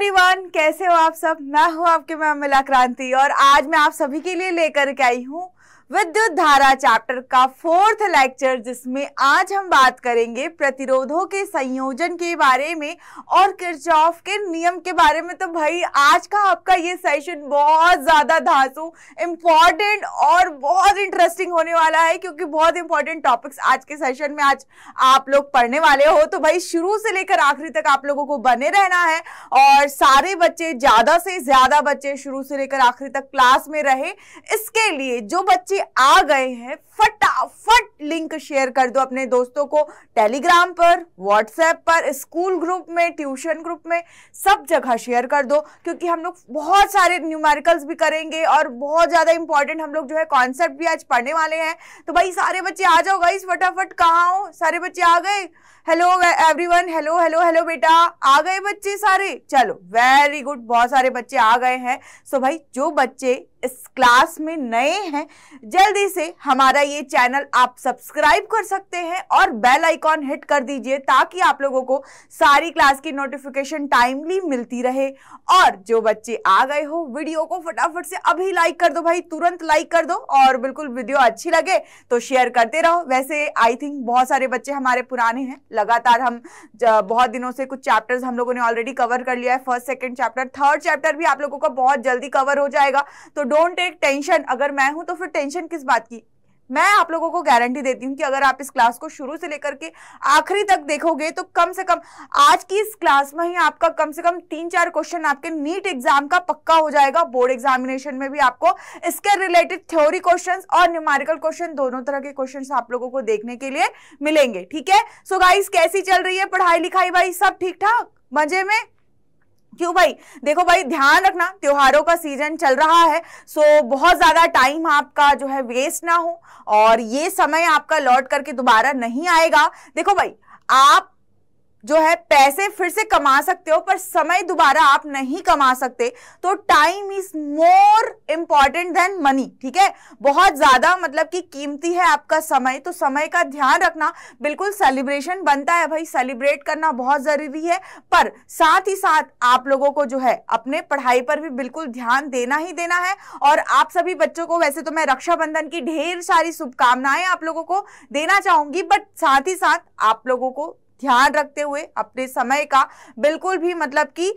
Everyone कैसे हो आप सब मैं हूँ आपके मैम मिला क्रांति और आज मैं आप सभी के लिए लेकर के आई हूँ विद्युत धारा चैप्टर का फोर्थ लेक्चर जिसमें आज हम बात करेंगे प्रतिरोधों के संयोजन के बारे में और किरचॉफ के नियम के बारे में तो भाई आज का आपका ये सेशन बहुत ज़्यादा धासु इम्पॉर्टेंट और बहुत इंटरेस्टिंग होने वाला है क्योंकि बहुत इंपॉर्टेंट टॉपिक्स आज के सेशन में आज आप लोग पढ़ने वाले हो तो भाई शुरू से लेकर आखिरी तक आप लोगों को बने रहना है और सारे बच्चे ज़्यादा से ज़्यादा बच्चे शुरू से लेकर आखिरी तक क्लास में रहे इसके लिए जो बच्चे आ गए हैं फटाफट लिंक शेयर कर दो अपने दोस्तों को टेलीग्राम पर व्हाट्सएप पर स्कूल ग्रुप में ट्यूशन ग्रुप में सब जगह शेयर कर दो क्योंकि हम लोग बहुत सारे न्यूमेरिकल्स भी करेंगे और बहुत ज़्यादा इंपॉर्टेंट हम लोग जो है कॉन्सेप्ट भी आज पढ़ने वाले हैं तो भाई सारे बच्चे आ जाओ गाइस फटाफट कहाँ हो सारे बच्चे आ गए hello one hello hello hello बेटा आ गए बच्चे सारे चलो वेरी गुड बहुत सारे बच्चे आ गए हैं सो so भाई जो बच्चे इस क्लास में नए हैं जल्दी से हमारा ये चैनल आप सब्सक्राइब कर सकते हैं और बेल आइकॉन हिट कर दीजिए ताकि आप लोगों को सारी क्लास की नोटिफिकेशन टाइमली मिलती रहे और जो बच्चे आ गए हो वीडियो को फटाफट से अभी लाइक कर दो भाई तुरंत लाइक कर दो और बिल्कुल वीडियो अच्छी लगे तो शेयर करते रहो वैसे आई थिंक बहुत सारे बच्चे हमारे पुराने हैं लगातार हम बहुत दिनों से कुछ चैप्टर्स हम लोगों ने ऑलरेडी कवर कर लिया है first second chapter third chapter भी आप लोगों का बहुत जल्दी कवर हो जाएगा तो डोंट टेक टेंशन अगर मैं हूं तो फिर टेंशन किस बात की मैं आप लोगों को गारंटी देती हूं कि अगर आप इस क्लास को शुरू से लेकर के आखिरी तक देखोगे तो कम से कम आज की इस क्लास में ही आपका कम से कम तीन चार क्वेश्चन आपके नीट एग्जाम का पक्का हो जाएगा बोर्ड एग्जामिनेशन में भी आपको इसके रिलेटेड थ्योरी क्वेश्चंस और न्यूमारिकल क्वेश्चन दोनों तरह के क्वेश्चन आप लोगों को देखने के लिए मिलेंगे ठीक है सो गाइस कैसी चल रही है पढ़ाई लिखाई भाई सब ठीक ठाक मजे में क्यों भाई देखो भाई ध्यान रखना त्योहारों का सीजन चल रहा है सो बहुत ज़्यादा टाइम आपका जो है वेस्ट ना हो और ये समय आपका लौट करके दोबारा नहीं आएगा देखो भाई आप जो है पैसे फिर से कमा सकते हो पर समय दोबारा आप नहीं कमा सकते तो time is more important than money ठीक है बहुत ज्यादा मतलब कि कीमती है आपका समय तो समय का ध्यान रखना बिल्कुल सेलिब्रेशन बनता है भाई सेलिब्रेट करना बहुत जरूरी है पर साथ ही साथ आप लोगों को जो है अपने पढ़ाई पर भी बिल्कुल ध्यान देना ही देना है और आप सभी बच्चों को वैसे तो मैं रक्षाबंधन की ढेर सारी शुभकामनाएं आप लोगों को देना चाहूंगी बट साथ ही साथ आप लोगों को ध्यान रखते हुए अपने समय का बिल्कुल भी मतलब कि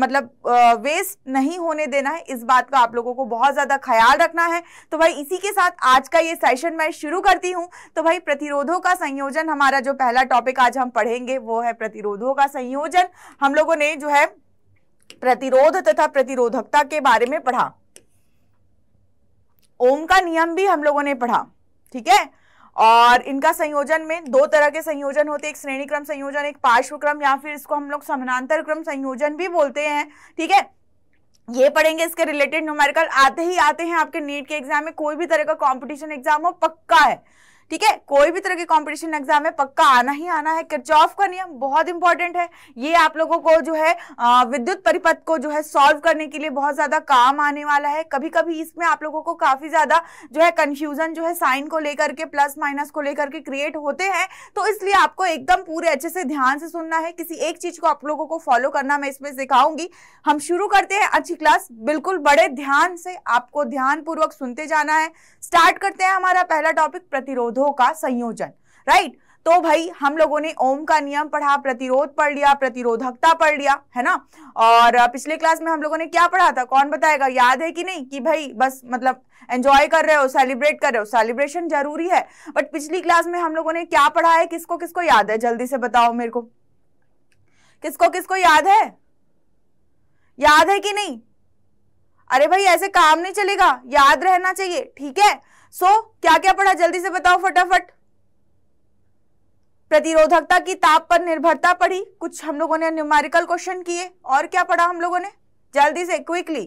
मतलब आ, वेस्ट नहीं होने देना है इस बात का आप लोगों को बहुत ज़्यादा ख्याल रखना है तो भाई इसी के साथ आज का ये सेशन मैं शुरू करती हूँ तो भाई प्रतिरोधों का संयोजन हमारा जो पहला टॉपिक आज हम पढ़ेंगे वो है प्रतिरोधों का संयोजन हम लोगों ने जो है प्रतिरोध तथा प्रतिरोधकता के बारे में पढ़ा ओम का नियम भी हम लोगों ने पढ़ा ठीक है और इनका संयोजन में दो तरह के संयोजन होते हैं एक श्रेणी क्रम संयोजन एक पार्श्व क्रम या फिर इसको हम लोग समानांतर क्रम संयोजन भी बोलते हैं ठीक है ये पढ़ेंगे इसके रिलेटेड न्यूमेरिकल आते ही आते हैं आपके नीट के एग्जाम में कोई भी तरह का कंपटीशन एग्जाम हो पक्का है ठीक है कोई भी तरह के कॉम्पिटिशन एग्जाम में पक्का आना ही आना है ऑफ का नियम बहुत इंपॉर्टेंट है ये आप लोगों को जो है विद्युत परिपथ को जो है सॉल्व करने के लिए बहुत ज्यादा काम आने वाला है कभी कभी इसमें आप लोगों को काफी ज्यादा जो है कंफ्यूजन जो है साइन को लेकर के प्लस माइनस को लेकर के क्रिएट होते हैं तो इसलिए आपको एकदम पूरे अच्छे से ध्यान से सुनना है किसी एक चीज को आप लोगों को फॉलो करना मैं इसमें सिखाऊंगी हम शुरू करते हैं अच्छी क्लास बिल्कुल बड़े ध्यान से आपको ध्यान पूर्वक सुनते जाना है स्टार्ट करते हैं हमारा पहला टॉपिक प्रतिरोधो शब्दों का संयोजन राइट तो भाई हम लोगों ने ओम का नियम पढ़ा प्रतिरोध पढ़ लिया प्रतिरोधकता पढ़ लिया है ना और पिछले क्लास में हम लोगों ने क्या पढ़ा था कौन बताएगा याद है कि नहीं कि भाई बस मतलब एंजॉय कर रहे हो सेलिब्रेट कर रहे हो सेलिब्रेशन जरूरी है बट पिछली क्लास में हम लोगों ने क्या पढ़ा है किसको किसको याद है जल्दी से बताओ मेरे को किसको किसको याद है याद है कि नहीं अरे भाई ऐसे काम नहीं चलेगा याद रहना चाहिए ठीक है सो so, क्या क्या पढ़ा जल्दी से बताओ फटाफट प्रतिरोधकता की ताप पर निर्भरता पढ़ी कुछ हम लोगों ने न्यूमेरिकल क्वेश्चन किए और क्या पढ़ा हम लोगों ने जल्दी से क्विकली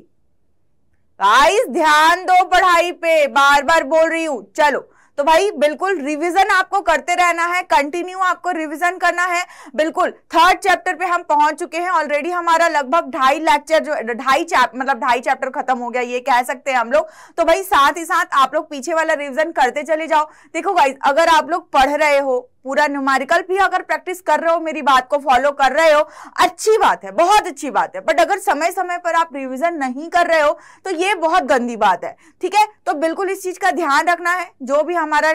गाइस ध्यान दो पढ़ाई पे बार बार बोल रही हूं चलो तो भाई बिल्कुल रिविजन आपको करते रहना है कंटिन्यू आपको रिविजन करना है बिल्कुल थर्ड चैप्टर पे हम पहुंच चुके हैं ऑलरेडी हमारा लगभग ढाई लेक्चर जो ढाई मतलब ढाई चैप्टर खत्म हो गया ये कह सकते हैं हम लोग तो भाई साथ ही साथ आप लोग पीछे वाला रिविजन करते चले जाओ देखो भाई अगर आप लोग पढ़ रहे हो पूरा न्यूमेरिकल भी अगर प्रैक्टिस कर रहे हो मेरी बात को फॉलो कर रहे हो अच्छी बात है बहुत अच्छी बात है बट अगर समय समय पर आप रिविजन नहीं कर रहे हो तो ये बहुत गंदी बात है ठीक है तो बिल्कुल इस चीज का ध्यान रखना है जो भी हमारा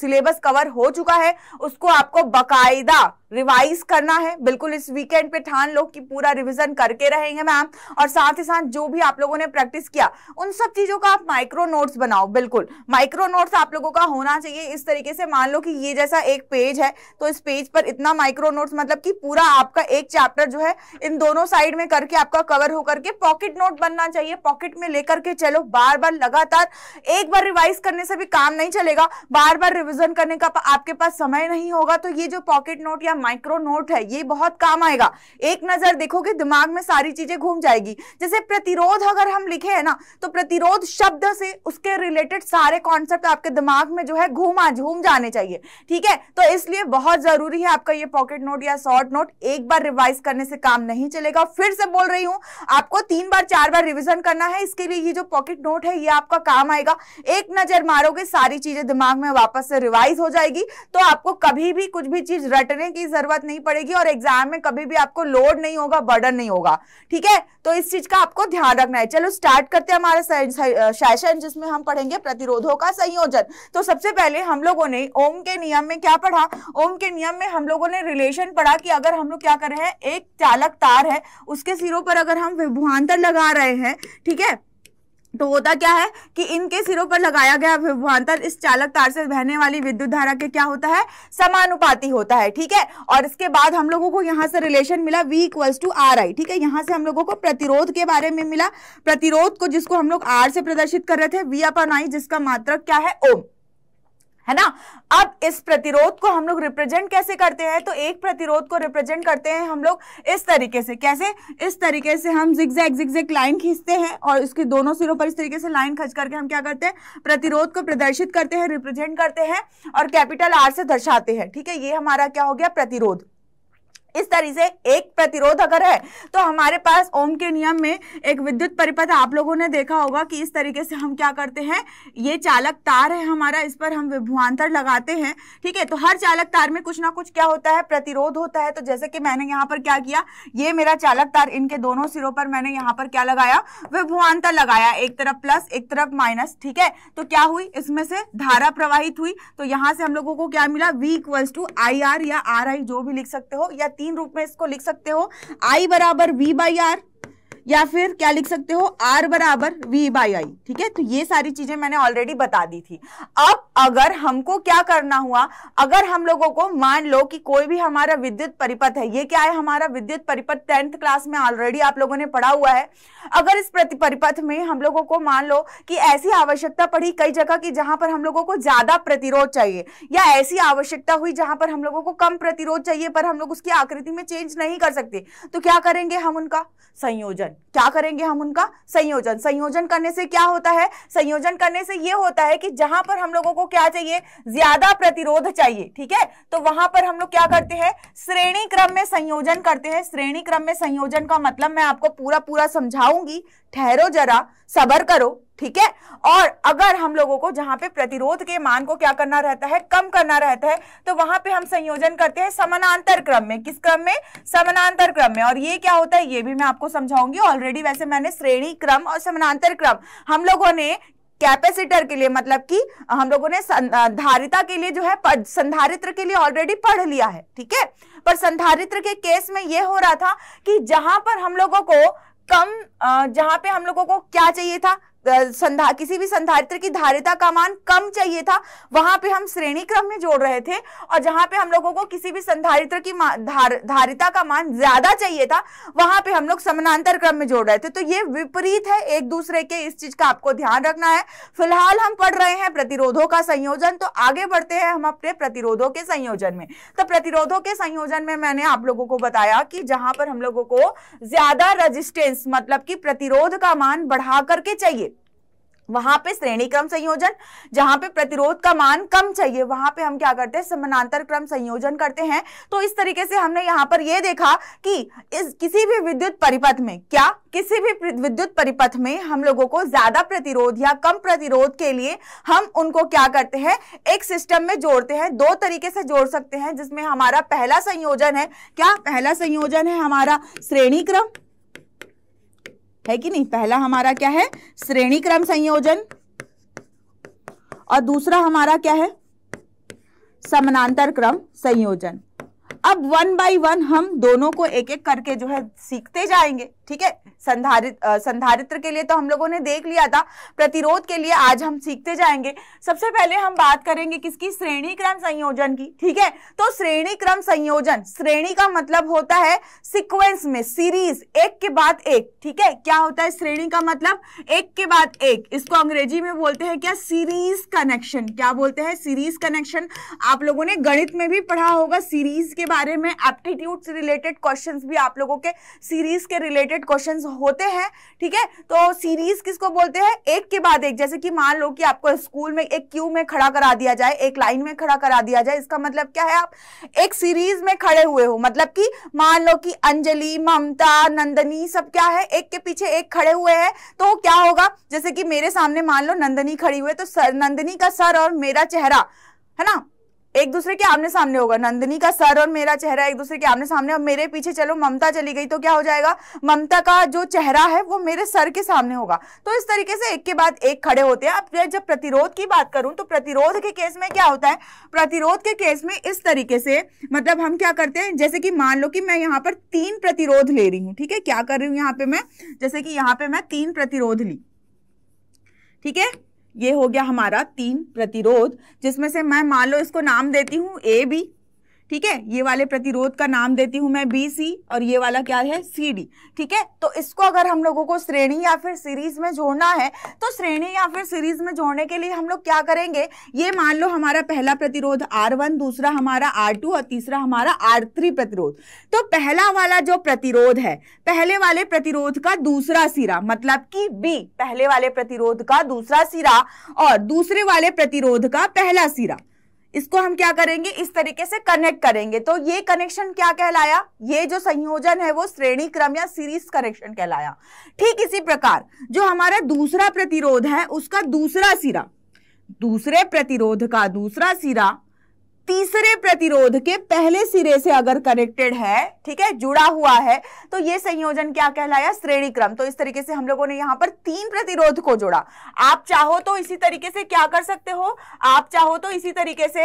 सिलेबस कवर हो चुका है उसको आपको बकायदा रिवाइज करना है बिल्कुल इस वीकेंड पे ठान लो कि पूरा रिवीजन करके रहेंगे मैम और साथ ही साथ जो भी आप लोगों ने प्रैक्टिस किया उन सब चीज़ों का आप माइक्रो नोट्स बनाओ बिल्कुल माइक्रो नोट्स आप लोगों का होना चाहिए इस तरीके से मान लो कि ये जैसा एक पेज है तो इस पेज पर इतना माइक्रो नोट्स मतलब कि पूरा आपका एक चैप्टर जो है इन दोनों साइड में करके आपका कवर होकर के पॉकेट नोट बनना चाहिए पॉकेट में लेकर के चलो बार बार लगातार एक बार रिवाइज करने से भी काम नहीं चलेगा बार बार बार रिवीजन करने का आपके पास समय नहीं होगा तो ये जो पॉकेट नोट या माइक्रो नोट है ये बहुत काम आएगा एक नजर देखोगे दिमाग में सारी चीजें घूम जाएगी जैसे प्रतिरोध अगर हम लिखे है ना तो प्रतिरोध शब्द से उसके रिलेटेड सारे कॉन्सेप्ट आपके दिमाग में जो है घूमा झूम जाने चाहिए ठीक है तो इसलिए बहुत जरूरी है आपका ये पॉकेट नोट या शॉर्ट नोट एक बार रिवाइज करने से काम नहीं चलेगा फिर से बोल रही हूँ आपको तीन बार चार बार रिविजन करना है इसके लिए ये जो पॉकेट नोट है ये आपका काम आएगा एक नजर मारोगे सारी चीजें दिमाग में वापस वापस से रिवाइज हो जाएगी तो आपको कभी भी कुछ भी चीज रटने की जरूरत नहीं पड़ेगी और एग्जाम में कभी भी आपको लोड नहीं होगा बर्डन नहीं होगा ठीक है तो इस चीज का आपको ध्यान रखना है चलो स्टार्ट करते हैं हमारे सेशन जिसमें हम पढ़ेंगे प्रतिरोधों का संयोजन तो सबसे पहले हम लोगों ने ओम के नियम में क्या पढ़ा ओम के नियम में हम लोगों ने रिलेशन पढ़ा कि अगर हम लोग क्या कर रहे हैं एक चालक तार है उसके सिरों पर अगर हम विभुआंतर लगा रहे हैं ठीक है थीके? तो होता क्या है कि इनके सिरों पर लगाया गया विभवांतर इस चालक तार से बहने वाली विद्युत धारा के क्या होता है समानुपाती होता है ठीक है और इसके बाद हम लोगों को यहां से रिलेशन मिला V equals to R I ठीक है यहां से हम लोगों को प्रतिरोध के बारे में मिला प्रतिरोध को जिसको हम लोग आर से प्रदर्शित कर रहे थे वी अपन आई जिसका मात्रक क्या है ओम है ना अब इस प्रतिरोध को हम लोग रिप्रेजेंट कैसे करते हैं तो एक प्रतिरोध को रिप्रेजेंट करते हैं हम लोग इस तरीके से कैसे इस तरीके से हम जिग्जैग जिग्जैग लाइन खींचते हैं और इसके दोनों सिरों पर इस तरीके से लाइन खच करके हम क्या करते हैं प्रतिरोध को प्रदर्शित करते हैं रिप्रेजेंट करते हैं और कैपिटल आर से दर्शाते हैं ठीक है ये हमारा क्या हो गया प्रतिरोध इस तरह से एक प्रतिरोध अगर है तो हमारे पास ओम के नियम में एक विद्युत परिपथ आप लोगों ने देखा होगा कि इस तरीके से हम क्या करते हैं ये चालक तार है हमारा इस पर हम विभुआंतर लगाते हैं ठीक है तो हर चालक तार में कुछ ना कुछ क्या होता है प्रतिरोध होता है तो जैसे कि मैंने यहाँ पर क्या किया ये मेरा चालक तार इनके दोनों सिरों पर मैंने यहाँ पर क्या लगाया विभुआंतर लगाया एक तरफ प्लस एक तरफ माइनस ठीक है तो क्या हुई इसमें से धारा प्रवाहित हुई तो यहाँ से हम लोगों को क्या मिला V equals to I R या आर आई जो भी लिख सकते हो या तीन रूप में इसको लिख सकते हो आई बराबर वी बाई आर या फिर क्या लिख सकते हो आर बराबर वी बाई आई ठीक है तो ये सारी चीजें मैंने ऑलरेडी बता दी थी अब अगर हमको क्या करना हुआ अगर हम लोगों को मान लो कि कोई भी हमारा विद्युत परिपथ है ये क्या है हमारा विद्युत परिपथ टेंथ क्लास में ऑलरेडी आप लोगों ने पढ़ा हुआ है अगर इस प्रति परिपथ में हम लोगों को मान लो कि ऐसी आवश्यकता पड़ी कई जगह की जहां पर हम लोगों को ज्यादा प्रतिरोध चाहिए या ऐसी आवश्यकता हुई जहां पर हम लोगों को कम प्रतिरोध चाहिए पर हम लोग उसकी आकृति में चेंज नहीं कर सकते तो क्या करेंगे हम उनका संयोजन संयोजन क्या करेंगे हम उनका संयोजन संयोजन करने से क्या होता है संयोजन करने से ये होता है कि जहां पर हम लोगों को क्या चाहिए ज्यादा प्रतिरोध चाहिए ठीक है तो वहां पर हम लोग क्या करते हैं श्रेणी क्रम में संयोजन करते हैं श्रेणी क्रम में संयोजन का मतलब मैं आपको पूरा पूरा समझाऊंगी ठहरो जरा सबर करो ठीक है और अगर हम लोगों को जहां पे प्रतिरोध के मान को क्या करना रहता है कम करना रहता है तो वहां पे हम संयोजन करते हैं समानांतर क्रम में किस क्रम में समानांतर क्रम में और ये क्या होता है ये भी मैं आपको समझाऊंगी ऑलरेडी वैसे मैंने श्रेणी क्रम और समानांतर क्रम हम लोगों ने कैपेसिटर के लिए मतलब कि हम लोगों ने धारिता के लिए जो है संधारित्र के लिए ऑलरेडी पढ़ लिया है ठीक है पर संधारित्र के केस में यह हो रहा था कि जहां पर हम लोगों को कम जहां पे हम लोगों को क्या चाहिए था संधा किसी भी संधारित्र की धारिता का मान कम चाहिए था वहां पे हम श्रेणी क्रम में जोड़ रहे थे और जहां पे हम लोगों को किसी भी संधारित्र की धार, धारिता का मान ज्यादा चाहिए था वहां पे हम लोग समानांतर क्रम में जोड़ रहे थे तो ये विपरीत है एक दूसरे के इस चीज का आपको ध्यान रखना है फिलहाल हम पढ़ रहे हैं प्रतिरोधों का संयोजन तो आगे बढ़ते हैं हम अपने प्रतिरोधों के संयोजन में तो प्रतिरोधों के संयोजन में मैंने आप लोगों को बताया कि जहां पर हम लोगों को ज्यादा रजिस्टेंस मतलब कि प्रतिरोध का मान बढ़ा करके चाहिए वहां पे श्रेणी क्रम संयोजन जहां पे प्रतिरोध का मान कम चाहिए वहां पे हम क्या करते हैं समानांतर क्रम संयोजन करते हैं तो इस तरीके से हमने यहां पर यह देखा कि इस किसी भी विद्युत परिपथ में क्या किसी भी विद्युत परिपथ में हम लोगों को ज्यादा प्रतिरोध या कम प्रतिरोध के लिए हम उनको क्या करते हैं एक सिस्टम में जोड़ते हैं दो तरीके से जोड़ सकते हैं जिसमें हमारा पहला संयोजन है क्या पहला संयोजन है हमारा श्रेणी क्रम है कि नहीं पहला हमारा क्या है श्रेणी क्रम संयोजन और दूसरा हमारा क्या है समानांतर क्रम संयोजन अब वन बाय वन हम दोनों को एक एक करके जो है सीखते जाएंगे ठीक है संधारित संधारित्र के लिए तो हम लोगों ने देख लिया था प्रतिरोध के लिए आज हम सीखते जाएंगे सबसे पहले हम बात करेंगे किसकी श्रेणी क्रम संयोजन की ठीक है तो श्रेणी क्रम संयोजन श्रेणी का मतलब होता है सिक्वेंस में सीरीज एक के बाद एक ठीक है क्या होता है श्रेणी का मतलब एक के बाद एक इसको अंग्रेजी में बोलते हैं क्या सीरीज कनेक्शन क्या बोलते हैं सीरीज कनेक्शन आप लोगों ने गणित में भी पढ़ा होगा सीरीज के बारे में एप्टीट्यूड से रिलेटेड क्वेश्चन भी आप लोगों के सीरीज के रिलेटेड क्वेश्चन होते हैं ठीक है तो सीरीज किसको बोलते हैं एक के बाद एक जैसे कि मान लो कि आपको स्कूल में एक क्यू में खड़ा करा दिया जाए एक लाइन में खड़ा करा दिया जाए इसका मतलब क्या है आप एक सीरीज में खड़े हुए हो मतलब कि मान लो कि अंजलि ममता नंदनी सब क्या है एक के पीछे एक खड़े हुए हैं तो क्या होगा जैसे कि मेरे सामने मान लो नंदनी खड़ी हुई है तो सर नंदनी का सर और मेरा चेहरा है ना एक दूसरे के आमने सामने होगा नंदनी का सर और मेरा चेहरा एक दूसरे के आमने सामने अब मेरे पीछे चलो ममता चली गई तो क्या हो जाएगा ममता का जो चेहरा है वो मेरे सर के सामने होगा तो इस तरीके से एक के बाद एक खड़े होते हैं अब जब प्रतिरोध की बात करूं तो प्रतिरोध के केस में क्या होता है प्रतिरोध के केस में इस तरीके से मतलब हम क्या करते हैं जैसे कि मान लो कि मैं यहाँ पर तीन प्रतिरोध ले रही हूँ ठीक है क्या कर रही हूँ यहाँ पे मैं जैसे कि यहाँ पे मैं तीन प्रतिरोध ली ठीक है ये हो गया हमारा तीन प्रतिरोध जिसमें से मैं मान लो इसको नाम देती हूँ ए बी ठीक है ये वाले प्रतिरोध का नाम देती हूँ मैं बी सी और ये वाला क्या है सी डी ठीक है तो इसको अगर हम लोगों को श्रेणी या फिर सीरीज में जोड़ना है तो श्रेणी या फिर सीरीज में जोड़ने के लिए हम लोग क्या करेंगे ये मान लो हमारा पहला प्रतिरोध आर वन दूसरा हमारा आर टू और तीसरा हमारा आर थ्री प्रतिरोध तो पहला वाला जो प्रतिरोध है पहले वाले प्रतिरोध का दूसरा सिरा मतलब कि बी पहले वाले प्रतिरोध का दूसरा सिरा और दूसरे वाले प्रतिरोध का पहला सिरा इसको हम क्या करेंगे इस तरीके से कनेक्ट करेंगे तो ये कनेक्शन क्या कहलाया ये जो संयोजन है वो श्रेणी क्रम या सीरीज कनेक्शन कहलाया ठीक इसी प्रकार जो हमारा दूसरा प्रतिरोध है उसका दूसरा सिरा दूसरे प्रतिरोध का दूसरा सिरा तीसरे प्रतिरोध के पहले सिरे से अगर कनेक्टेड है ठीक है जुड़ा हुआ है तो यह संयोजन क्या कहलाया श्रेणी क्रम तो इस तरीके से हम लोगों ने यहां पर तीन प्रतिरोध को जोड़ा आप चाहो तो इसी तरीके से क्या कर सकते हो आप चाहो तो इसी तरीके से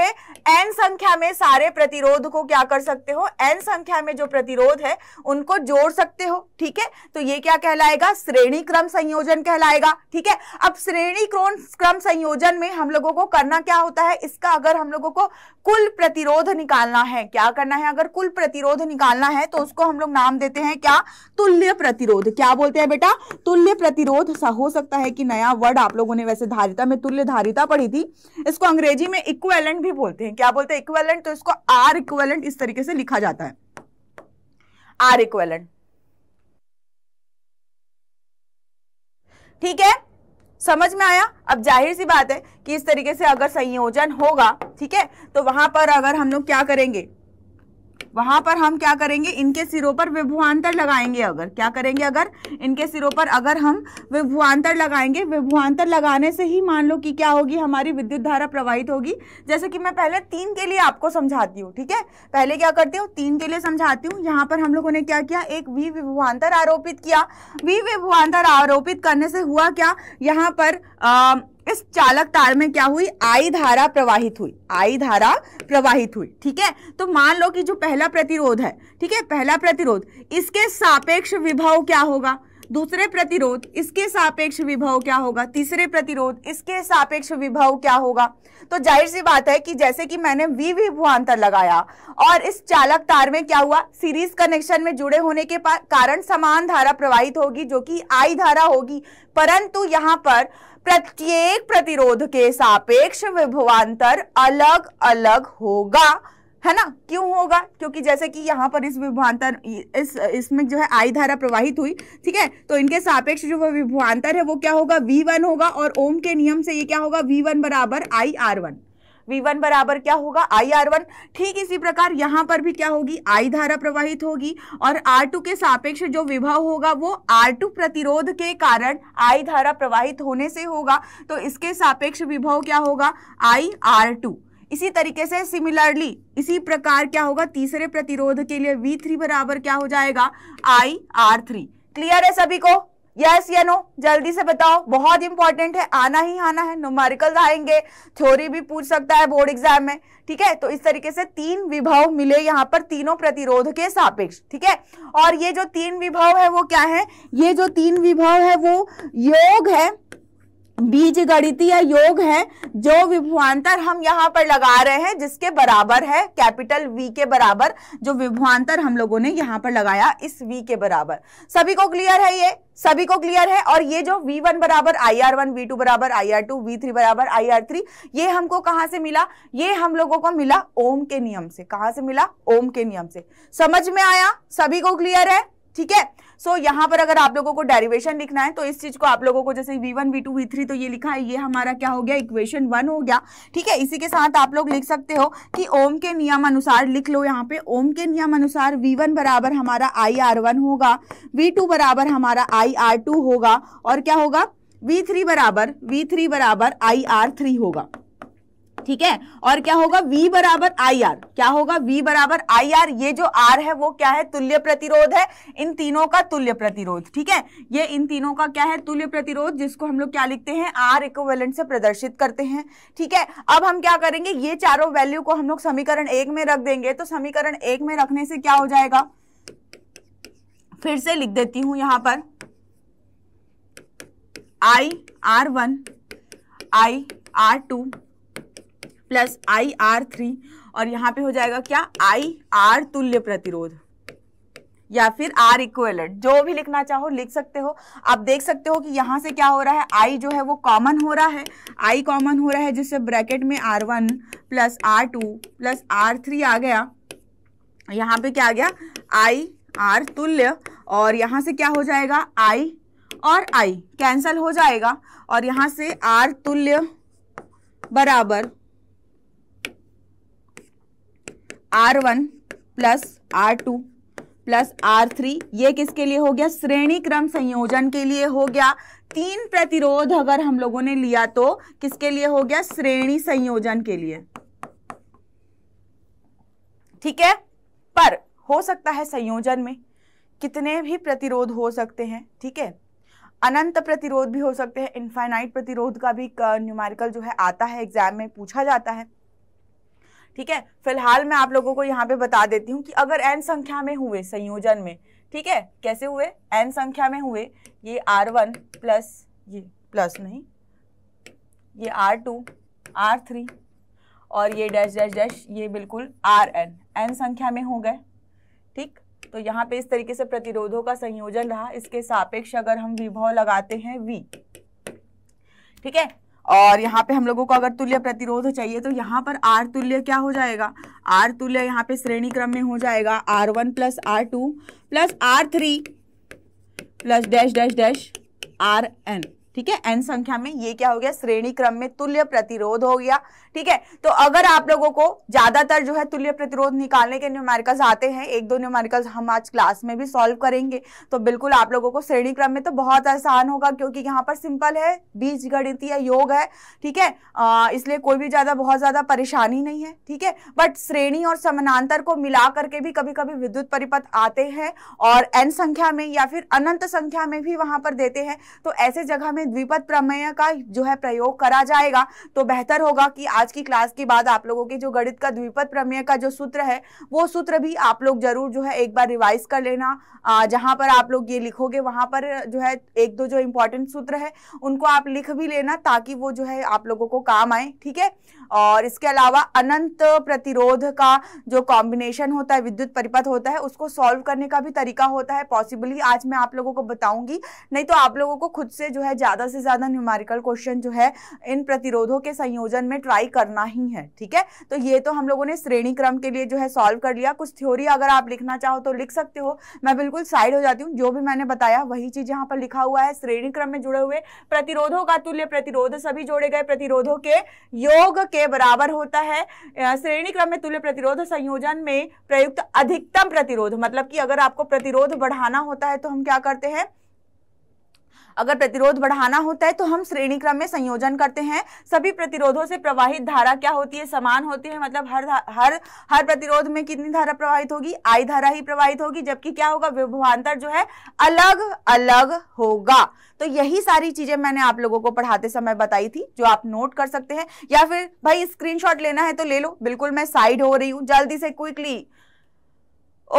एन संख्या में सारे प्रतिरोध को क्या कर सकते हो एन संख्या में जो प्रतिरोध है उनको जोड़ सकते हो ठीक है तो ये क्या कहलाएगा श्रेणी क्रम संयोजन कहलाएगा ठीक है अब श्रेणी क्रम संयोजन में हम लोगों को करना क्या होता है इसका अगर हम लोगों को कुल प्रतिरोध निकालना है क्या करना है अगर कुल प्रतिरोध निकालना है तो उसको हम लोग नाम देते हैं क्या तुल्य प्रतिरोध क्या बोलते हैं बेटा तुल्य प्रतिरोध सा हो सकता है कि नया वर्ड आप लोगों ने वैसे धारिता में तुल्य धारिता पढ़ी थी इसको अंग्रेजी में इक्वेलेंट भी बोलते हैं क्या बोलते हैं इक्वेलेंट तो इसको आर इक्वेलेंट इस तरीके से लिखा जाता है आर इक्वेलेंट ठीक है समझ में आया अब जाहिर सी बात है कि इस तरीके से अगर संयोजन होगा ठीक है तो वहां पर अगर हम लोग क्या करेंगे वहां पर हम क्या करेंगे इनके सिरों पर विभुआंतर लगाएंगे अगर क्या करेंगे अगर इनके सिरों पर अगर हम विभुआंतर लगाएंगे विभुआंतर लगाने से ही मान लो कि क्या होगी हमारी विद्युत धारा प्रवाहित होगी जैसे कि मैं पहले तीन के लिए आपको समझाती हूँ ठीक है पहले क्या करती हूँ तीन के लिए समझाती हूँ यहाँ पर हम लोगों ने क्या किया एक वी विभुआंतर आरोपित किया वी विभुआंतर आरोपित करने से हुआ क्या यहाँ पर आ, इस चालक तार में क्या हुई आई धारा प्रवाहित हुई आई धारा प्रवाहित हुई ठीक है तो मान लो कि जो पहला प्रतिरोध है ठीक है पहला प्रतिरोध इसके सापेक्ष विभव क्या होगा दूसरे प्रतिरोध इसके सापेक्ष विभव क्या होगा तीसरे प्रतिरोध इसके सापेक्ष विभव क्या होगा तो जाहिर सी बात है कि जैसे कि मैंने वी वी भुआंतर लगाया और इस चालक तार में क्या हुआ सीरीज कनेक्शन में जुड़े होने के कारण समान धारा प्रवाहित होगी जो कि आई धारा होगी परंतु यहाँ पर प्रत्येक प्रतिरोध के सापेक्ष विभवांतर अलग अलग होगा है ना क्यों होगा क्योंकि जैसे कि यहाँ पर इस विभवान्तर इस इसमें जो है आई धारा प्रवाहित हुई ठीक है तो इनके सापेक्ष जो विभवान्तर है वो क्या होगा वी वन होगा और ओम के नियम से ये क्या होगा वी वन बराबर I R one V one बराबर क्या होगा आई आर वन ठीक इसी प्रकार यहाँ पर भी क्या होगी आई धारा प्रवाहित होगी और आर टू के सापेक्ष जो विभव होगा वो आर टू प्रतिरोध के कारण आई धारा प्रवाहित होने से होगा तो इसके सापेक्ष विभव क्या होगा आई आर टू इसी तरीके से सिमिलरली इसी प्रकार क्या होगा तीसरे प्रतिरोध के लिए वी थ्री बराबर क्या हो जाएगा आई आर थ्री क्लियर है सभी को यस या नो जल्दी से बताओ बहुत इंपॉर्टेंट है आना ही आना है नोमारिकल आएंगे थ्योरी भी पूछ सकता है बोर्ड एग्जाम में ठीक है तो इस तरीके से तीन विभव मिले यहाँ पर तीनों प्रतिरोध के सापेक्ष ठीक है और ये जो तीन विभव है वो क्या है ये जो तीन विभव है वो योग है बीज गणितीय योग है जो विभुआंतर हम यहाँ पर लगा रहे हैं जिसके बराबर है कैपिटल वी के बराबर जो विभुआंतर हम लोगों ने यहाँ पर लगाया इस वी के बराबर सभी को क्लियर है ये सभी को क्लियर है और ये जो V1 बराबर I R one V two बराबर I R two V three बराबर आई आर थ्री ये हमको कहाँ से मिला ये हम लोगों को मिला ओम के नियम से कहाँ से मिला ओम के नियम से समझ में आया सभी को क्लियर है ठीक है सो so, यहाँ पर अगर आप लोगों को डेरिवेशन लिखना है तो इस चीज को आप लोगों को जैसे v1, v2, v3 तो ये लिखा है ये हमारा क्या हो गया इक्वेशन वन हो गया ठीक है इसी के साथ आप लोग लिख सकते हो कि ओम के नियम अनुसार लिख लो यहाँ पे ओम के नियम अनुसार वी वन बराबर हमारा आई आर वन होगा वी टू बराबर हमारा आई आर टू होगा और क्या होगा वी थ्री बराबर वी थ्री बराबर आई आर थ्री होगा ठीक है और क्या होगा V बराबर आई आर क्या होगा V बराबर आई आर ये जो R है वो क्या है तुल्य प्रतिरोध है इन तीनों का तुल्य प्रतिरोध ठीक है ये इन तीनों का क्या है तुल्य प्रतिरोध जिसको हम लोग क्या लिखते हैं आर इक्वेलेंट से प्रदर्शित करते हैं ठीक है अब हम क्या करेंगे ये चारों वैल्यू को हम लोग समीकरण एक में रख देंगे तो समीकरण एक में रखने से क्या हो जाएगा फिर से लिख देती हूं यहां पर I R one I R two plus I R three और यहाँ पे हो जाएगा क्या आई आर तुल्य प्रतिरोध या फिर आर इक्वेलेंट जो भी लिखना चाहो लिख सकते हो आप देख सकते हो कि यहाँ से क्या हो रहा है आई जो है वो कॉमन हो रहा है आई कॉमन हो रहा है जिससे ब्रैकेट में R one plus R two plus R three आ गया यहाँ पे क्या आ गया आई आर तुल्य और यहाँ से क्या हो जाएगा आई और आई कैंसल हो जाएगा और यहाँ से आर तुल्य बराबर R one plus R two plus R three ये किसके लिए हो गया श्रेणी क्रम संयोजन के लिए हो गया तीन प्रतिरोध अगर हम लोगों ने लिया तो किसके लिए हो गया श्रेणी संयोजन के लिए ठीक है पर हो सकता है संयोजन में कितने भी प्रतिरोध हो सकते हैं ठीक है अनंत प्रतिरोध भी हो सकते हैं इनफाइनाइट प्रतिरोध का भी न्यूमेरिकल जो है आता है एग्जाम में पूछा जाता है ठीक है फिलहाल मैं आप लोगों को यहाँ पे बता देती हूँ कि अगर एन संख्या में हुए संयोजन में ठीक है कैसे हुए एन संख्या में हुए ये आर वन प्लस ये प्लस नहीं ये आर टू आर थ्री और ये डैश डैश डैश ये बिल्कुल आर एन एन संख्या में हो गए ठीक तो यहाँ पे इस तरीके से प्रतिरोधों का संयोजन रहा इसके सापेक्ष अगर हम विभव लगाते हैं वी ठीक है और यहाँ पे हम लोगों को अगर तुल्य प्रतिरोध चाहिए तो यहाँ पर आर तुल्य क्या हो जाएगा आर तुल्य यहाँ पे श्रेणी क्रम में हो जाएगा R one plus R two plus R three plus dash dash dash R N ठीक है एन संख्या में ये क्या हो गया श्रेणी क्रम में तुल्य प्रतिरोध हो गया ठीक है तो अगर आप लोगों को ज्यादातर जो है तुल्य प्रतिरोध निकालने के न्यूमेरिकल्स आते हैं एक दो न्यूमेरिकल्स हम आज क्लास में भी सॉल्व करेंगे तो बिल्कुल आप लोगों को श्रेणी क्रम में तो बहुत आसान होगा क्योंकि यहाँ पर सिंपल है बीज या योग है ठीक है इसलिए कोई भी ज्यादा बहुत ज्यादा परेशानी नहीं है ठीक है बट श्रेणी और समानांतर को मिला करके भी कभी कभी विद्युत परिपथ आते हैं और एन संख्या में या फिर अनंत संख्या में भी वहां पर देते हैं तो ऐसे जगह में द्विपद प्रमेय का जो है प्रयोग करा जाएगा तो बेहतर होगा कि आज आज की क्लास के बाद आप लोगों के जो गणित का द्विपद प्रमेय का जो सूत्र है वो सूत्र भी आप लोग जरूर जो है एक बार रिवाइज कर लेना जहां पर आप लोग ये लिखोगे वहां पर जो है एक दो जो इंपॉर्टेंट सूत्र है उनको आप लिख भी लेना ताकि वो जो है आप लोगों को काम आए ठीक है और इसके अलावा अनंत प्रतिरोध का जो कॉम्बिनेशन होता है विद्युत परिपथ होता है उसको सॉल्व करने का भी तरीका होता है पॉसिबली आज मैं आप लोगों को बताऊंगी नहीं तो आप लोगों को खुद से जो है ज़्यादा से ज़्यादा न्यूमेरिकल क्वेश्चन जो है इन प्रतिरोधों के संयोजन में ट्राई करना ही है ठीक है तो ये तो हम लोगों ने श्रेणी क्रम के लिए जो है सॉल्व कर लिया कुछ थ्योरी अगर आप लिखना चाहो तो लिख सकते हो मैं बिल्कुल साइड हो जाती हूँ जो भी मैंने बताया वही चीज़ यहाँ पर लिखा हुआ है श्रेणी क्रम में जुड़े हुए प्रतिरोधों का तुल्य प्रतिरोध सभी जोड़े गए प्रतिरोधों के योग के बराबर होता है श्रेणी क्रम में तुल्य प्रतिरोध संयोजन में प्रयुक्त अधिकतम प्रतिरोध मतलब कि अगर आपको प्रतिरोध बढ़ाना होता है तो हम क्या करते हैं अगर प्रतिरोध बढ़ाना होता है तो हम श्रेणी क्रम में संयोजन करते हैं सभी प्रतिरोधों से प्रवाहित धारा क्या होती है समान होती है मतलब हर हर हर प्रतिरोध में कितनी धारा प्रवाहित होगी आई धारा ही प्रवाहित होगी जबकि क्या होगा विभवान्तर जो है अलग अलग होगा तो यही सारी चीजें मैंने आप लोगों को पढ़ाते समय बताई थी जो आप नोट कर सकते हैं या फिर भाई स्क्रीन लेना है तो ले लो बिल्कुल मैं साइड हो रही हूं जल्दी से quickly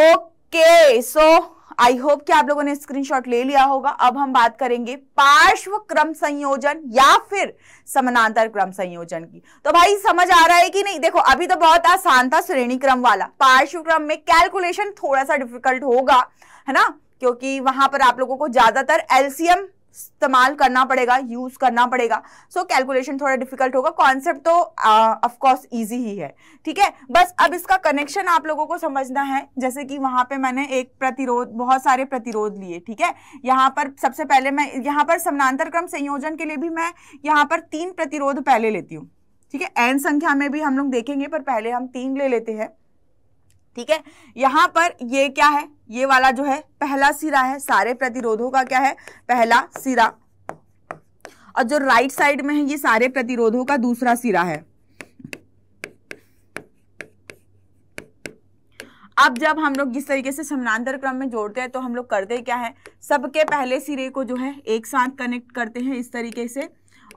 okay so I hope कि आप लोगों ने स्क्रीनशॉट ले लिया होगा अब हम बात करेंगे पार्श्व क्रम संयोजन या फिर समानांतर क्रम संयोजन की तो भाई समझ आ रहा है कि नहीं देखो अभी तो बहुत आसान था श्रेणी क्रम वाला पार्श्व क्रम में कैलकुलेशन थोड़ा सा डिफिकल्ट होगा है ना क्योंकि वहां पर आप लोगों को ज्यादातर एलसीएम इस्तेमाल करना पड़ेगा यूज करना पड़ेगा सो so, कैलकुलेशन थोड़ा डिफिकल्ट होगा कॉन्सेप्ट तो ऑफ कोर्स इजी ही है ठीक है बस अब इसका कनेक्शन आप लोगों को समझना है जैसे कि वहां पे मैंने एक प्रतिरोध बहुत सारे प्रतिरोध लिए ठीक है यहाँ पर सबसे पहले मैं यहाँ पर समानांतर क्रम संयोजन के लिए भी मैं यहाँ पर तीन प्रतिरोध पहले लेती हूँ ठीक है एन संख्या में भी हम लोग देखेंगे पर पहले हम तीन ले लेते हैं ठीक है यहां पर ये क्या है ये वाला जो है पहला सिरा है सारे प्रतिरोधों का क्या है पहला सिरा और जो राइट साइड में है ये सारे प्रतिरोधों का दूसरा सिरा है अब जब हम लोग जिस तरीके से समानांतर क्रम में जोड़ते हैं तो हम लोग करते क्या है सबके पहले सिरे को जो है एक साथ कनेक्ट करते हैं इस तरीके से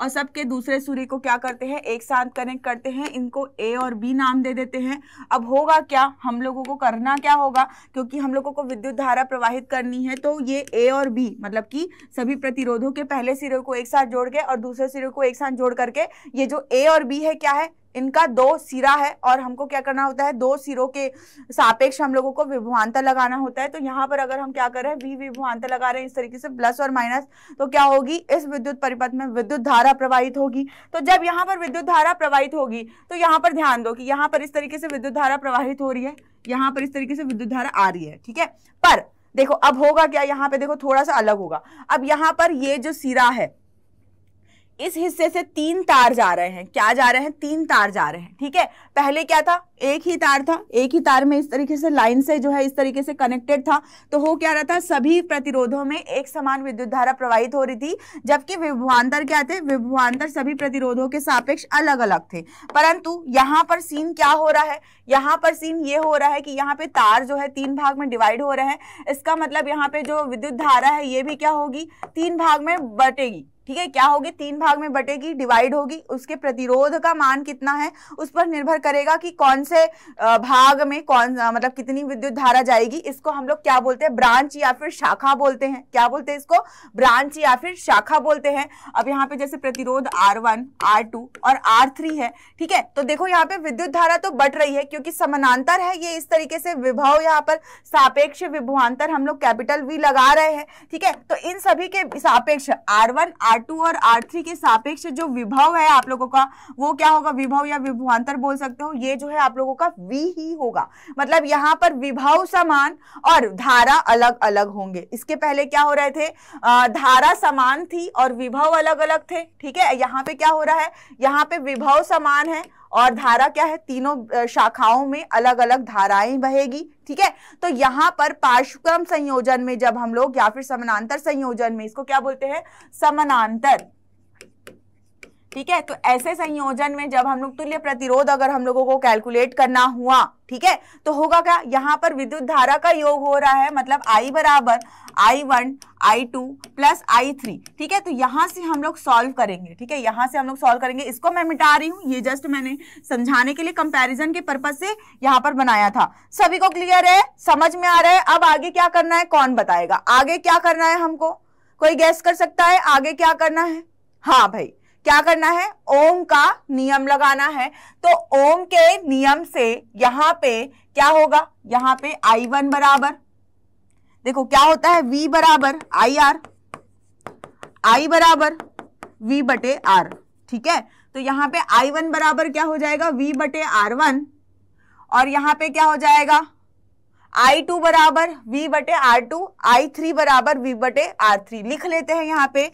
और सबके दूसरे सूर्य को क्या करते हैं एक साथ कनेक्ट करते हैं इनको ए और बी नाम दे देते हैं अब होगा क्या हम लोगों को करना क्या होगा क्योंकि हम लोगों को विद्युत धारा प्रवाहित करनी है तो ये ए और बी मतलब कि सभी प्रतिरोधों के पहले सिरे को एक साथ जोड़ के और दूसरे सिरे को एक साथ जोड़ करके ये जो ए और बी है क्या है इनका दो सिरा है और हमको क्या करना होता है दो सिरों के सापेक्ष हम लोगों को विभवांतर लगाना होता है तो यहाँ पर अगर हम क्या कर रहे हैं वी विभवांतर लगा रहे हैं इस तरीके से प्लस और माइनस तो क्या होगी इस विद्युत परिपथ में विद्युत धारा प्रवाहित होगी तो जब यहाँ पर विद्युत धारा प्रवाहित होगी तो यहाँ पर ध्यान दो कि यहाँ पर इस तरीके से विद्युत धारा प्रवाहित हो रही है यहाँ पर इस तरीके से विद्युत धारा आ रही है ठीक है पर देखो अब होगा क्या यहाँ पे देखो थोड़ा सा अलग होगा अब यहाँ पर ये जो सिरा है इस हिस्से से तीन तार जा रहे हैं क्या जा रहे हैं तीन तार जा रहे हैं ठीक है पहले क्या था एक ही तार था एक ही तार में इस तरीके से लाइन से जो है इस तरीके से कनेक्टेड था तो हो क्या रहा था सभी प्रतिरोधों में एक समान विद्युत धारा प्रवाहित हो रही थी जबकि विभवान्तर क्या थे विभवान्तर सभी प्रतिरोधों के सापेक्ष अलग अलग थे परंतु यहाँ पर सीन क्या हो रहा है यहाँ पर सीन ये हो रहा है कि यहाँ पे तार जो है तीन भाग में डिवाइड हो रहे हैं इसका मतलब यहाँ पे जो विद्युत धारा है ये भी क्या होगी तीन भाग में बटेगी ठीक है क्या होगी तीन भाग में बटेगी डिवाइड होगी उसके प्रतिरोध का मान कितना है उस पर निर्भर करेगा कि कौन से भाग में कौन मतलब कितनी विद्युत धारा जाएगी इसको हम लोग क्या बोलते हैं ब्रांच या फिर शाखा बोलते हैं क्या बोलते हैं इसको ब्रांच या फिर शाखा बोलते हैं अब यहाँ पे जैसे प्रतिरोध आर वन आर टू और आर थ्री है ठीक है तो देखो यहाँ पे विद्युत धारा तो बट रही है क्योंकि समानांतर है ये इस तरीके से विभव यहाँ पर सापेक्ष विभवांतर हम लोग कैपिटल वी लगा रहे हैं ठीक है तो इन सभी के सापेक्ष आर वन आर टू और आर थ्री के सापेक्ष जो विभव है आप लोगों का वो क्या होगा विभव या विभवांतर बोल सकते हो ये जो है आप लोगों का वी ही होगा मतलब यहाँ पर विभव समान और धारा अलग अलग होंगे इसके पहले क्या हो रहे थे आ, धारा समान थी और विभव अलग अलग थे ठीक है यहाँ पे क्या हो रहा है यहाँ पे विभव समान है और धारा क्या है तीनों शाखाओं में अलग अलग धाराएं बहेगी ठीक है तो यहां पर पार्श्वक्रम संयोजन में जब हम लोग या फिर समानांतर संयोजन में इसको क्या बोलते हैं समानांतर ठीक है तो ऐसे संयोजन में जब हम लोग तुल्य प्रतिरोध अगर हम लोगों को कैलकुलेट करना हुआ ठीक है तो होगा क्या यहाँ पर विद्युत धारा का योग हो रहा है मतलब I बराबर I1 one I two plus I three ठीक है तो यहाँ से हम लोग सॉल्व करेंगे ठीक है यहाँ से हम लोग सॉल्व करेंगे इसको मैं मिटा रही हूँ ये जस्ट मैंने समझाने के लिए कंपैरिजन के पर्पज से यहाँ पर बनाया था सभी को क्लियर है समझ में आ रहा है अब आगे क्या करना है कौन बताएगा आगे क्या करना है हमको कोई गैस कर सकता है आगे क्या करना है हाँ भाई क्या करना है ओम का नियम लगाना है तो ओम के नियम से यहां पे क्या होगा यहां पे आई वन बराबर देखो क्या होता है वी बराबर आई आर आई बराबर वी बटे आर ठीक है तो यहां पे आई वन बराबर क्या हो जाएगा वी बटे आर वन और यहां पे क्या हो जाएगा आई टू बराबर वी बटे आर टू आई थ्री बराबर वी बटे आर थ्री लिख लेते हैं यहां पे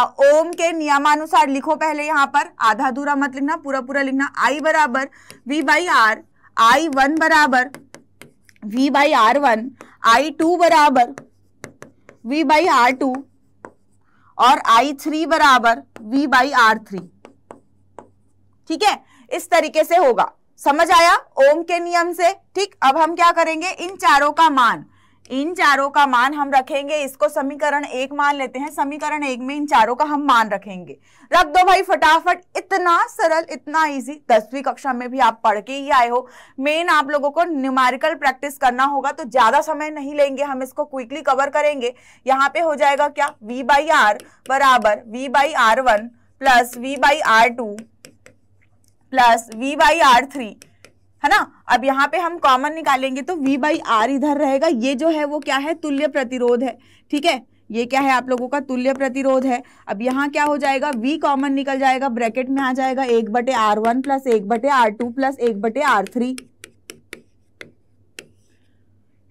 ओम के नियमानुसार लिखो पहले यहां पर आधा अधूरा मत लिखना पूरा पूरा लिखना आई बराबर V by R I one बराबर V by R one I two बराबर वी बाई आर टू और आई थ्री बराबर वी बाई आर थ्री ठीक है इस तरीके से होगा समझ आया ओम के नियम से ठीक अब हम क्या करेंगे इन चारों का मान इन चारों का मान हम रखेंगे इसको समीकरण एक मान लेते हैं समीकरण एक में इन चारों का हम मान रखेंगे रख दो भाई फटाफट इतना सरल इतना इजी दसवीं कक्षा में भी आप पढ़ के ही आए हो मेन आप लोगों को न्यूमेरिकल प्रैक्टिस करना होगा तो ज्यादा समय नहीं लेंगे हम इसको क्विकली कवर करेंगे यहाँ पे हो जाएगा क्या वी बाई आर बराबर V by R one plus V by R two plus V by R three है ना अब यहाँ पे हम कॉमन निकालेंगे तो वी बाई आर इधर रहेगा ये जो है वो क्या है तुल्य प्रतिरोध है ठीक है ये क्या है आप लोगों का तुल्य प्रतिरोध है अब यहाँ क्या हो जाएगा v कॉमन निकल जाएगा ब्रैकेट में आ जाएगा एक बटे आर वन प्लस एक बटे आर टू प्लस एक बटे आर थ्री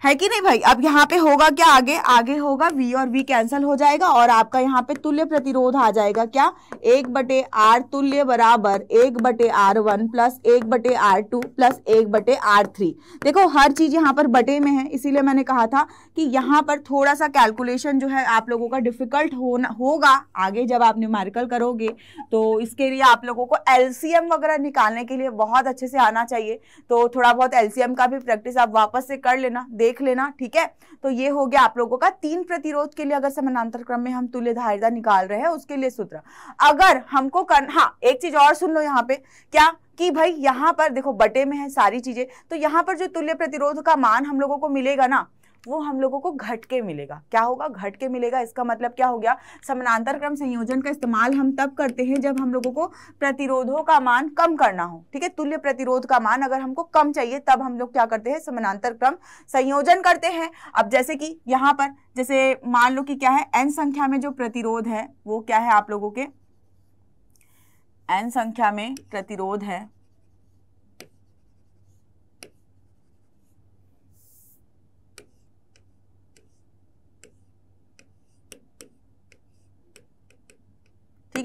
है कि नहीं भाई अब यहाँ पे होगा क्या आगे आगे होगा वी और वी कैंसिल हो जाएगा और आपका यहाँ पे तुल्य प्रतिरोध आ जाएगा क्या एक बटे आर तुल्य बराबर एक बटे आर वन प्लस एक बटे आर टू प्लस एक बटे आर थ्री देखो हर चीज यहाँ पर बटे में है इसीलिए मैंने कहा था कि यहाँ पर थोड़ा सा कैलकुलेशन जो है आप लोगों का डिफिकल्ट होना होगा आगे जब आप न्यूमेरिकल करोगे तो इसके लिए आप लोगों को एलसीएम वगैरह निकालने के लिए बहुत अच्छे से आना चाहिए तो थोड़ा बहुत एलसीएम का भी प्रैक्टिस आप वापस से कर लेना देख देख लेना ठीक है तो ये हो गया आप लोगों का तीन प्रतिरोध के लिए अगर समानांतर क्रम में हम तुल्य धारिता निकाल रहे हैं उसके लिए सूत्र अगर हमको कर हाँ एक चीज और सुन लो यहाँ पे क्या कि भाई यहाँ पर देखो बटे में है सारी चीजें तो यहाँ पर जो तुल्य प्रतिरोध का मान हम लोगों को मिलेगा ना वो हम लोगों को घट के मिलेगा क्या होगा घट के मिलेगा इसका मतलब क्या हो गया समानांतर क्रम संयोजन का इस्तेमाल हम तब करते हैं जब हम लोगों को प्रतिरोधों का मान कम करना हो ठीक है तुल्य प्रतिरोध का मान अगर हमको कम चाहिए तब हम लोग क्या करते हैं समानांतर क्रम संयोजन करते हैं अब जैसे कि यहाँ पर जैसे मान लो कि क्या है एन संख्या में जो प्रतिरोध है वो क्या है आप लोगों के एन संख्या में प्रतिरोध है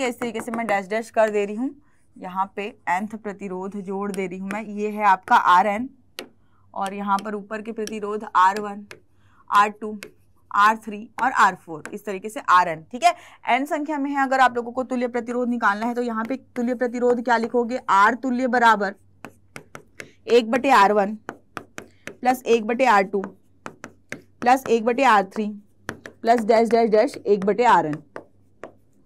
है इस तरीके से मैं डैश डैश कर दे रही हूँ यहाँ पे एंथ प्रतिरोध जोड़ दे रही हूँ मैं ये है आपका आर एन और यहाँ पर ऊपर के प्रतिरोध R one R two R three और आर फोर इस तरीके से आर एन ठीक है एन संख्या में है अगर आप लोगों को तुल्य प्रतिरोध निकालना है तो यहाँ पे तुल्य प्रतिरोध क्या लिखोगे आर तुल्य बराबर एक बटे आर वन प्लस एक बटे आर टू प्लस एक बटे R three plus dash dash dash एक बटे आर एन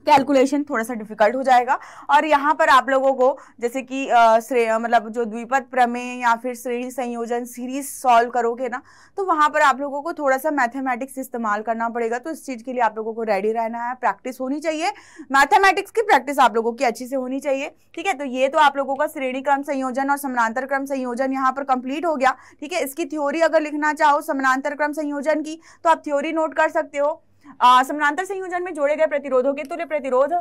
कैलकुलेशन थोड़ा सा डिफिकल्ट हो जाएगा और यहाँ पर आप लोगों को जैसे कि श्रेय मतलब जो द्विपद प्रमेय या फिर श्रेणी संयोजन सीरीज सॉल्व करोगे ना तो वहाँ पर आप लोगों को थोड़ा सा मैथमेटिक्स इस्तेमाल करना पड़ेगा तो इस चीज़ के लिए आप लोगों को रेडी रहना है प्रैक्टिस होनी चाहिए मैथेमेटिक्स की प्रैक्टिस आप लोगों की अच्छी से होनी चाहिए ठीक है तो ये तो आप लोगों का श्रेणी क्रम संयोजन और समानांतर क्रम संयोजन यहाँ पर कंप्लीट हो गया ठीक है इसकी थ्योरी अगर लिखना चाहो समानांतर क्रम संयोजन की तो आप थ्योरी नोट कर सकते हो समानांतर संयोजन में जोड़े गए प्रतिरोधों के तुल्य प्रतिरोध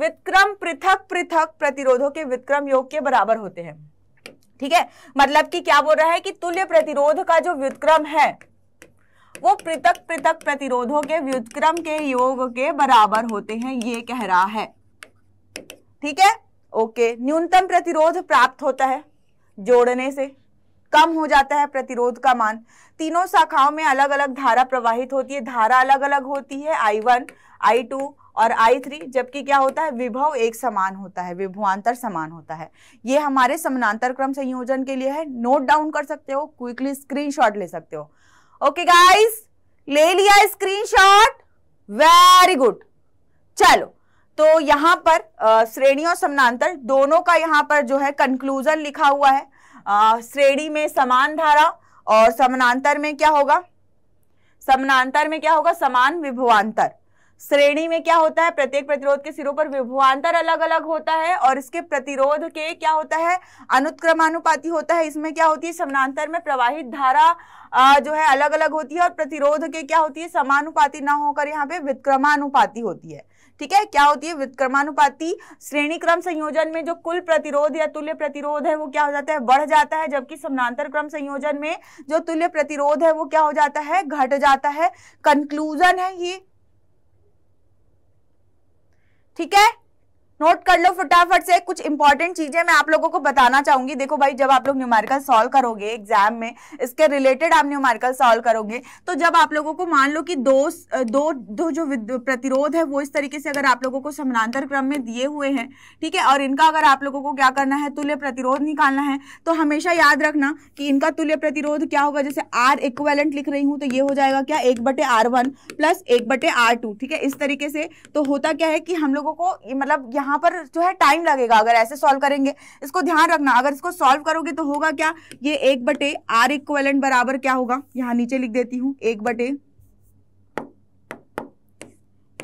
विक्रम पृथक पृथक प्रतिरोधों के विक्रम योग के बराबर होते हैं ठीक है मतलब कि क्या बोल रहा है कि तुल्य प्रतिरोध का जो व्युत्क्रम है वो पृथक पृथक प्रतिरोधों के व्युत्क्रम के योग के बराबर होते हैं ये कह रहा है ठीक है ओके न्यूनतम प्रतिरोध प्राप्त होता है जोड़ने से कम हो जाता है प्रतिरोध का मान तीनों शाखाओं में अलग अलग धारा प्रवाहित होती है धारा अलग अलग होती है आई वन आई टू और आई थ्री जबकि क्या होता है विभव एक समान होता है विभवांतर समान होता है ये हमारे समानांतर क्रम संयोजन के लिए है नोट डाउन कर सकते हो क्विकली स्क्रीनशॉट ले सकते हो ओके गाइस ले लिया स्क्रीनशॉट वेरी गुड चलो तो यहां पर श्रेणी और समानांतर दोनों का यहां पर जो है कंक्लूजन लिखा हुआ है श्रेणी में समान धारा और समानांतर में क्या होगा समानांतर में क्या होगा समान विभुआंतर श्रेणी में क्या होता है प्रत्येक प्रतिरोध के सिरों पर विभुआंतर अलग अलग होता है और इसके प्रतिरोध के क्या होता है अनुत्क्रमानुपाती होता है इसमें क्या होती है समानांतर में प्रवाहित धारा जो है अलग अलग होती है और प्रतिरोध के क्या होती है समानुपाती ना होकर यहाँ पे विक्रमानुपाती होती है ठीक है क्या होती है विक्रमानुपाति श्रेणी क्रम संयोजन में जो कुल प्रतिरोध या तुल्य प्रतिरोध है वो क्या हो जाता है बढ़ जाता है जबकि समानांतर क्रम संयोजन में जो तुल्य प्रतिरोध है वो क्या हो जाता है घट जाता है कंक्लूजन है ये ठीक है नोट कर लो फटाफट से कुछ इंपॉर्टेंट चीजें मैं आप लोगों को बताना चाहूंगी देखो भाई जब आप लोग न्यूमेरिकल सॉल्व करोगे एग्जाम में इसके रिलेटेड आप न्यूमेरिकल सॉल्व करोगे तो जब आप लोगों को मान लो कि दो दो दो जो प्रतिरोध है वो इस तरीके से अगर आप लोगों को समानांतर क्रम में दिए हुए हैं ठीक है और इनका अगर आप लोगों को क्या करना है तुल्य प्रतिरोध निकालना है तो हमेशा याद रखना कि इनका तुल्य प्रतिरोध क्या होगा जैसे आर इक्वेलेंट लिख रही हूँ तो ये हो जाएगा क्या एक बटे आर वन प्लस एक बटे आर टू ठीक है इस तरीके से तो होता क्या है कि हम लोगों को मतलब यहाँ यहाँ पर जो है टाइम लगेगा अगर ऐसे सॉल्व करेंगे इसको ध्यान रखना अगर इसको सॉल्व करोगे तो होगा क्या ये एक बटे आर इक्वेलेंट बराबर क्या होगा यहाँ नीचे लिख देती हूँ एक बटे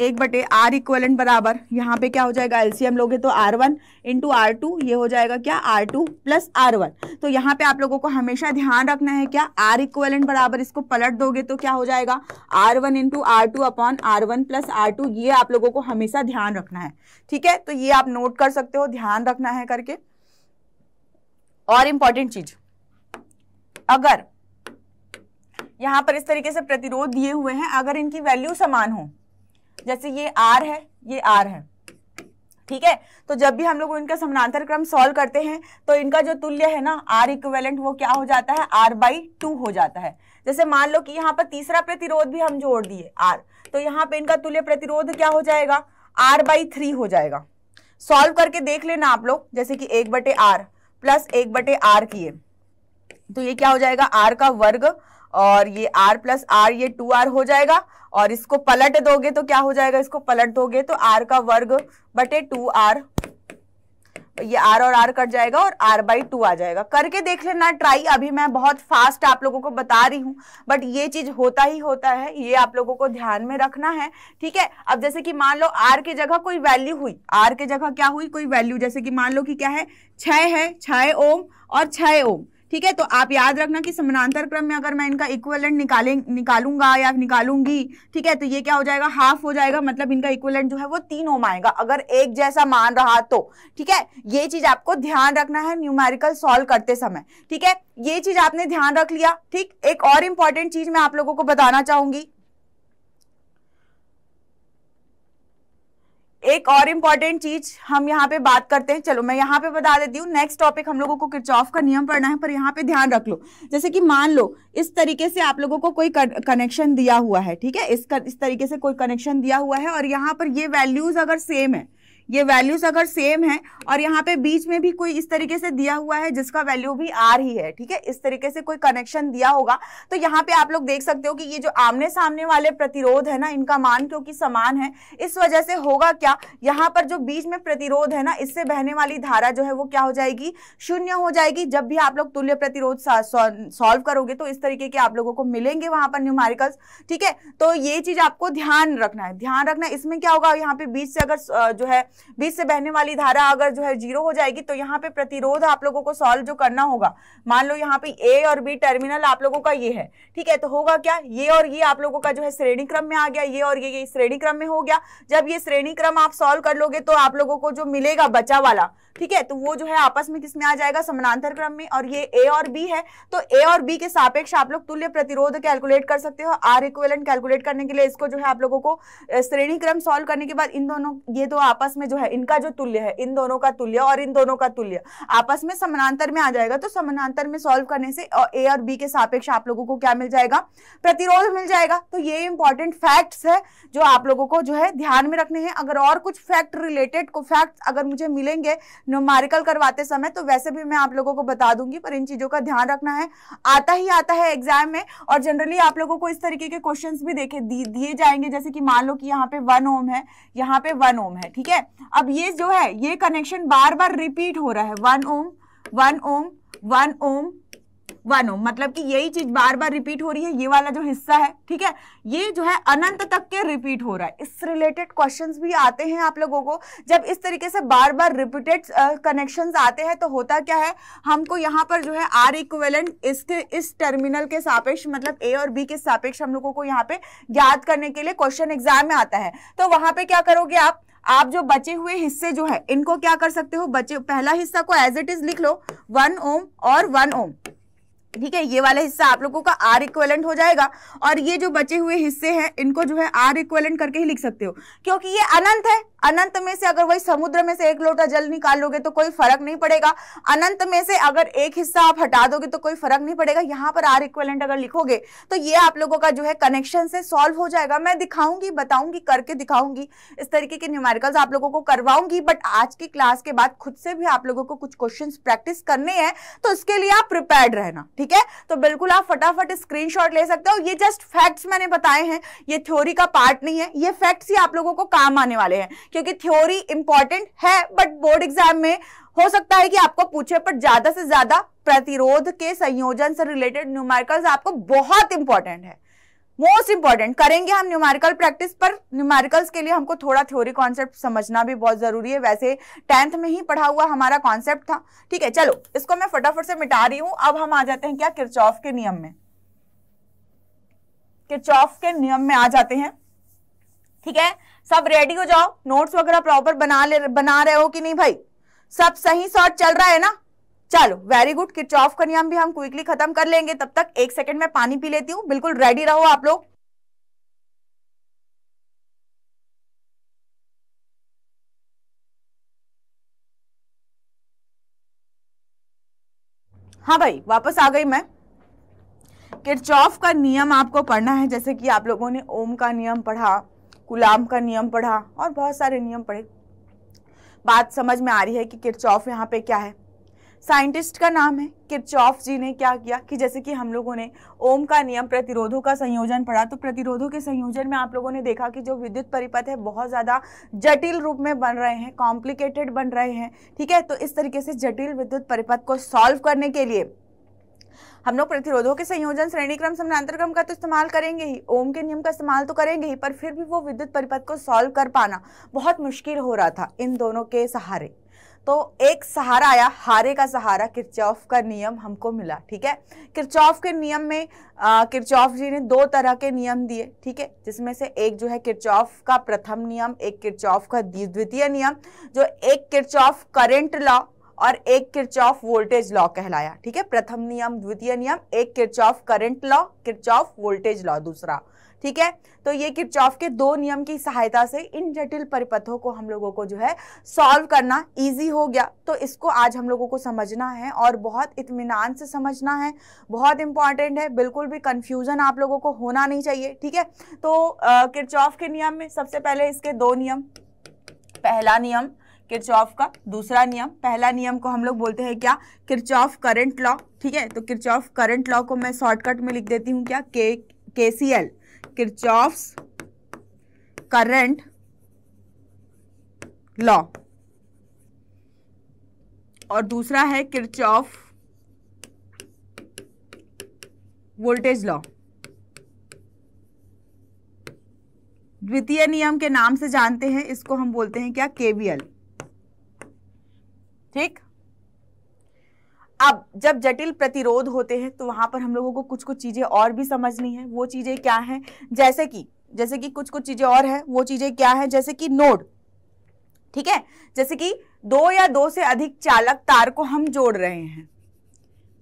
एक बटे आर इक्वलेंट बराबर यहाँ पे क्या हो जाएगा एलसीएम लोगे तो R one into R two ये हो जाएगा क्या R two plus R one तो यहाँ पे आप लोगों को हमेशा ध्यान रखना है क्या आर इक्वलेंट बराबर इसको पलट दोगे तो क्या हो जाएगा R one into R two upon R one plus R two ये आप लोगों को हमेशा ध्यान रखना है ठीक है तो ये आप नोट कर सकते हो ध्यान रखना है करके और इम्पॉर्टेंट चीज अगर यहाँ पर इस तरीके से प्रतिरोध दिए हुए हैं अगर इनकी वैल्यू समान हो जैसे ये आर है ये आर है ठीक है तो जब भी हम लोग इनका समानांतर क्रम सॉल्व करते हैं तो इनका जो तुल्य है ना आर इक्वेलेंट वो क्या हो जाता है आर बाई टू हो जाता है जैसे मान लो कि यहाँ पर तीसरा प्रतिरोध भी हम जोड़ दिए आर तो यहाँ पे इनका तुल्य प्रतिरोध क्या हो जाएगा आर बाई थ्री हो जाएगा सॉल्व करके देख लेना आप लोग जैसे कि एक बटे आर प्लस एक बटे आर किए तो ये क्या हो जाएगा आर का वर्ग और ये आर प्लस आर ये टू आर हो जाएगा और इसको पलट दोगे तो क्या हो जाएगा इसको पलट दोगे तो आर का वर्ग बटे टू आर ये आर और आर कट जाएगा और आर बाई टू आ जाएगा करके देख लेना ट्राई अभी मैं बहुत फास्ट आप लोगों को बता रही हूं बट ये चीज होता ही होता है ये आप लोगों को ध्यान में रखना है ठीक है अब जैसे कि मान लो आर की जगह कोई वैल्यू हुई आर की जगह क्या हुई कोई वैल्यू जैसे कि मान लो कि क्या है छ है छः ओम और छः ओम ठीक है तो आप याद रखना कि समानांतर क्रम में अगर मैं इनका इक्वलेंट निकाले निकालूंगा या निकालूंगी ठीक है तो ये क्या हो जाएगा हाफ हो जाएगा मतलब इनका इक्वलेंट जो है वो तीन ओम आएगा अगर एक जैसा मान रहा तो ठीक है ये चीज आपको ध्यान रखना है न्यूमेरिकल सॉल्व करते समय ठीक है ये चीज आपने ध्यान रख लिया ठीक एक और इंपॉर्टेंट चीज मैं आप लोगों को बताना चाहूंगी एक और इम्पॉर्टेंट चीज हम यहाँ पे बात करते हैं चलो मैं यहाँ पे बता देती हूँ नेक्स्ट टॉपिक हम लोगों को किचॉफ का नियम पढ़ना है पर यहाँ पे ध्यान रख लो जैसे कि मान लो इस तरीके से आप लोगों को कोई कनेक्शन दिया हुआ है ठीक है इस, कर, इस तरीके से कोई कनेक्शन दिया हुआ है और यहाँ पर ये वैल्यूज अगर सेम है ये वैल्यूज अगर सेम है और यहाँ पे बीच में भी कोई इस तरीके से दिया हुआ है जिसका वैल्यू भी आर ही है ठीक है इस तरीके से कोई कनेक्शन दिया होगा तो यहाँ पे आप लोग देख सकते हो कि ये जो आमने सामने वाले प्रतिरोध है ना इनका मान क्योंकि समान है इस वजह से होगा क्या यहाँ पर जो बीच में प्रतिरोध है ना इससे बहने वाली धारा जो है वो क्या हो जाएगी शून्य हो जाएगी जब भी आप लोग तुल्य प्रतिरोध सॉल्व करोगे तो इस तरीके के आप लोगों को मिलेंगे वहां पर न्यूमारिकल्स ठीक है तो ये चीज आपको ध्यान रखना है ध्यान रखना इसमें क्या होगा यहाँ पे बीच से अगर जो है बीच से बहने वाली धारा अगर जो है जीरो हो जाएगी तो यहाँ पे प्रतिरोध आप लोगों को सॉल्व जो करना होगा मान लो यहाँ पे ए और बी टर्मिनल आप लोगों का ये है ठीक है तो होगा क्या ये और ये आप लोगों का जो है श्रेणी क्रम में आ गया ये और ये, ये श्रेणी क्रम में हो गया जब ये श्रेणी क्रम आप सोल्व कर लोगे तो आप लोगों को जो मिलेगा बचा वाला ठीक है तो वो जो है आपस में किसमें आ जाएगा समानांतर क्रम में और ये ए और बी है तो ए और बी के सापेक्ष आप लोग तुल्य प्रतिरोध कैलकुलेट कर सकते हो आर इक्वेलेंट कैलकुलेट करने के लिए इसको जो है आप लोगों को श्रेणी क्रम सॉल्व करने के बाद इन दोनों ये तो आपस में जो है इनका जो तुल्य है इन दोनों का तुल्य और इन दोनों का तुल्य आपस में समानांतर में आ जाएगा तो समानांतर में सॉल्व करने से ए और बी के सापेक्ष आप लोगों को क्या मिल जाएगा प्रतिरोध मिल जाएगा तो ये इंपॉर्टेंट फैक्ट्स है जो आप लोगों को जो है ध्यान में रखने हैं अगर और कुछ फैक्ट रिलेटेड को फैक्ट अगर मुझे मिलेंगे न्यूमारिकल करवाते समय तो वैसे भी मैं आप लोगों को बता दूंगी पर इन चीज़ों का ध्यान रखना है आता ही आता है एग्जाम में और जनरली आप लोगों को इस तरीके के क्वेश्चन भी देखे दिए जाएंगे जैसे कि मान लो कि यहाँ पे वन ओम है यहाँ पे वन ओम है ठीक है अब ये जो है ये कनेक्शन बार बार रिपीट हो रहा है one ohm one ohm one ohm one ohm मतलब कि यही चीज बार बार रिपीट हो रही है ये वाला जो हिस्सा है ठीक है ये जो है अनंत तक के रिपीट हो रहा है इस रिलेटेड क्वेश्चन भी आते हैं आप लोगों को जब इस तरीके से बार बार रिपीटेड कनेक्शन आते हैं तो होता क्या है हमको यहाँ पर जो है आर इक्वेलेंट इसके इस टर्मिनल के सापेक्ष मतलब ए और बी के सापेक्ष हम लोगों को यहाँ पे याद करने के लिए क्वेश्चन एग्जाम में आता है तो वहां पे क्या करोगे आप आप जो बचे हुए हिस्से जो है इनको क्या कर सकते हो बचे पहला हिस्सा को एज इट इज लिख लो वन ओम और वन ओम ठीक है ये वाला हिस्सा आप लोगों का आर इक्वेलेंट हो जाएगा और ये जो बचे हुए हिस्से हैं इनको जो है आर इक्वेलेंट करके ही लिख सकते हो क्योंकि ये अनंत है अनंत में से अगर वही समुद्र में से एक लोटा जल निकालोगे तो कोई फर्क नहीं पड़ेगा अनंत में से अगर एक हिस्सा आप हटा दोगे तो कोई फर्क नहीं पड़ेगा यहाँ पर आर इक्वेलेंट अगर लिखोगे तो ये आप लोगों का जो है कनेक्शन से सॉल्व हो जाएगा मैं दिखाऊंगी बताऊंगी करके दिखाऊंगी इस तरीके के न्यूमेरिकल्स आप लोगों को करवाऊंगी बट आज की क्लास के बाद खुद से भी आप लोगों को कुछ क्वेश्चन प्रैक्टिस करने हैं तो इसके लिए आप प्रिपेयर रहना ठीक ठीक है तो बिल्कुल आप फटाफट स्क्रीन ले सकते हो ये जस्ट फैक्ट्स मैंने बताए हैं ये थ्योरी का पार्ट नहीं है ये फैक्ट्स ही आप लोगों को काम आने वाले हैं क्योंकि थ्योरी इंपॉर्टेंट है बट बोर्ड एग्जाम में हो सकता है कि आपको पूछे पर ज्यादा से ज्यादा प्रतिरोध के संयोजन से रिलेटेड न्यूमार्कल्स आपको बहुत इंपॉर्टेंट है मोस्ट इंपॉर्टेंट करेंगे हम न्यूमेरिकल प्रैक्टिस पर न्यूमेरिकल्स के लिए हमको थोड़ा थ्योरी कॉन्सेप्ट समझना भी बहुत जरूरी है वैसे टेंथ में ही पढ़ा हुआ हमारा कॉन्सेप्ट था ठीक है चलो इसको मैं फटाफट से मिटा रही हूं अब हम आ जाते हैं क्या किरचौफ के नियम में किरचौफ के नियम में आ जाते हैं ठीक है सब रेडी हो जाओ नोट्स वगैरह प्रॉपर बना ले बना रहे हो कि नहीं भाई सब सही शॉर्ट चल रहा है ना चलो वेरी गुड किच ऑफ का नियम भी हम क्विकली खत्म कर लेंगे तब तक एक सेकंड में पानी पी लेती हूँ बिल्कुल रेडी रहो आप लोग हाँ भाई वापस आ गई मैं किरचॉफ का नियम आपको पढ़ना है जैसे कि आप लोगों ने ओम का नियम पढ़ा गुलाम का नियम पढ़ा और बहुत सारे नियम पढ़े बात समझ में आ रही है कि किरचॉफ यहाँ पे क्या है साइंटिस्ट का नाम है किरचॉफ जी ने क्या किया कि जैसे कि हम लोगों ने ओम का नियम प्रतिरोधों का संयोजन पढ़ा तो प्रतिरोधों के संयोजन में आप लोगों ने देखा कि जो विद्युत परिपथ है बहुत ज़्यादा जटिल रूप में बन रहे हैं कॉम्प्लिकेटेड बन रहे हैं ठीक है तो इस तरीके से जटिल विद्युत परिपथ को सॉल्व करने के लिए हम लोग प्रतिरोधों के संयोजन श्रेणी क्रम समानांतर क्रम का तो इस्तेमाल करेंगे ही ओम के नियम का इस्तेमाल तो करेंगे ही पर फिर भी वो विद्युत परिपथ को सॉल्व कर पाना बहुत मुश्किल हो रहा था इन दोनों के सहारे तो एक सहारा आया हारे का सहारा किरचौफ का नियम हमको मिला ठीक है किरचौफ के नियम में किरचौफ जी ने दो तरह के नियम दिए ठीक है जिसमें से एक जो है किरचौफ का प्रथम नियम एक किरचौफ का द्वितीय नियम जो एक किरचौफ करेंट लॉ और एक किरचौफ वोल्टेज लॉ कहलाया ठीक है प्रथम नियम द्वितीय नियम एक Kirchhoff current law Kirchhoff voltage law दूसरा ठीक है तो ये किरचॉफ के दो नियम की सहायता से इन जटिल परिपथों को हम लोगों को जो है सॉल्व करना ईजी हो गया तो इसको आज हम लोगों को समझना है और बहुत इतमान से समझना है बहुत इंपॉर्टेंट है बिल्कुल भी कंफ्यूजन आप लोगों को होना नहीं चाहिए ठीक है तो किरचॉफ के नियम में सबसे पहले इसके दो नियम पहला नियम किरचॉफ का दूसरा नियम पहला नियम को हम लोग बोलते हैं क्या किरचॉफ करंट लॉ ठीक है तो किरचॉफ करंट लॉ को मैं शॉर्टकट में लिख देती हूँ क्या के K C L Kirchhoff's current law और दूसरा है किरचॉफ वोल्टेज लॉ द्वितीय नियम के नाम से जानते हैं इसको हम बोलते हैं क्या केवीएल ठीक अब जब जटिल प्रतिरोध होते हैं तो वहां पर हम लोगों को कुछ कुछ चीजें और भी समझनी है वो चीजें क्या हैं जैसे कि जैसे कि कुछ कुछ चीजें और है वो चीजें क्या है जैसे कि नोड ठीक है जैसे कि दो या दो से अधिक चालक तार को हम जोड़ रहे हैं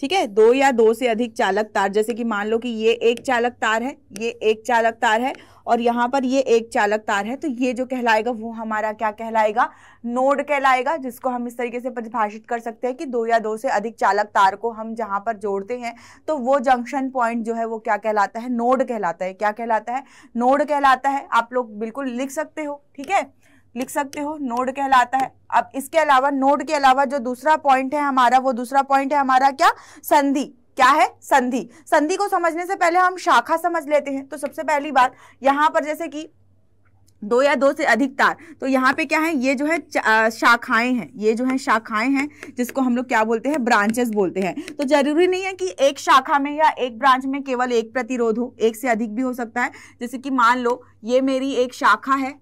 ठीक है दो या दो से अधिक चालक तार जैसे कि मान लो कि ये एक चालक तार है ये एक चालक तार है और यहाँ पर ये एक चालक तार है तो ये जो कहलाएगा वो हमारा क्या कहलाएगा नोड कहलाएगा जिसको हम इस तरीके से परिभाषित कर सकते हैं कि दो या दो से अधिक चालक तार को हम जहाँ पर जोड़ते हैं तो वो जंक्शन पॉइंट जो है वो क्या कहलाता है नोड कहलाता है क्या कहलाता है नोड कहलाता है आप लोग बिल्कुल लिख सकते हो ठीक है लिख सकते हो नोड कहलाता है अब इसके अलावा नोड के अलावा जो दूसरा पॉइंट है हमारा वो दूसरा पॉइंट है हमारा क्या संधि क्या है संधि संधि को समझने से पहले हम शाखा समझ लेते हैं तो सबसे पहली बात यहाँ पर जैसे कि दो या दो से अधिक तार तो यहाँ पे क्या है ये जो है शाखाएं हैं ये जो है शाखाएं हैं जिसको हम लोग क्या बोलते हैं ब्रांचेस बोलते हैं तो जरूरी नहीं है कि एक शाखा में या एक ब्रांच में केवल एक प्रतिरोध हो एक से अधिक भी हो सकता है जैसे कि मान लो ये मेरी एक शाखा है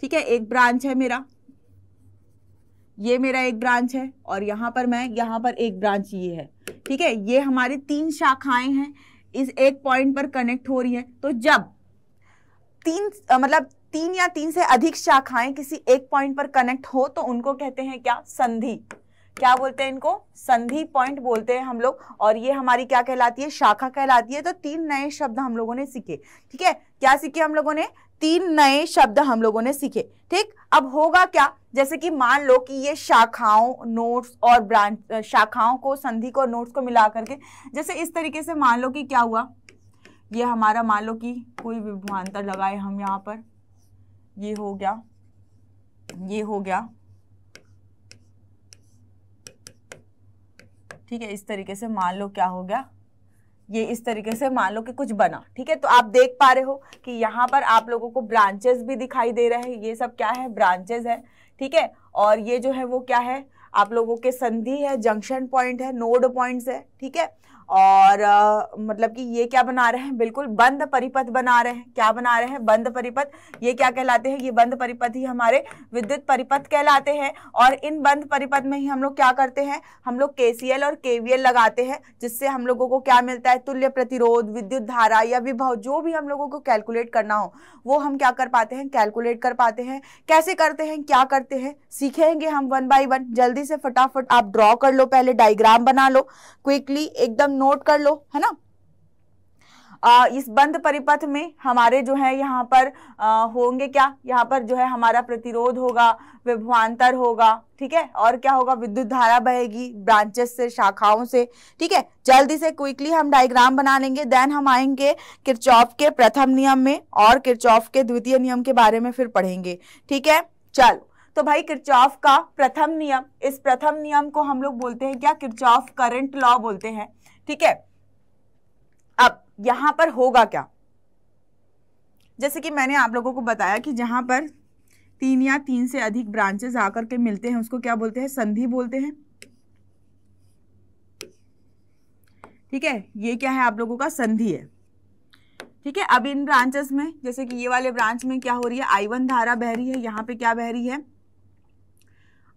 ठीक है एक ब्रांच है मेरा ये मेरा एक ब्रांच है और यहाँ पर मैं यहाँ पर एक ब्रांच ये है ठीक है ये हमारी तीन शाखाएं हैं इस एक पॉइंट पर कनेक्ट हो रही है तो जब तीन मतलब तीन या तीन से अधिक शाखाएं किसी एक पॉइंट पर कनेक्ट हो तो उनको कहते हैं क्या संधि क्या बोलते हैं इनको संधि पॉइंट बोलते हैं हम लोग और ये हमारी क्या कहलाती है शाखा कहलाती है तो तीन नए शब्द हम लोगों ने सीखे ठीक है क्या सीखे हम लोगों ने तीन नए शब्द हम लोगों ने सीखे ठीक अब होगा क्या जैसे कि मान लो कि ये शाखाओं नोट्स और ब्रांच शाखाओं को संधि को नोट्स को मिला करके जैसे इस तरीके से मान लो कि क्या हुआ ये हमारा मान लो कि कोई विभ्रांतर लगाए हम यहाँ पर ये हो गया ये हो गया ठीक है इस तरीके से मान लो क्या हो गया ये इस तरीके से मान लो कि कुछ बना ठीक है तो आप देख पा रहे हो कि यहाँ पर आप लोगों को ब्रांचेस भी दिखाई दे रहे हैं ये सब क्या है ब्रांचेस है ठीक है और ये जो है वो क्या है आप लोगों के संधि है जंक्शन पॉइंट है नोड पॉइंट्स है ठीक है और आ, मतलब कि ये क्या बना रहे हैं बिल्कुल बंद परिपथ बना रहे हैं क्या बना रहे हैं बंद परिपथ ये क्या कहलाते हैं ये बंद परिपथ ही हमारे विद्युत परिपथ कहलाते हैं और इन बंद परिपथ में ही हम लोग क्या करते हैं हम लोग के और के लगाते हैं जिससे हम लोगों को क्या मिलता है तुल्य प्रतिरोध विद्युत धारा या विभव जो भी हम लोगों को कैलकुलेट करना हो वो हम क्या कर पाते हैं कैलकुलेट कर पाते हैं कैसे करते हैं क्या करते हैं सीखेंगे हम वन बाई वन जल्दी से फटाफट आप ड्रॉ कर लो पहले डायग्राम बना लो क्विकली एकदम नोट कर लो है ना आ, इस बंद परिपथ में हमारे जो है यहाँ पर आ, होंगे क्या यहाँ पर जो है हमारा प्रतिरोध होगा विभवान्तर होगा ठीक है और क्या होगा विद्युत धारा बहेगी ब्रांचेस से शाखाओं से ठीक है जल्दी से क्विकली हम डायग्राम बना लेंगे देन हम आएंगे किरचौफ के प्रथम नियम में और किरचौफ के द्वितीय नियम के बारे में फिर पढ़ेंगे ठीक है चलो तो भाई किरचौफ का प्रथम नियम इस प्रथम नियम को हम लोग बोलते हैं क्या किरचौफ करंट लॉ बोलते हैं ठीक है अब यहां पर होगा क्या जैसे कि मैंने आप लोगों को बताया कि जहां पर तीन या तीन से अधिक ब्रांचेस आकर के मिलते हैं उसको क्या बोलते हैं संधि बोलते हैं ठीक है ये क्या है आप लोगों का संधि है ठीक है अब इन ब्रांचेस में जैसे कि ये वाले ब्रांच में क्या हो रही है आई वन धारा बह रही है यहां पे क्या बह रही है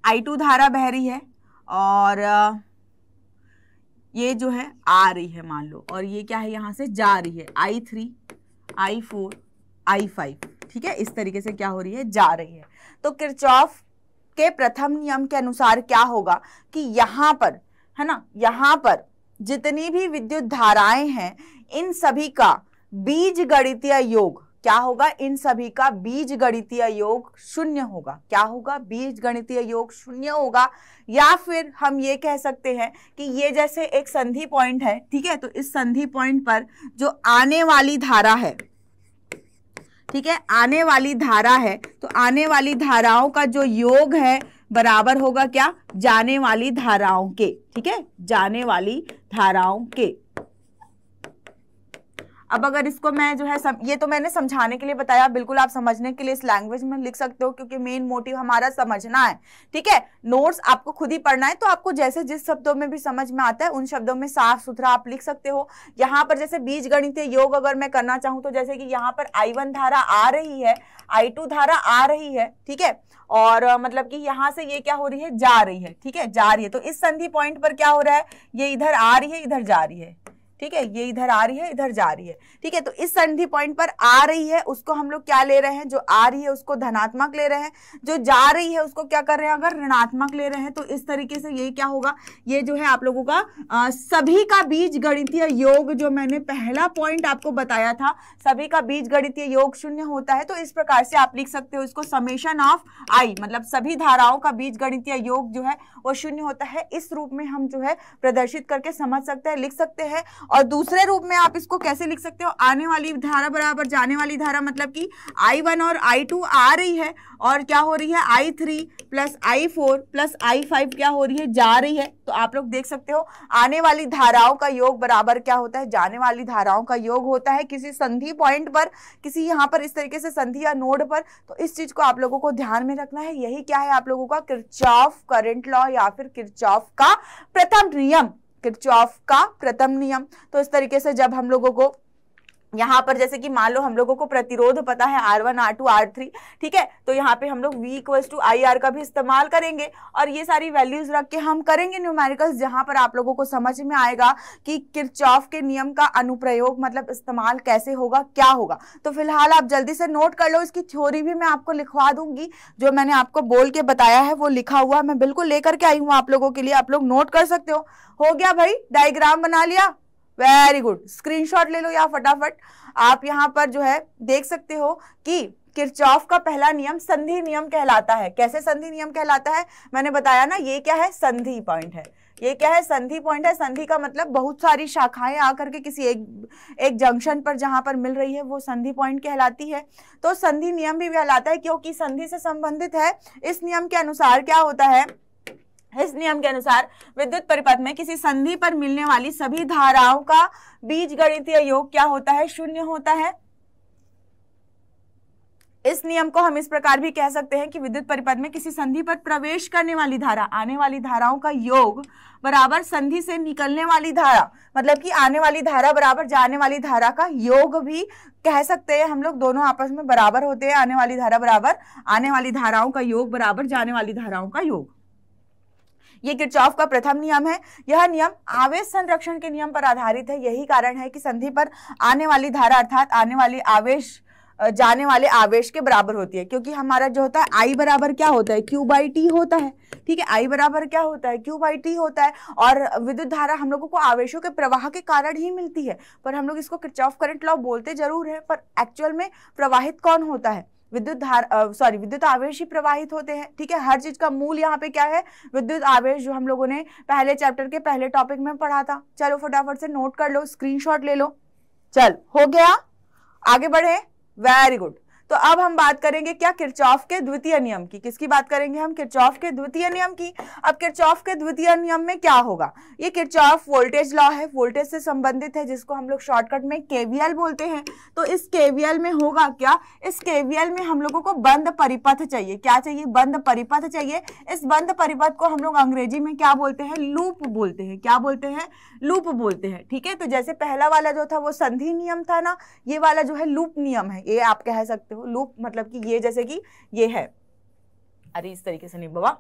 आई टू धारा बह रही है और ये जो है आ रही है मान लो और ये क्या है यहाँ से जा रही है I three I four I five ठीक है इस तरीके से क्या हो रही है जा रही है तो किरचॉफ के प्रथम नियम के अनुसार क्या होगा कि यहाँ पर है ना यहाँ पर जितनी भी विद्युत धाराएं हैं इन सभी का बीज गणितीय योग क्या होगा इन सभी का बीज गणितीय योग शून्य होगा क्या होगा बीज गणितीय योग शून्य होगा या फिर हम ये कह सकते हैं कि ये जैसे एक संधि पॉइंट है ठीक है तो इस संधि पॉइंट पर जो आने वाली धारा है ठीक है आने वाली धारा है तो आने वाली धाराओं का जो योग है बराबर होगा क्या जाने वाली धाराओं के ठीक है जाने वाली धाराओं के अब अगर इसको मैं जो है सम, ये तो मैंने समझाने के लिए बताया बिल्कुल आप समझने के लिए इस लैंग्वेज में लिख सकते हो क्योंकि मेन मोटिव हमारा समझना है ठीक है नोट्स आपको खुद ही पढ़ना है तो आपको जैसे जिस शब्दों में भी समझ में आता है उन शब्दों में साफ सुथरा आप लिख सकते हो यहाँ पर जैसे बीज गणित योग अगर मैं करना चाहूँ तो जैसे कि यहाँ पर आई धारा आ रही है आई धारा आ रही है ठीक है और मतलब कि यहाँ से ये क्या हो रही है जा रही है ठीक है जा रही है तो इस संधि पॉइंट पर क्या हो रहा है ये इधर आ रही है इधर जा रही है ठीक है ये इधर आ रही है इधर जा रही है ठीक है तो इस संधि पॉइंट पर आ रही है उसको हम लोग क्या ले रहे हैं जो आ रही है उसको धनात्मक ले रहे हैं जो जा रही है उसको क्या कर रहे हैं अगर ऋणात्मक ले रहे हैं तो इस तरीके से ये क्या होगा ये जो है आप लोगों का आ, सभी का बीज गणितीय योग जो मैंने पहला पॉइंट आपको बताया था सभी का बीज गणितीय योग शून्य होता है तो इस प्रकार से आप लिख सकते हो इसको समेशन ऑफ आई मतलब सभी धाराओं का बीज गणितीय योग जो है वो शून्य होता है इस रूप में हम जो है प्रदर्शित करके समझ सकते हैं लिख सकते हैं और दूसरे रूप में आप इसको कैसे लिख सकते हो आने वाली धारा बराबर जाने वाली धारा मतलब कि आई वन और आई टू आ रही है और क्या हो रही है I three plus I four plus I five क्या हो रही है जा रही है तो आप लोग देख सकते हो आने वाली धाराओं का योग बराबर क्या होता है जाने वाली धाराओं का योग होता है किसी संधि पॉइंट पर किसी यहाँ पर इस तरीके से संधि या नोड पर तो इस चीज को आप लोगों को ध्यान में रखना है यही क्या है आप लोगों का किरचॉफ करेंट लॉ या फिर किरचॉफ का प्रथम नियम किरचॉफ का प्रथम नियम तो इस तरीके से जब हम लोगों को यहाँ पर जैसे कि मान लो हम लोगों को प्रतिरोध पता है R1, R2, R3 ठीक है तो यहाँ पे हम लोग V equals to I R का भी इस्तेमाल करेंगे और ये सारी वैल्यूज रख के हम करेंगे न्यूमेरिकल्स जहाँ पर आप लोगों को समझ में आएगा कि किरचॉफ के नियम का अनुप्रयोग मतलब इस्तेमाल कैसे होगा क्या होगा तो फिलहाल आप जल्दी से नोट कर लो इसकी थ्योरी भी मैं आपको लिखवा दूंगी जो मैंने आपको बोल के बताया है वो लिखा हुआ मैं बिल्कुल लेकर के आई हूँ आप लोगों के लिए आप लोग नोट कर सकते हो हो गया भाई डायग्राम बना लिया वेरी गुड स्क्रीनशॉट ले लो या फटाफट आप यहाँ पर जो है देख सकते हो कि किरचॉफ का पहला नियम संधि नियम कहलाता है कैसे संधि नियम कहलाता है मैंने बताया ना ये क्या है संधि पॉइंट है ये क्या है संधि पॉइंट है संधि का मतलब बहुत सारी शाखाएं आकर के किसी एक एक जंक्शन पर जहां पर मिल रही है वो संधि पॉइंट कहलाती है तो संधि नियम भी कहलाता है क्योंकि संधि से संबंधित है इस नियम के अनुसार क्या होता है इस नियम के अनुसार विद्युत परिपथ में किसी संधि पर मिलने वाली सभी धाराओं का बीज गणितीय योग क्या होता है शून्य होता है इस नियम को हम इस प्रकार भी कह सकते हैं कि विद्युत परिपथ में किसी संधि पर प्रवेश करने वाली धारा आने वाली धाराओं का योग बराबर संधि से निकलने वाली धारा मतलब कि आने वाली धारा बराबर जाने वाली धारा का योग भी कह सकते हैं हम लोग दोनों आपस में बराबर होते हैं आने वाली धारा बराबर आने वाली धाराओं का योग बराबर जाने वाली धाराओं का योग ये किरचॉफ का प्रथम नियम है यह नियम आवेश संरक्षण के नियम पर आधारित है यही कारण है कि संधि पर आने वाली धारा अर्थात आने वाली आवेश जाने वाले आवेश के बराबर होती है क्योंकि हमारा जो होता है आई बराबर क्या होता है क्यू बाई टी होता है ठीक है आई बराबर क्या होता है क्यू बाई टी होता है और विद्युत धारा हम लोगों को आवेशों के प्रवाह के कारण ही मिलती है पर हम लोग इसको किचॉफ करंट लॉ बोलते जरूर है पर एक्चुअल में प्रवाहित कौन होता है विद्युत धार सॉरी विद्युत आवेश ही प्रवाहित होते हैं ठीक है हर चीज का मूल यहाँ पे क्या है विद्युत आवेश जो हम लोगों ने पहले चैप्टर के पहले टॉपिक में पढ़ा था चलो फटाफट से नोट कर लो स्क्रीनशॉट ले लो चल हो गया आगे बढ़े वेरी गुड तो अब हम बात करेंगे क्या किरचौफ के द्वितीय नियम की किसकी बात करेंगे हम किरचौफ के द्वितीय नियम की अब किरचौफ के द्वितीय नियम में क्या होगा ये किरचौफ वोल्टेज लॉ है वोल्टेज से संबंधित है जिसको हम लोग शॉर्टकट में केवीएल बोलते हैं तो इस केवीएल में होगा क्या इस केवीएल में हम लोगों को बंद परिपथ चाहिए क्या चाहिए बंद परिपथ चाहिए इस बंद परिपथ को हम लोग अंग्रेजी में क्या बोलते हैं लूप बोलते हैं क्या बोलते हैं लूप बोलते हैं ठीक है तो जैसे पहला वाला जो था वो संधि नियम था ना ये वाला जो है लूप नियम है ये आप कह सकते हो हो लूप मतलब कि ये जैसे कि ये है अरे इस तरीके से नहीं बाबा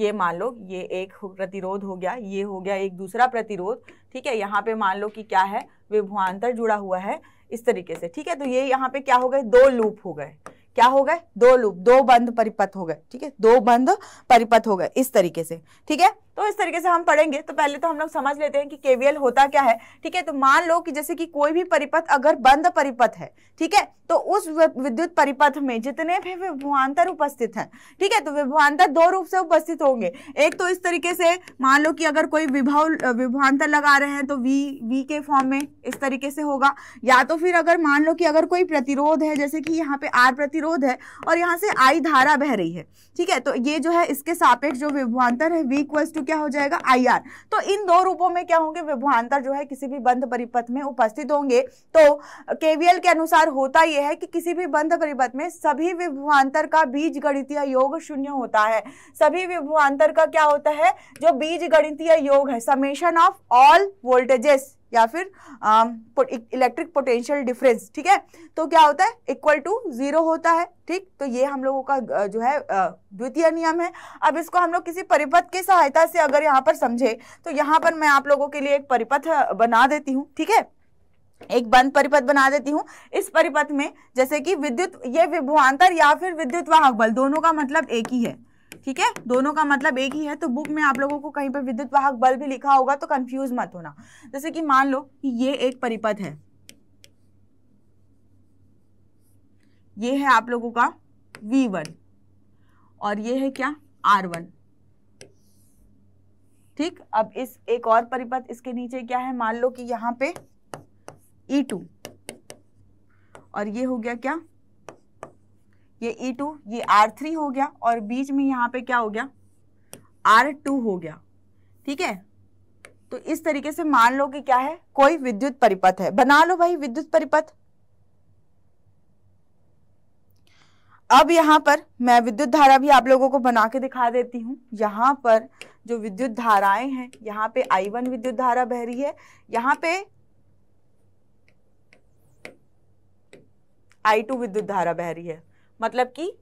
ये मान लो ये एक प्रतिरोध हो गया ये हो गया एक दूसरा प्रतिरोध ठीक है यहाँ पे मान लो कि क्या है विभुआंतर जुड़ा हुआ है इस तरीके से ठीक है तो ये यहाँ पे क्या हो गए दो लूप हो गए क्या हो गए दो लूप दो बंद परिपथ हो गए ठीक है दो बंद परिपथ हो गए इस तरीके से ठीक है तो इस तरीके से हम पढ़ेंगे तो पहले तो हम लोग समझ लेते हैं कि केवीएल होता क्या है ठीक है तो मान लो कि जैसे कि कोई भी परिपथ अगर बंद परिपथ है ठीक है तो उस विद्युत परिपथ में जितने भी विभवान्तर उपस्थित हैं ठीक है तो विभवान्तर दो रूप से उपस्थित होंगे एक तो इस तरीके से मान लो कि अगर कोई विभव विभवान्तर लगा रहे हैं तो वी वी के फॉर्म में इस तरीके से होगा या तो फिर अगर मान लो कि अगर कोई प्रतिरोध है जैसे कि यहाँ पे आर प्रतिरोध है और यहाँ से आई धारा बह रही है ठीक है तो ये जो है इसके सापेक्ष जो विभवान्तर है वी इक्वल्स टू क्या हो जाएगा आई आर तो इन दो रूपों में क्या होंगे विभवान्तर जो है किसी भी बंध परिपथ में उपस्थित होंगे तो केवीएल के अनुसार होता यह है कि किसी भी बंध परिपथ में सभी विभवान्तर का बीज गणितीय योग शून्य होता है सभी विभवान्तर का क्या होता है जो बीज गणितीय योग है समेशन ऑफ ऑल वोल्टेजेस या फिर इलेक्ट्रिक पोटेंशियल डिफरेंस ठीक है तो क्या होता है इक्वल टू जीरो होता है ठीक तो ये हम लोगों का जो है द्वितीय नियम है अब इसको हम लोग किसी परिपथ की सहायता से अगर यहाँ पर समझे तो यहाँ पर मैं आप लोगों के लिए एक परिपथ बना देती हूँ ठीक है एक बंद परिपथ बना देती हूँ इस परिपथ में जैसे कि विद्युत ये विभुआंतर या फिर विद्युत वाहक बल दोनों का मतलब एक ही है ठीक है दोनों का मतलब एक ही है तो बुक में आप लोगों को कहीं पर विद्युत वाहक बल भी लिखा होगा तो कंफ्यूज मत होना जैसे कि मान लो कि ये एक परिपथ है ये है आप लोगों का V1 और ये है क्या R1 ठीक अब इस एक और परिपथ इसके नीचे क्या है मान लो कि यहां पे E2 और ये हो गया क्या ये ई e टू ये आर थ्री हो गया और बीच में यहाँ पे क्या हो गया आर टू हो गया ठीक है तो इस तरीके से मान लो कि क्या है कोई विद्युत परिपथ है बना लो भाई विद्युत परिपथ अब यहाँ पर मैं विद्युत धारा भी आप लोगों को बना के दिखा देती हूँ यहाँ पर जो विद्युत धाराएं हैं यहाँ पे आई वन विद्युत धारा बह रही है यहाँ पे आई टू विद्युत धारा बह रही है मतलब कि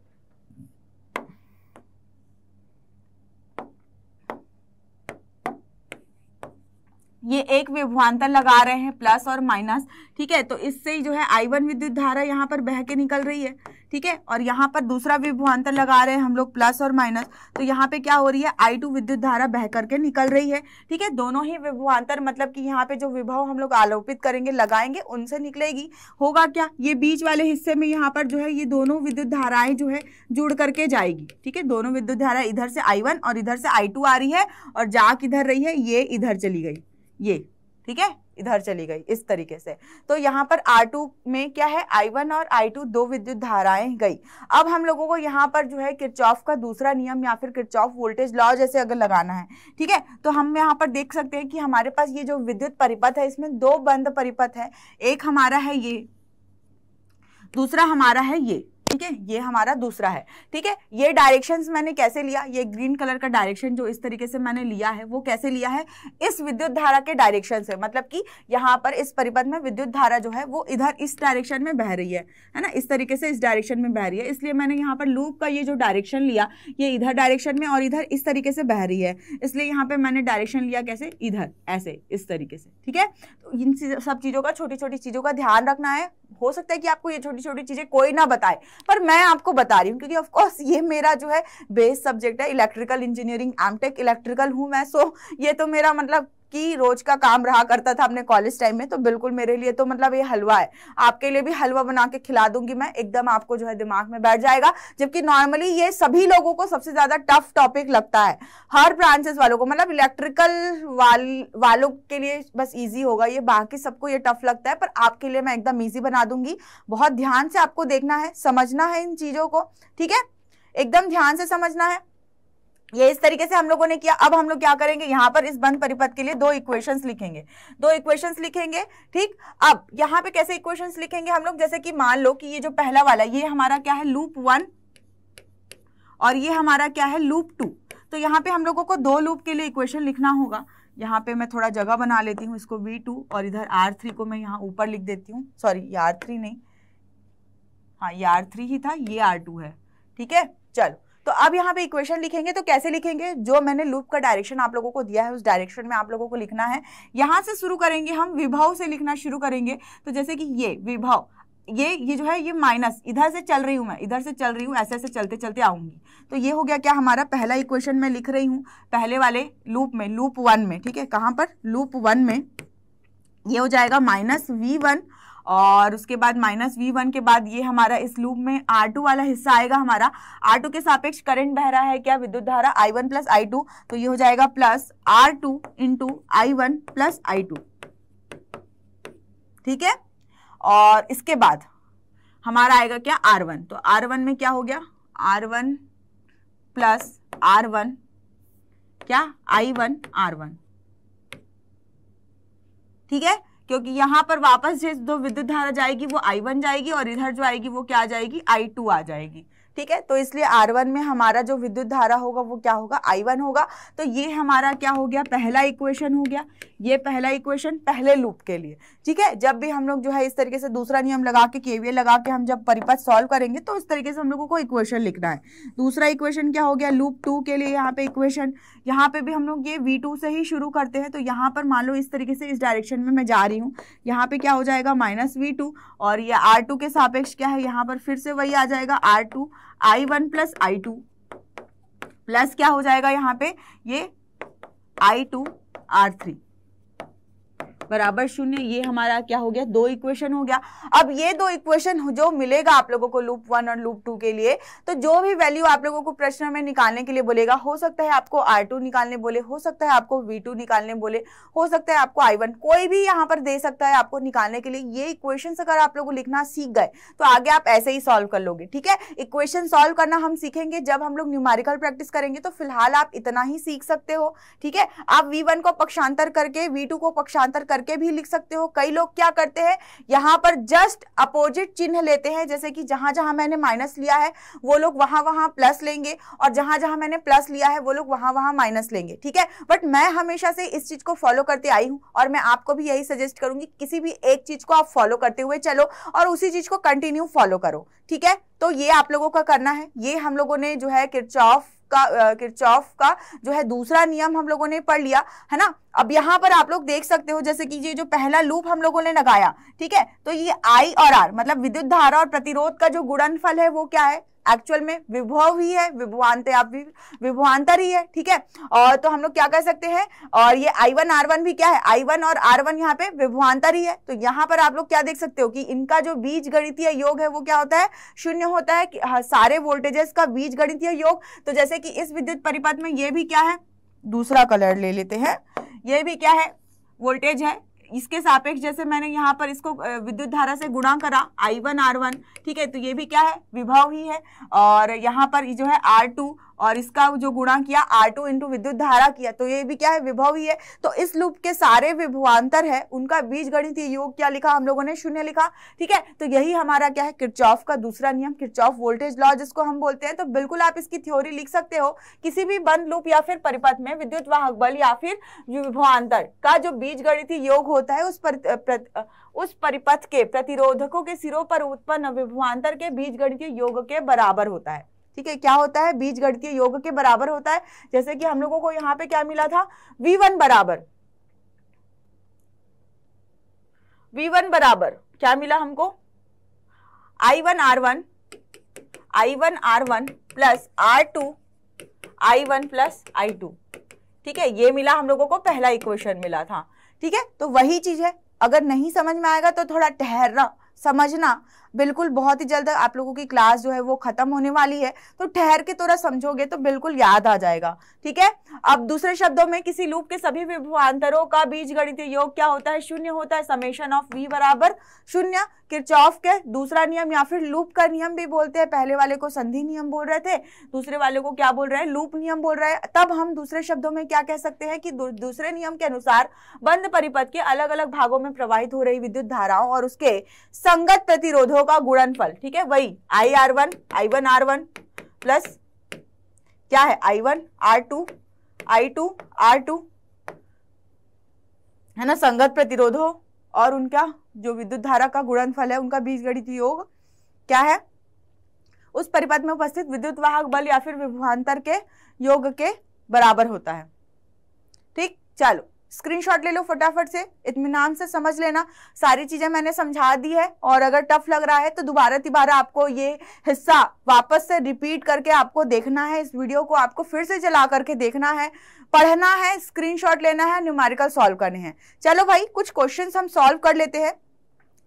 ये एक विभवांतर लगा रहे हैं प्लस और माइनस ठीक है तो इससे जो है आई वन विद्युत धारा यहां पर बह के निकल रही है ठीक है और यहाँ पर दूसरा विभवान्तर लगा रहे हैं हम लोग प्लस और माइनस तो यहाँ पे क्या हो रही है आई टू विद्युत धारा बह करके निकल रही है ठीक है दोनों ही विभवान्तर मतलब कि यहाँ पे जो विभव हम लोग आलोपित करेंगे लगाएंगे उनसे निकलेगी होगा क्या ये बीच वाले हिस्से में यहाँ पर जो है ये दोनों विद्युत धाराएं जो है जुड़ करके जाएगी ठीक है दोनों विद्युत धारा इधर से आई और इधर से आई आ रही है और जाक इधर रही है ये इधर चली गई ये ठीक है इधर चली गई इस तरीके से तो यहाँ पर R2 में क्या है I1 और I2 दो विद्युत धाराएं गई अब हम लोगों को यहाँ पर जो है किरचॉफ का दूसरा नियम या फिर किरचॉफ वोल्टेज लॉ जैसे अगर लगाना है ठीक है तो हम यहाँ पर देख सकते हैं कि हमारे पास ये जो विद्युत परिपथ है इसमें दो बंद परिपथ है एक हमारा है ये दूसरा हमारा है ये ठीक है ये हमारा दूसरा है ठीक है ये डायरेक्शन मैंने कैसे लिया ये ग्रीन कलर का डायरेक्शन जो इस तरीके से मैंने लिया है वो कैसे लिया है इस विद्युत धारा के डायरेक्शन से मतलब कि यहाँ पर इस परिपथ में विद्युत धारा जो है वो इधर इस डायरेक्शन में बह रही है है ना इस तरीके से इस डायरेक्शन में बह रही है इसलिए मैंने यहाँ पर लूप का ये जो डायरेक्शन लिया ये इधर डायरेक्शन में और इधर इस तरीके से बह रही है इसलिए यहाँ पर मैंने डायरेक्शन लिया कैसे इधर ऐसे इस तरीके से ठीक है तो इन सब चीज़ों का छोटी छोटी चीज़ों का ध्यान रखना है हो सकता है कि आपको ये छोटी छोटी चीज़ें कोई ना बताए पर मैं आपको बता रही हूँ क्योंकि ऑफकोर्स ये मेरा जो है बेस सब्जेक्ट है इलेक्ट्रिकल इंजीनियरिंग एमटेक इलेक्ट्रिकल हूँ मैं सो ये तो मेरा मतलब कि रोज का काम रहा करता था अपने कॉलेज टाइम में तो बिल्कुल मेरे लिए तो मतलब ये हलवा है आपके लिए भी हलवा बना के खिला दूंगी मैं एकदम आपको जो है दिमाग में बैठ जाएगा जबकि नॉर्मली ये सभी लोगों को सबसे ज्यादा टफ टॉपिक लगता है हर ब्रांचेस वालों को मतलब इलेक्ट्रिकल वाल वालों के लिए बस ईजी होगा ये बाकी सबको ये टफ लगता है पर आपके लिए मैं एकदम ईजी बना दूंगी बहुत ध्यान से आपको देखना है समझना है इन चीजों को ठीक है एकदम ध्यान से समझना है ये इस तरीके से हम लोगों ने किया अब हम लोग क्या करेंगे यहाँ पर इस बंद परिपथ के लिए दो इक्वेशंस लिखेंगे दो इक्वेशंस लिखेंगे ठीक अब यहाँ पे कैसे इक्वेशंस लिखेंगे हम लोग जैसे कि मान लो कि ये जो पहला वाला ये हमारा क्या है लूप वन और ये हमारा क्या है लूप टू तो यहाँ पे हम लोगों को दो लूप के लिए इक्वेशन लिखना होगा यहाँ पे मैं थोड़ा जगह बना लेती हूँ इसको वी टू और इधर आर थ्री को मैं यहाँ ऊपर लिख देती हूँ सॉरी ये आर थ्री नहीं हाँ ये आर थ्री ही था ये आर टू है ठीक है चलो तो अब यहाँ पे इक्वेशन लिखेंगे तो कैसे लिखेंगे जो मैंने लूप का डायरेक्शन आप लोगों को दिया है उस डायरेक्शन में आप लोगों को लिखना है यहाँ से शुरू करेंगे हम विभव से लिखना शुरू करेंगे तो जैसे कि ये विभव ये ये जो है ये माइनस इधर से चल रही हूँ मैं इधर से चल रही हूँ ऐसे ऐसे चलते चलते आऊंगी तो ये हो गया क्या हमारा पहला इक्वेशन मैं लिख रही हूँ पहले वाले लूप में लूप वन में ठीक है कहाँ पर लूप वन में ये हो जाएगा माइनस वी वन और उसके बाद माइनस वी वन के बाद ये हमारा इस लूप में आर टू वाला हिस्सा आएगा हमारा आर टू के सापेक्ष करंट बह रहा है क्या विद्युत धारा I one plus I two तो ये हो जाएगा plus R two into I one plus I two ठीक है और इसके बाद हमारा आएगा क्या आर वन तो आर वन में क्या हो गया R one plus R one क्या आई वन आर वन ठीक है क्योंकि यहाँ पर वापस जिस दो विद्युत धारा जाएगी वो आई वन जाएगी और इधर जो आएगी वो क्या जाएगी आई टू आ जाएगी ठीक है तो इसलिए आर वन में हमारा जो विद्युत धारा होगा वो क्या होगा आई वन होगा तो ये हमारा क्या हो गया पहला इक्वेशन हो गया ये पहला इक्वेशन पहले लूप के लिए ठीक है जब भी हम लोग जो है इस तरीके से दूसरा नियम लगा के केवीए लगा के हम जब परिपथ सॉल्व करेंगे तो इस तरीके से हम लोगों को इक्वेशन लिखना है दूसरा इक्वेशन क्या हो गया लूप टू के लिए यहाँ पे इक्वेशन यहाँ पे भी हम लोग ये वी टू से ही शुरू करते हैं तो यहाँ पर मान लो इस तरीके से इस डायरेक्शन में मैं जा रही हूँ यहाँ पे क्या हो जाएगा माइनस वी टू और ये आर टू के सापेक्ष क्या है यहाँ पर फिर से वही आ जाएगा R two I one plus I two plus क्या हो जाएगा यहाँ पे ये आई टू आर थ्री बराबर शून्य ये हमारा क्या हो गया दो इक्वेशन हो गया अब ये दो इक्वेशन जो मिलेगा आप लोगों को लूप वन और लूप टू के लिए तो जो भी वैल्यू आप लोगों को प्रश्न में निकालने के लिए बोलेगा हो सकता है आपको आर निकालने बोले हो सकता है आपको वी निकालने बोले हो सकता है आपको आई कोई भी यहाँ पर दे सकता है आपको निकालने के लिए ये इक्वेशन अगर आप लोगों लिखना सीख गए तो आगे आप ऐसे ही सॉल्व कर लोगे ठीक है इक्वेशन सॉल्व करना हम सीखेंगे जब हम लोग न्यूमेरिकल प्रैक्टिस करेंगे तो फिलहाल आप इतना ही सीख सकते हो ठीक है आप वी को पक्षांतर करके वी को पक्षांतर कर करके भी लिख सकते हो कई लोग क्या करते हैं यहाँ पर जस्ट अपोजिट चिन्ह लेते हैं जैसे कि जहां जहां मैंने माइनस लिया है वो लोग वहां वहां प्लस लेंगे और जहां जहां मैंने प्लस लिया है वो लोग वहां वहां माइनस लेंगे ठीक है बट मैं हमेशा से इस चीज को फॉलो करते आई हूँ और मैं आपको भी यही सजेस्ट करूंगी किसी भी एक चीज को आप फॉलो करते हुए चलो और उसी चीज को कंटिन्यू फॉलो करो ठीक है तो ये आप लोगों का करना है ये हम लोगों ने जो है किरचॉफ का किरचॉफ का जो है दूसरा नियम हम लोगों ने पढ़ लिया है ना अब यहाँ पर आप लोग देख सकते हो जैसे कि ये जो पहला लूप हम लोगों ने लगाया ठीक है तो ये आई और आर मतलब विद्युत धारा और प्रतिरोध का जो गुणनफल है वो क्या है एक्चुअल में विभव ही है विभवान्त आप विभवान्तर ही है ठीक है और तो हम लोग क्या कर सकते हैं और ये आई वन आर वन भी क्या है आई वन और आर वन यहाँ पे विभवान्तर ही है तो यहाँ पर आप लोग क्या देख सकते हो कि इनका जो बीज गणितीय योग है वो क्या होता है शून्य होता है कि हाँ, सारे वोल्टेजेस का बीज गणितीय योग तो जैसे कि इस विद्युत परिपथ में ये भी क्या है दूसरा कलर ले लेते हैं ये भी क्या है वोल्टेज है इसके सापेक्ष जैसे मैंने यहाँ पर इसको विद्युत धारा से गुणा करा आई वन आर वन ठीक है तो ये भी क्या है विभव ही है और यहाँ पर जो है आर टू और इसका जो गुणा किया आर टू इंटू विद्युत धारा किया तो ये भी क्या है विभव ही है तो इस लूप के सारे विभवान्तर है उनका बीज गणित योग क्या लिखा हम लोगों ने शून्य लिखा ठीक है तो यही हमारा क्या है किरचॉफ का दूसरा नियम किरचॉफ वोल्टेज लॉ जिसको हम बोलते हैं तो बिल्कुल आप इसकी थ्योरी लिख सकते हो किसी भी बंद लूप या फिर परिपथ में विद्युत वाहक बल या फिर विभवान्तर का जो बीज गणित योग होता है उस पर, उस परिपथ के प्रतिरोधकों के सिरों पर उत्पन्न विभवान्तर के बीज गणित योग के बराबर होता है ठीक है क्या होता है बीज गणतीय योग के बराबर होता है जैसे कि हम लोगों को यहां पे क्या मिला था V1 बराबर वी वन बराबर क्या मिला हमको I one R one I one R one plus R two I one plus I two ठीक है ये मिला हम लोगों को पहला इक्वेशन मिला था ठीक है तो वही चीज है अगर नहीं समझ में आएगा तो थोड़ा ठहरना समझना बिल्कुल बहुत ही जल्द आप लोगों की क्लास जो है वो खत्म होने वाली है तो ठहर के थोड़ा समझोगे तो बिल्कुल याद आ जाएगा ठीक है अब हम्म। दूसरे शब्दों में किसी लूप के सभी विभवांतरों का बीज गणित योग क्या होता है शून्य होता है समेशन ऑफ वी बराबर शून्य किरचॉफ के दूसरा नियम या फिर लूप का नियम भी बोलते हैं पहले वाले को संधि नियम बोल रहे थे दूसरे वाले को क्या बोल रहे हैं लूप नियम बोल रहे हैं तब हम दूसरे शब्दों में क्या कह सकते हैं कि दूसरे नियम के अनुसार बंद परिपथ के अलग अलग भागों में प्रवाहित हो रही विद्युत धाराओं और उसके संगत प्रतिरोधों का गुणनफल ठीक है वही I R one I one R one plus क्या है I one R two I two R two है ना संगत प्रतिरोधों और उनका जो विद्युत धारा का गुणनफल है उनका बीजगणित योग क्या है उस परिपथ में उपस्थित विद्युत वाहक बल या फिर विभवान्तर के योग के बराबर होता है ठीक चलो स्क्रीनशॉट ले लो फटाफट से इतमान से समझ लेना सारी चीज़ें मैंने समझा दी है और अगर टफ लग रहा है तो दोबारा तिबारा आपको ये हिस्सा वापस से रिपीट करके आपको देखना है इस वीडियो को आपको फिर से चला करके देखना है पढ़ना है स्क्रीनशॉट लेना है न्यूमेरिकल सॉल्व करने हैं चलो भाई कुछ क्वेश्चन हम सॉल्व कर लेते हैं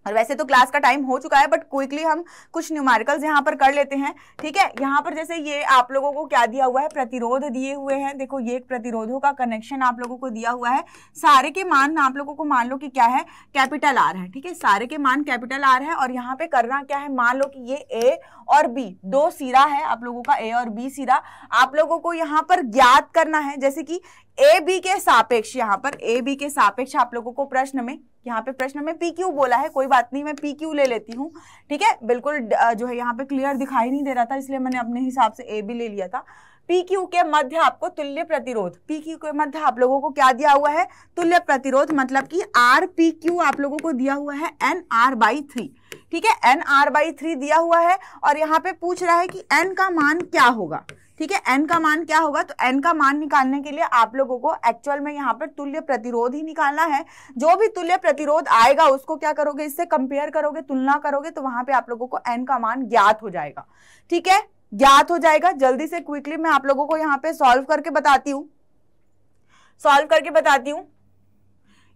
और वैसे तो क्लास का टाइम हो चुका है बट क्विकली हम कुछ न्यूमेरिकल्स यहाँ पर कर लेते हैं ठीक है यहाँ पर जैसे ये आप लोगों को क्या दिया हुआ है प्रतिरोध दिए हुए हैं देखो ये एक प्रतिरोधों का कनेक्शन आप लोगों को दिया हुआ है सारे के मान आप लोगों को मान लो कि क्या है कैपिटल आर है ठीक है सारे के मान कैपिटल आर है और यहाँ पे करना क्या है मान लो कि ये ए और बी दो सिरा है आप लोगों का ए और बी सिरा आप लोगों को यहाँ पर ज्ञात करना है जैसे कि ए बी के सापेक्ष यहाँ पर ए बी के सापेक्ष आप लोगों को प्रश्न में यहाँ पे प्रश्न में पी क्यू बोला है कोई बात नहीं मैं पी क्यू ले लेती हूँ ठीक है बिल्कुल जो है यहाँ पे क्लियर दिखाई नहीं दे रहा था इसलिए मैंने अपने हिसाब से ए बी ले लिया था पी क्यू के मध्य आपको तुल्य प्रतिरोध पी क्यू के मध्य आप लोगों को क्या दिया हुआ है तुल्य प्रतिरोध मतलब कि आर पी क्यू आप लोगों को दिया हुआ है एन आर बाई थ्री ठीक है एन आर बाई थ्री दिया हुआ है और यहाँ पे पूछ रहा है कि एन का मान क्या होगा ठीक है एन का मान क्या होगा तो एन का मान निकालने के लिए आप लोगों को एक्चुअल में यहाँ पर तुल्य प्रतिरोध ही निकालना है जो भी तुल्य प्रतिरोध आएगा उसको क्या करोगे इससे कंपेयर करोगे तुलना करोगे तो वहां पर आप लोगों को एन का मान ज्ञात हो जाएगा ठीक है ज्ञात हो जाएगा जल्दी से क्विकली मैं आप लोगों को यहाँ पे सॉल्व करके बताती हूँ सॉल्व करके बताती हूँ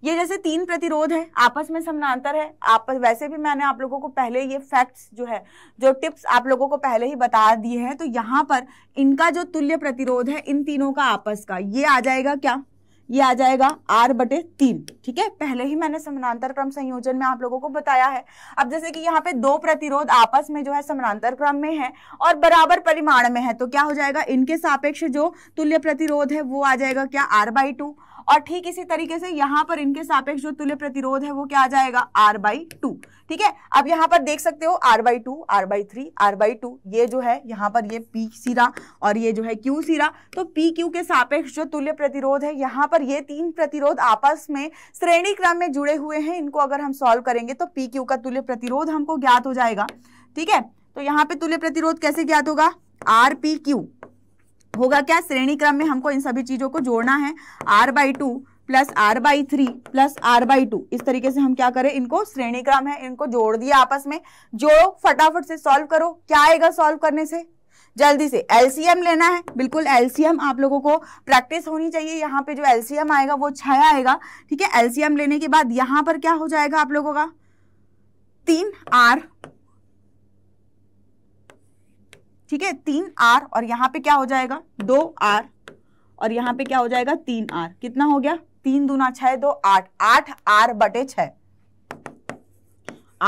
ये जैसे तीन प्रतिरोध है आपस में समानांतर है आपस वैसे भी मैंने आप लोगों को पहले ये फैक्ट्स जो है जो टिप्स आप लोगों को पहले ही बता दिए हैं तो यहाँ पर इनका जो तुल्य प्रतिरोध है इन तीनों का आपस का ये आ जाएगा क्या ये आ जाएगा आर बटे तीन ठीक है पहले ही मैंने समानांतर क्रम संयोजन में आप लोगों को बताया है अब जैसे कि यहाँ पे दो प्रतिरोध आपस में जो है समानांतर क्रम में है और बराबर परिमाण में है तो क्या हो जाएगा इनके सापेक्ष जो तुल्य प्रतिरोध है वो आ जाएगा क्या आर बाई टू और ठीक इसी तरीके से यहाँ पर इनके सापेक्ष जो तुल्य प्रतिरोध है वो क्या आ जाएगा आर बाई टू ठीक है अब यहां पर देख सकते हो R by two R by three R by two ये जो है यहाँ पर ये पी सिरा और ये जो है क्यू सिरा तो पी क्यू के सापेक्ष जो तुल्य प्रतिरोध है यहाँ पर ये तीन प्रतिरोध आपस में श्रेणी क्रम में जुड़े हुए हैं इनको अगर हम सॉल्व करेंगे तो पी क्यू का तुल्य प्रतिरोध हमको ज्ञात हो जाएगा ठीक है तो यहाँ पे तुल्य प्रतिरोध कैसे ज्ञात होगा आर पी क्यू होगा क्या श्रेणी क्रम में हमको इन सभी चीज़ों को जोड़ना है R by two plus R by three plus R by two इस तरीके से हम क्या करें इनको श्रेणी क्रम है इनको जोड़ दिया आपस में जोड़ो फटाफट से सॉल्व करो क्या आएगा सॉल्व करने से जल्दी से एलसीएम लेना है बिल्कुल एलसीएम आप लोगों को प्रैक्टिस होनी चाहिए यहाँ पे जो एलसीएम आएगा वो छाया आएगा ठीक है एलसीएम लेने के बाद यहाँ पर क्या हो जाएगा आप लोगों का तीन आर ठीक है तीन आर और यहाँ पे क्या हो जाएगा दो आर और यहाँ पे क्या हो जाएगा तीन आर कितना हो गया तीन दूना छह दो आठ आठ आर बटे छ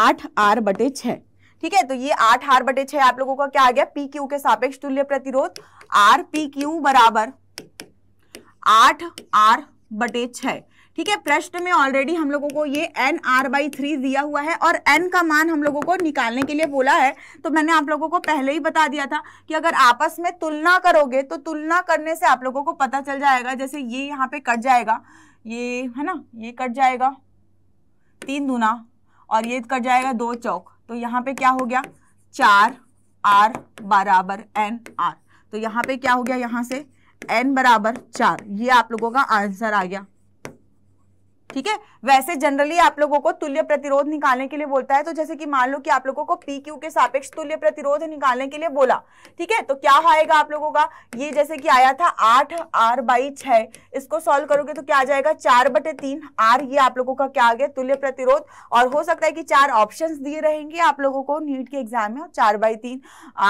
आठ आर बटे छ ठीक है तो ये आठ आर बटे छह आप लोगों का क्या आ गया पी क्यू के सापेक्ष तुल्य प्रतिरोध आर पी क्यू बराबर आठ आर बटे छह ठीक है प्रश्न में ऑलरेडी हम लोगों को ये एन आर बाई थ्री दिया हुआ है और एन का मान हम लोगों को निकालने के लिए बोला है तो मैंने आप लोगों को पहले ही बता दिया था कि अगर आपस में तुलना करोगे तो तुलना करने से आप लोगों को पता चल जाएगा जैसे ये यहाँ पे कट जाएगा ये है ना ये कट जाएगा तीन दूना और ये कट जाएगा दो चौक तो यहाँ पे क्या हो गया चार आर बराबर एन आर तो यहाँ पे क्या हो गया यहाँ से एन बराबर चार ये आप लोगों का आंसर आ गया ठीक है वैसे जनरली आप लोगों को तुल्य प्रतिरोध निकालने के लिए बोलता है तो जैसे कि मान लो कि आप लोगों को पी क्यू के सापेक्ष तुल्य प्रतिरोध निकालने के लिए बोला ठीक है तो क्या आएगा आप लोगों का ये जैसे कि आया था आठ आर बाई छ इसको सॉल्व करोगे तो क्या आ जाएगा चार बटे तीन आर ये आप लोगों का क्या आ गया तुल्य प्रतिरोध और हो सकता है कि चार ऑप्शन दिए रहेंगे आप लोगों को नीट के एग्जाम में और चार बाई तीन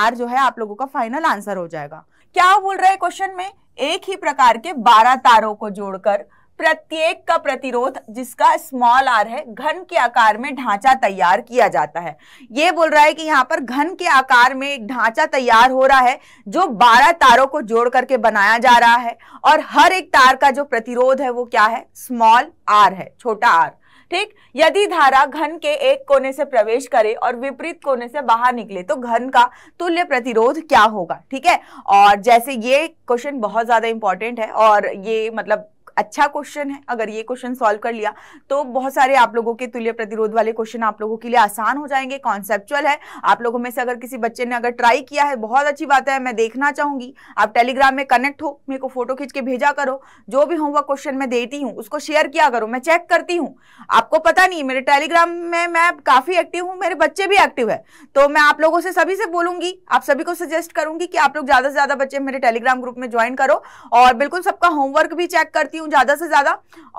आर जो है आप लोगों का फाइनल आंसर हो जाएगा क्या बोल रहे हैं क्वेश्चन में एक ही प्रकार के बारह तारों को जोड़कर प्रत्येक का प्रतिरोध जिसका स्मॉल आर है घन के आकार में ढांचा तैयार किया जाता है ये बोल रहा है कि यहाँ पर घन के आकार में एक ढांचा तैयार हो रहा है जो 12 तारों को जोड़ करके बनाया जा रहा है और हर एक तार का जो प्रतिरोध है वो क्या है स्मॉल आर है छोटा आर ठीक यदि धारा घन के एक कोने से प्रवेश करे और विपरीत कोने से बाहर निकले तो घन का तुल्य प्रतिरोध क्या होगा ठीक है और जैसे ये क्वेश्चन बहुत ज्यादा इंपॉर्टेंट है और ये मतलब अच्छा क्वेश्चन है अगर ये क्वेश्चन सॉल्व कर लिया तो बहुत सारे आप लोगों के तुल्य प्रतिरोध वाले क्वेश्चन आप लोगों के लिए आसान हो जाएंगे कॉन्सेप्चुअल है आप लोगों में से अगर किसी बच्चे ने अगर ट्राई किया है बहुत अच्छी बात है मैं देखना चाहूंगी आप टेलीग्राम में कनेक्ट हो मेरे को फोटो खींच के भेजा करो जो भी होमवर्क क्वेश्चन मैं देती हूँ उसको शेयर किया करो मैं चेक करती हूँ आपको पता नहीं मेरे टेलीग्राम में मैं काफी एक्टिव हूँ मेरे बच्चे भी एक्टिव है तो मैं आप लोगों से सभी से बोलूंगी आप सभी को सजेस्ट करूंगी कि आप लोग ज्यादा से ज्यादा बच्चे मेरे टेलीग्राम ग्रुप में ज्वाइन करो और बिल्कुल सबका होमवर्क भी चेक करती हूँ हूँ ज़्यादा से ज़्यादा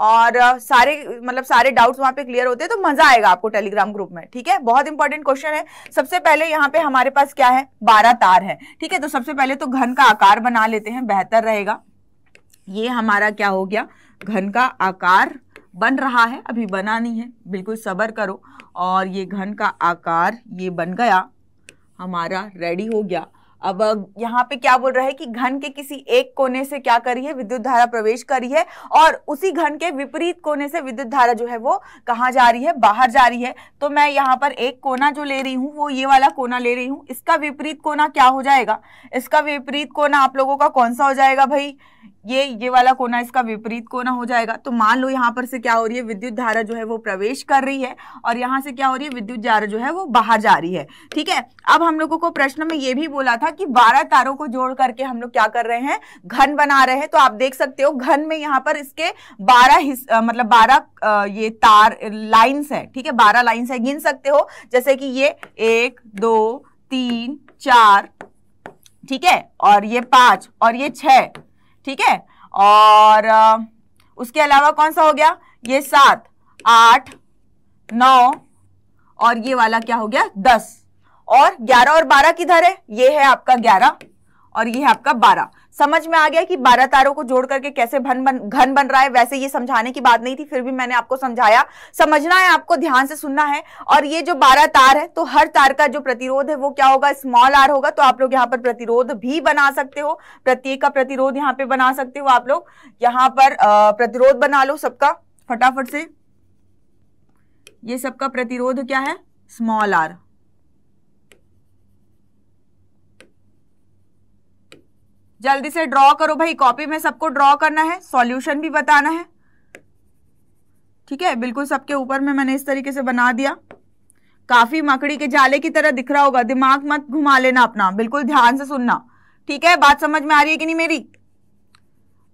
और सारे मतलब सारे डाउट्स वहाँ पे क्लियर होते हैं तो मज़ा आएगा आपको टेलीग्राम ग्रुप में ठीक है बहुत इंपॉर्टेंट क्वेश्चन है सबसे पहले यहाँ पे हमारे पास क्या है बारह तार है ठीक है तो सबसे पहले तो घन का आकार बना लेते हैं बेहतर रहेगा ये हमारा क्या हो गया घन का आकार बन रहा है अभी बना नहीं है बिल्कुल सबर करो और ये घन का आकार ये बन गया हमारा रेडी हो गया अब यहाँ पे क्या बोल रहा है कि घन के किसी एक कोने से क्या करी है विद्युत धारा प्रवेश करी है और उसी घन के विपरीत कोने से विद्युत धारा जो है वो कहाँ जा रही है बाहर जा रही है तो मैं यहाँ पर एक कोना जो ले रही हूँ वो ये वाला कोना ले रही हूँ इसका विपरीत कोना क्या हो जाएगा इसका विपरीत कोना आप लोगों का कौन सा हो जाएगा भाई ये ये वाला कोना इसका विपरीत कोना हो जाएगा तो मान लो यहाँ पर से क्या हो रही है विद्युत धारा जो है वो प्रवेश कर रही है और यहाँ से क्या हो रही है विद्युत धारा जो है वो बाहर जा रही है ठीक है अब हम लोगों को प्रश्न में ये भी बोला था कि बारह तारों को जोड़ करके हम लोग क्या कर रहे हैं घन बना रहे हैं तो आप देख सकते हो घन में यहाँ पर इसके बारह मतलब बारह ये तार लाइन्स है ठीक है बारह लाइन्स है गिन सकते हो जैसे कि ये एक दो तीन चार ठीक है और ये पांच और ये छह ठीक है और उसके अलावा कौन सा हो गया ये सात आठ नौ और ये वाला क्या हो गया दस और ग्यारह और बारह किधर है ये है आपका ग्यारह और ये है आपका बारह समझ में आ गया कि बारह तारों को जोड़ करके कैसे घन बन घन बन रहा है वैसे ये समझाने की बात नहीं थी फिर भी मैंने आपको समझाया समझना है आपको ध्यान से सुनना है और ये जो बारह तार है तो हर तार का जो प्रतिरोध है वो क्या होगा स्मॉल आर होगा तो आप लोग यहाँ पर प्रतिरोध भी बना सकते हो प्रत्येक का प्रतिरोध यहाँ पे बना सकते हो आप लोग यहाँ पर प्रतिरोध बना लो सबका फटाफट से ये सबका प्रतिरोध क्या है स्मॉल आर जल्दी से ड्रॉ करो भाई कॉपी में सबको ड्रॉ करना है सॉल्यूशन भी बताना है ठीक है बिल्कुल सबके ऊपर में मैंने इस तरीके से बना दिया काफी मकड़ी के जाले की तरह दिख रहा होगा दिमाग मत घुमा लेना अपना बिल्कुल ध्यान से सुनना ठीक है बात समझ में आ रही है कि नहीं मेरी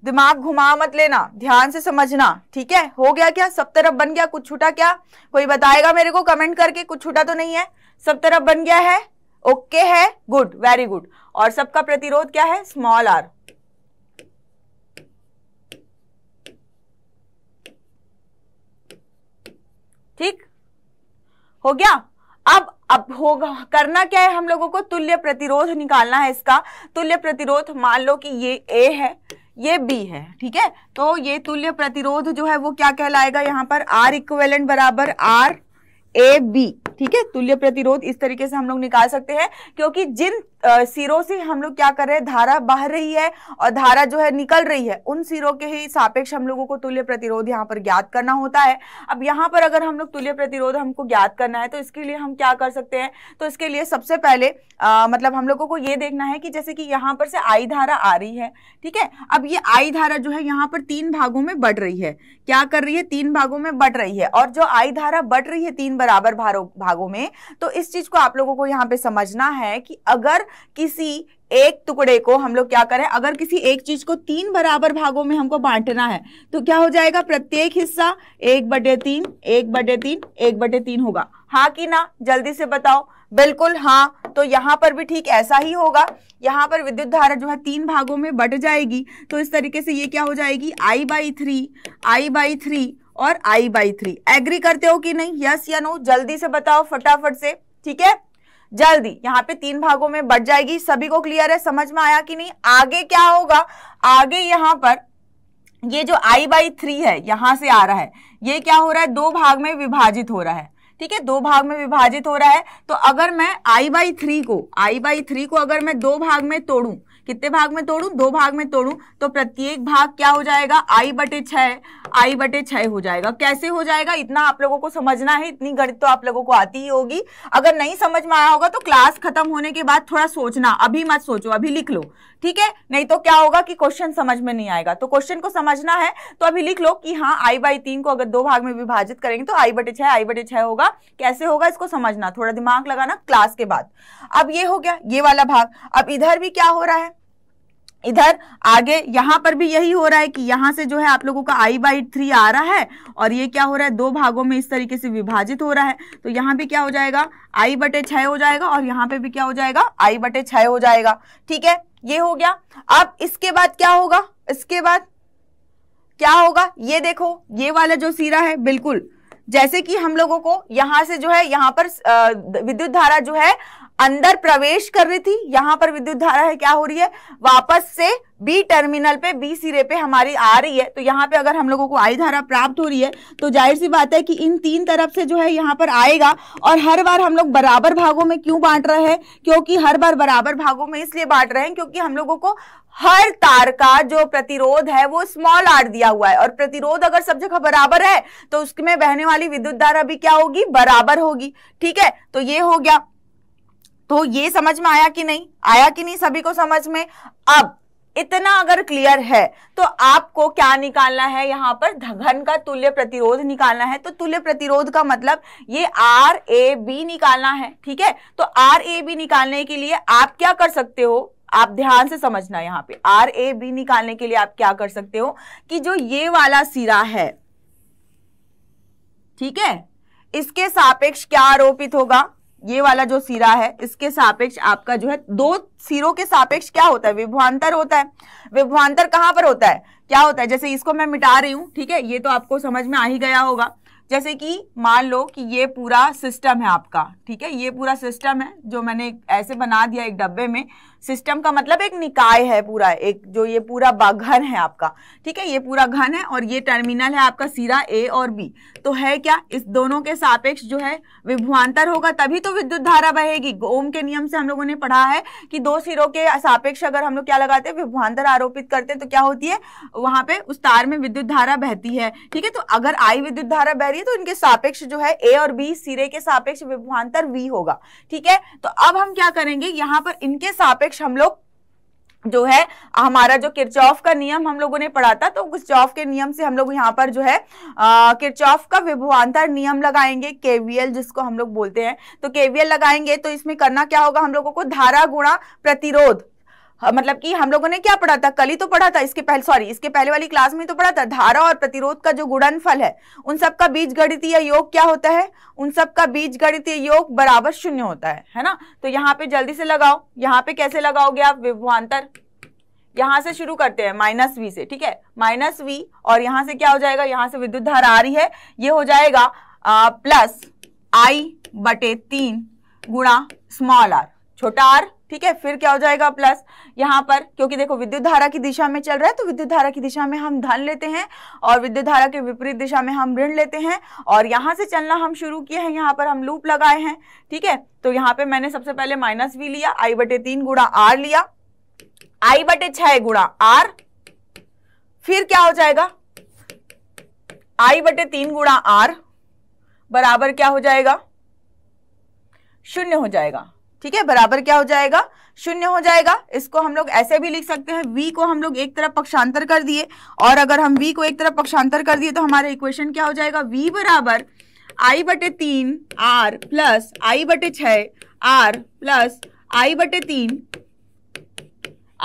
दिमाग घुमा मत लेना ध्यान से समझना ठीक है हो गया क्या सब तरफ बन गया कुछ छूटा क्या कोई बताएगा मेरे को कमेंट करके कुछ छूटा तो नहीं है सब तरफ बन गया है ओके okay है गुड वेरी गुड और सबका प्रतिरोध क्या है स्मॉल आर ठीक हो गया अब अब होगा करना क्या है हम लोगों को तुल्य प्रतिरोध निकालना है इसका तुल्य प्रतिरोध मान लो कि ये ए है ये बी है ठीक है तो ये तुल्य प्रतिरोध जो है वो क्या कहलाएगा यहां पर आर इक्वेलेंट बराबर आर ए बी ठीक है तुल्य प्रतिरोध इस तरीके से हम लोग निकाल सकते हैं क्योंकि जिन सिरों से हम लोग क्या कर रहे हैं धारा बह रही है और धारा जो है निकल रही है उन सिरों के ही सापेक्ष हम लोगों को तुल्य प्रतिरोध यहाँ पर ज्ञात करना होता है अब यहाँ पर अगर हम लोग तुल्य प्रतिरोध हमको ज्ञात करना है तो इसके लिए हम क्या कर सकते हैं तो इसके लिए सबसे पहले आ, मतलब हम लोगों को ये देखना है कि जैसे कि यहाँ पर से आई धारा आ रही है ठीक है अब ये आई धारा जो है यहाँ पर तीन भागों में बढ़ रही है क्या कर रही है तीन भागों में बढ़ रही है और जो आई धारा बढ़ रही है तीन बराबर भारों भागों में तो इस चीज को आप लोगों को यहाँ पे समझना है कि अगर किसी एक टुकड़े को हम लोग क्या करें अगर किसी एक चीज को तीन बराबर भागों में हमको बांटना है तो क्या हो जाएगा प्रत्येक हिस्सा एक बटे तीन एक बटे तीन एक बटे तीन होगा हाँ कि ना जल्दी से बताओ बिल्कुल हाँ तो यहाँ पर भी ठीक ऐसा ही होगा यहाँ पर विद्युत धारा जो है तीन भागों में बट जाएगी तो इस तरीके से ये क्या हो जाएगी I by three I by three और आई बाई थ्री एग्री करते हो कि नहीं यस या नो जल्दी से बताओ फटाफट से ठीक है जल्दी यहाँ पे तीन भागों में बढ़ जाएगी सभी को क्लियर है समझ में आया कि नहीं आगे क्या होगा आगे यहाँ पर ये जो आई बाई थ्री है यहां से आ रहा है ये क्या हो रहा है दो भाग में विभाजित हो रहा है ठीक है दो भाग में विभाजित हो रहा है तो अगर मैं आई बाई थ्री को आई बाई थ्री को अगर मैं दो भाग में तोड़ू कितने भाग में तोड़ू दो भाग में तोड़ू तो प्रत्येक भाग क्या हो जाएगा आई बटे छह आई बटे छह हो जाएगा कैसे हो जाएगा इतना आप लोगों को समझना है इतनी गणित तो आप लोगों को आती ही होगी अगर नहीं समझ में आया होगा तो क्लास खत्म होने के बाद थोड़ा सोचना अभी मत सोचो अभी लिख लो ठीक है नहीं तो क्या होगा कि क्वेश्चन समझ में नहीं आएगा तो क्वेश्चन को समझना है तो अभी लिख लो कि हाँ आई बाई तीन को अगर दो भाग में विभाजित करेंगे तो आई बटे छह आई बटे छह होगा कैसे होगा इसको समझना थोड़ा दिमाग लगाना क्लास के बाद अब ये हो गया ये वाला भाग अब इधर भी क्या हो रहा है इधर आगे यहां पर भी यही हो रहा है कि यहां से जो है आप लोगों का आई बाई थ्री आ रहा है और ये क्या हो रहा है दो भागों में इस तरीके से विभाजित हो रहा है तो यहाँ भी क्या हो जाएगा आई बटे छः हो जाएगा और यहाँ पे भी क्या हो जाएगा आई बटे छ हो जाएगा ठीक है ये हो गया अब इसके बाद क्या होगा इसके बाद क्या होगा ये देखो ये वाला जो सीरा है बिल्कुल जैसे कि हम लोगों को यहां से जो है यहाँ पर विद्युत धारा जो है अंदर प्रवेश कर रही थी यहाँ पर विद्युत धारा है क्या हो रही है वापस से बी टर्मिनल पे बी सिरे पे हमारी आ रही है तो यहाँ पे अगर हम लोगों को आई धारा प्राप्त हो रही है तो जाहिर सी बात है कि इन तीन तरफ से जो है यहाँ पर आएगा और हर बार हम लोग बराबर भागों में क्यों बांट रहे हैं क्योंकि हर बार बराबर भागों में इसलिए बांट रहे हैं क्योंकि हम लोगों को हर तार का जो प्रतिरोध है वो स्मॉल आर दिया हुआ है और प्रतिरोध अगर सब जगह बराबर है तो उसमें बहने वाली विद्युत धारा भी क्या होगी बराबर होगी ठीक है तो ये हो गया तो ये समझ में आया कि नहीं आया कि नहीं सभी को समझ में अब इतना अगर क्लियर है तो आपको क्या निकालना है यहां पर धन का तुल्य प्रतिरोध निकालना है तो तुल्य प्रतिरोध का मतलब ये आर ए बी निकालना है ठीक है तो आर ए बी निकालने के लिए आप क्या कर सकते हो आप ध्यान से समझना यहां पे आर ए बी निकालने के लिए आप क्या कर सकते हो कि जो ये वाला सिरा है ठीक है इसके सापेक्ष क्या आरोपित होगा ये वाला जो सिरा है इसके सापेक्ष आपका जो है दो सिरों के सापेक्ष क्या होता है विभ्वांतर होता है विभ्वांतर कहाँ पर होता है क्या होता है जैसे इसको मैं मिटा रही हूँ ठीक है ये तो आपको समझ में आ ही गया होगा जैसे कि मान लो कि ये पूरा सिस्टम है आपका ठीक है ये पूरा सिस्टम है जो मैंने ऐसे बना दिया एक डब्बे में सिस्टम का मतलब एक निकाय है पूरा एक जो ये पूरा घन है आपका ठीक है ये पूरा घन है और ये टर्मिनल है आपका सिरा ए और बी तो है क्या इस दोनों के सापेक्ष जो है विभुआंतर होगा तभी तो विद्युत धारा बहेगी ओम के नियम से हम लोगों ने पढ़ा है कि दो सिरों के सापेक्ष अगर हम लोग क्या लगाते हैं विभुआंतर आरोपित करते हैं तो क्या होती है वहां पे उस तार में विद्युत धारा बहती है ठीक है तो अगर आई विद्युत धारा बह रही है तो इनके सापेक्ष जो है ए और बी सिरे के सापेक्ष विभुआंतर वी होगा ठीक है तो अब हम क्या करेंगे यहाँ पर इनके सापेक्ष अध्यक्ष हम लोग जो है हमारा जो किरचौफ का नियम हम लोगों ने पढ़ा था तो किरचौफ चौफ के नियम से हम लोग यहाँ पर जो है किरचौफ का विभवान्तर नियम लगाएंगे केवीएल जिसको हम लोग बोलते हैं तो केवीएल लगाएंगे तो इसमें करना क्या होगा हम लोगों को धारा गुणा प्रतिरोध हाँ, मतलब कि हम लोगों ने क्या पढ़ा था कल ही तो पढ़ा था इसके पहले सॉरी इसके पहले वाली क्लास में तो पढ़ा था धारा और प्रतिरोध का जो गुणनफल है उन सब का बीज गणितीय योग क्या होता है उन सब का बीज गणितीय योग बराबर शून्य होता है है ना तो यहाँ पे जल्दी से लगाओ यहाँ पे कैसे लगाओगे आप विभवान्तर यहाँ से शुरू करते हैं माइनस वी से ठीक है माइनस वी और यहाँ से क्या हो जाएगा यहाँ से विद्युत धारा आ रही है ये हो जाएगा आ, प्लस आई बटे तीन गुणा स्मॉल आर छोटा आर ठीक है फिर क्या हो जाएगा प्लस यहाँ पर क्योंकि देखो विद्युत धारा की दिशा में चल रहा है तो विद्युत धारा की दिशा में हम धन लेते हैं और विद्युत धारा के विपरीत दिशा में हम ऋण लेते हैं और यहाँ से चलना हम शुरू किए हैं यहाँ पर हम लूप लगाए हैं ठीक है तो यहाँ पे मैंने सबसे पहले माइनस वी लिया आई बटे तीन गुणा आर लिया आई बटे छह गुणा आर फिर क्या हो जाएगा आई बटे तीन गुणा आर बराबर क्या हो जाएगा शून्य हो जाएगा ठीक है बराबर क्या हो जाएगा शून्य हो जाएगा इसको हम लोग ऐसे भी लिख सकते हैं v को हम लोग एक तरफ पक्षांतर कर दिए और अगर हम v को एक तरफ पक्षांतर कर दिए तो हमारा इक्वेशन क्या हो जाएगा v बराबर आई बटे तीन आर प्लस आई बटे छ आर प्लस आई बटे तीन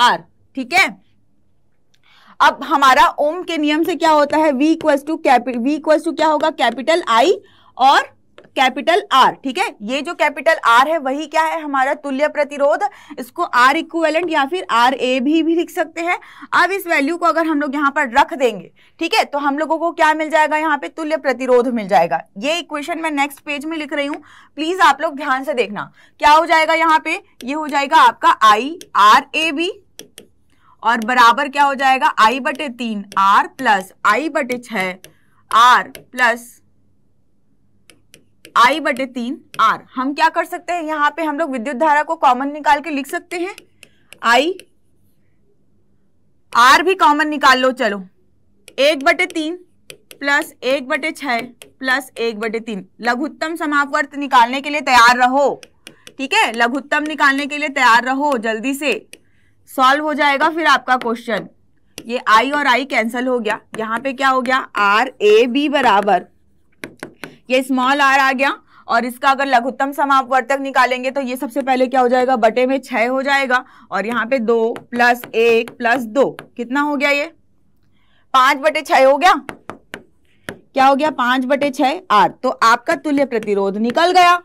आर ठीक है अब हमारा ओम के नियम से क्या होता है v equal to capital V equal to क्या होगा कैपिटल आई और कैपिटल आर ठीक है ये जो कैपिटल आर है वही क्या है हमारा तुल्य प्रतिरोध इसको आर इक्वेलेंट या फिर आर ए भी, भी लिख सकते हैं अब इस वैल्यू को अगर हम लोग यहाँ पर रख देंगे ठीक है तो हम लोगों को क्या मिल जाएगा यहाँ पे तुल्य प्रतिरोध मिल जाएगा ये इक्वेशन मैं नेक्स्ट पेज में लिख रही हूँ प्लीज आप लोग ध्यान से देखना क्या हो जाएगा यहाँ पे ये हो जाएगा आपका आई आर ए बी और बराबर क्या हो जाएगा आई बटे तीन आर प्लस आई बटे छ आर प्लस आई बटे तीन आर हम क्या कर सकते हैं यहाँ पे हम लोग विद्युत धारा को कॉमन निकाल के लिख सकते हैं आई आर भी कॉमन निकाल लो चलो एक बटे तीन प्लस एक बटे छ प्लस एक बटे तीन लघुत्तम समापवर्त निकालने के लिए तैयार रहो ठीक है लघुत्तम निकालने के लिए तैयार रहो जल्दी से सॉल्व हो जाएगा फिर आपका क्वेश्चन ये आई और आई कैंसिल हो गया यहाँ पे क्या हो गया आर ए बी बराबर ये स्मॉल आर आ गया और इसका अगर लघुत्तम समापवर्तक निकालेंगे तो ये सबसे पहले क्या हो जाएगा बटे में छह हो जाएगा और यहाँ पे दो प्लस एक प्लस दो कितना हो गया ये पांच बटे छह हो गया क्या हो गया पांच बटे छह आर तो आपका तुल्य प्रतिरोध निकल गया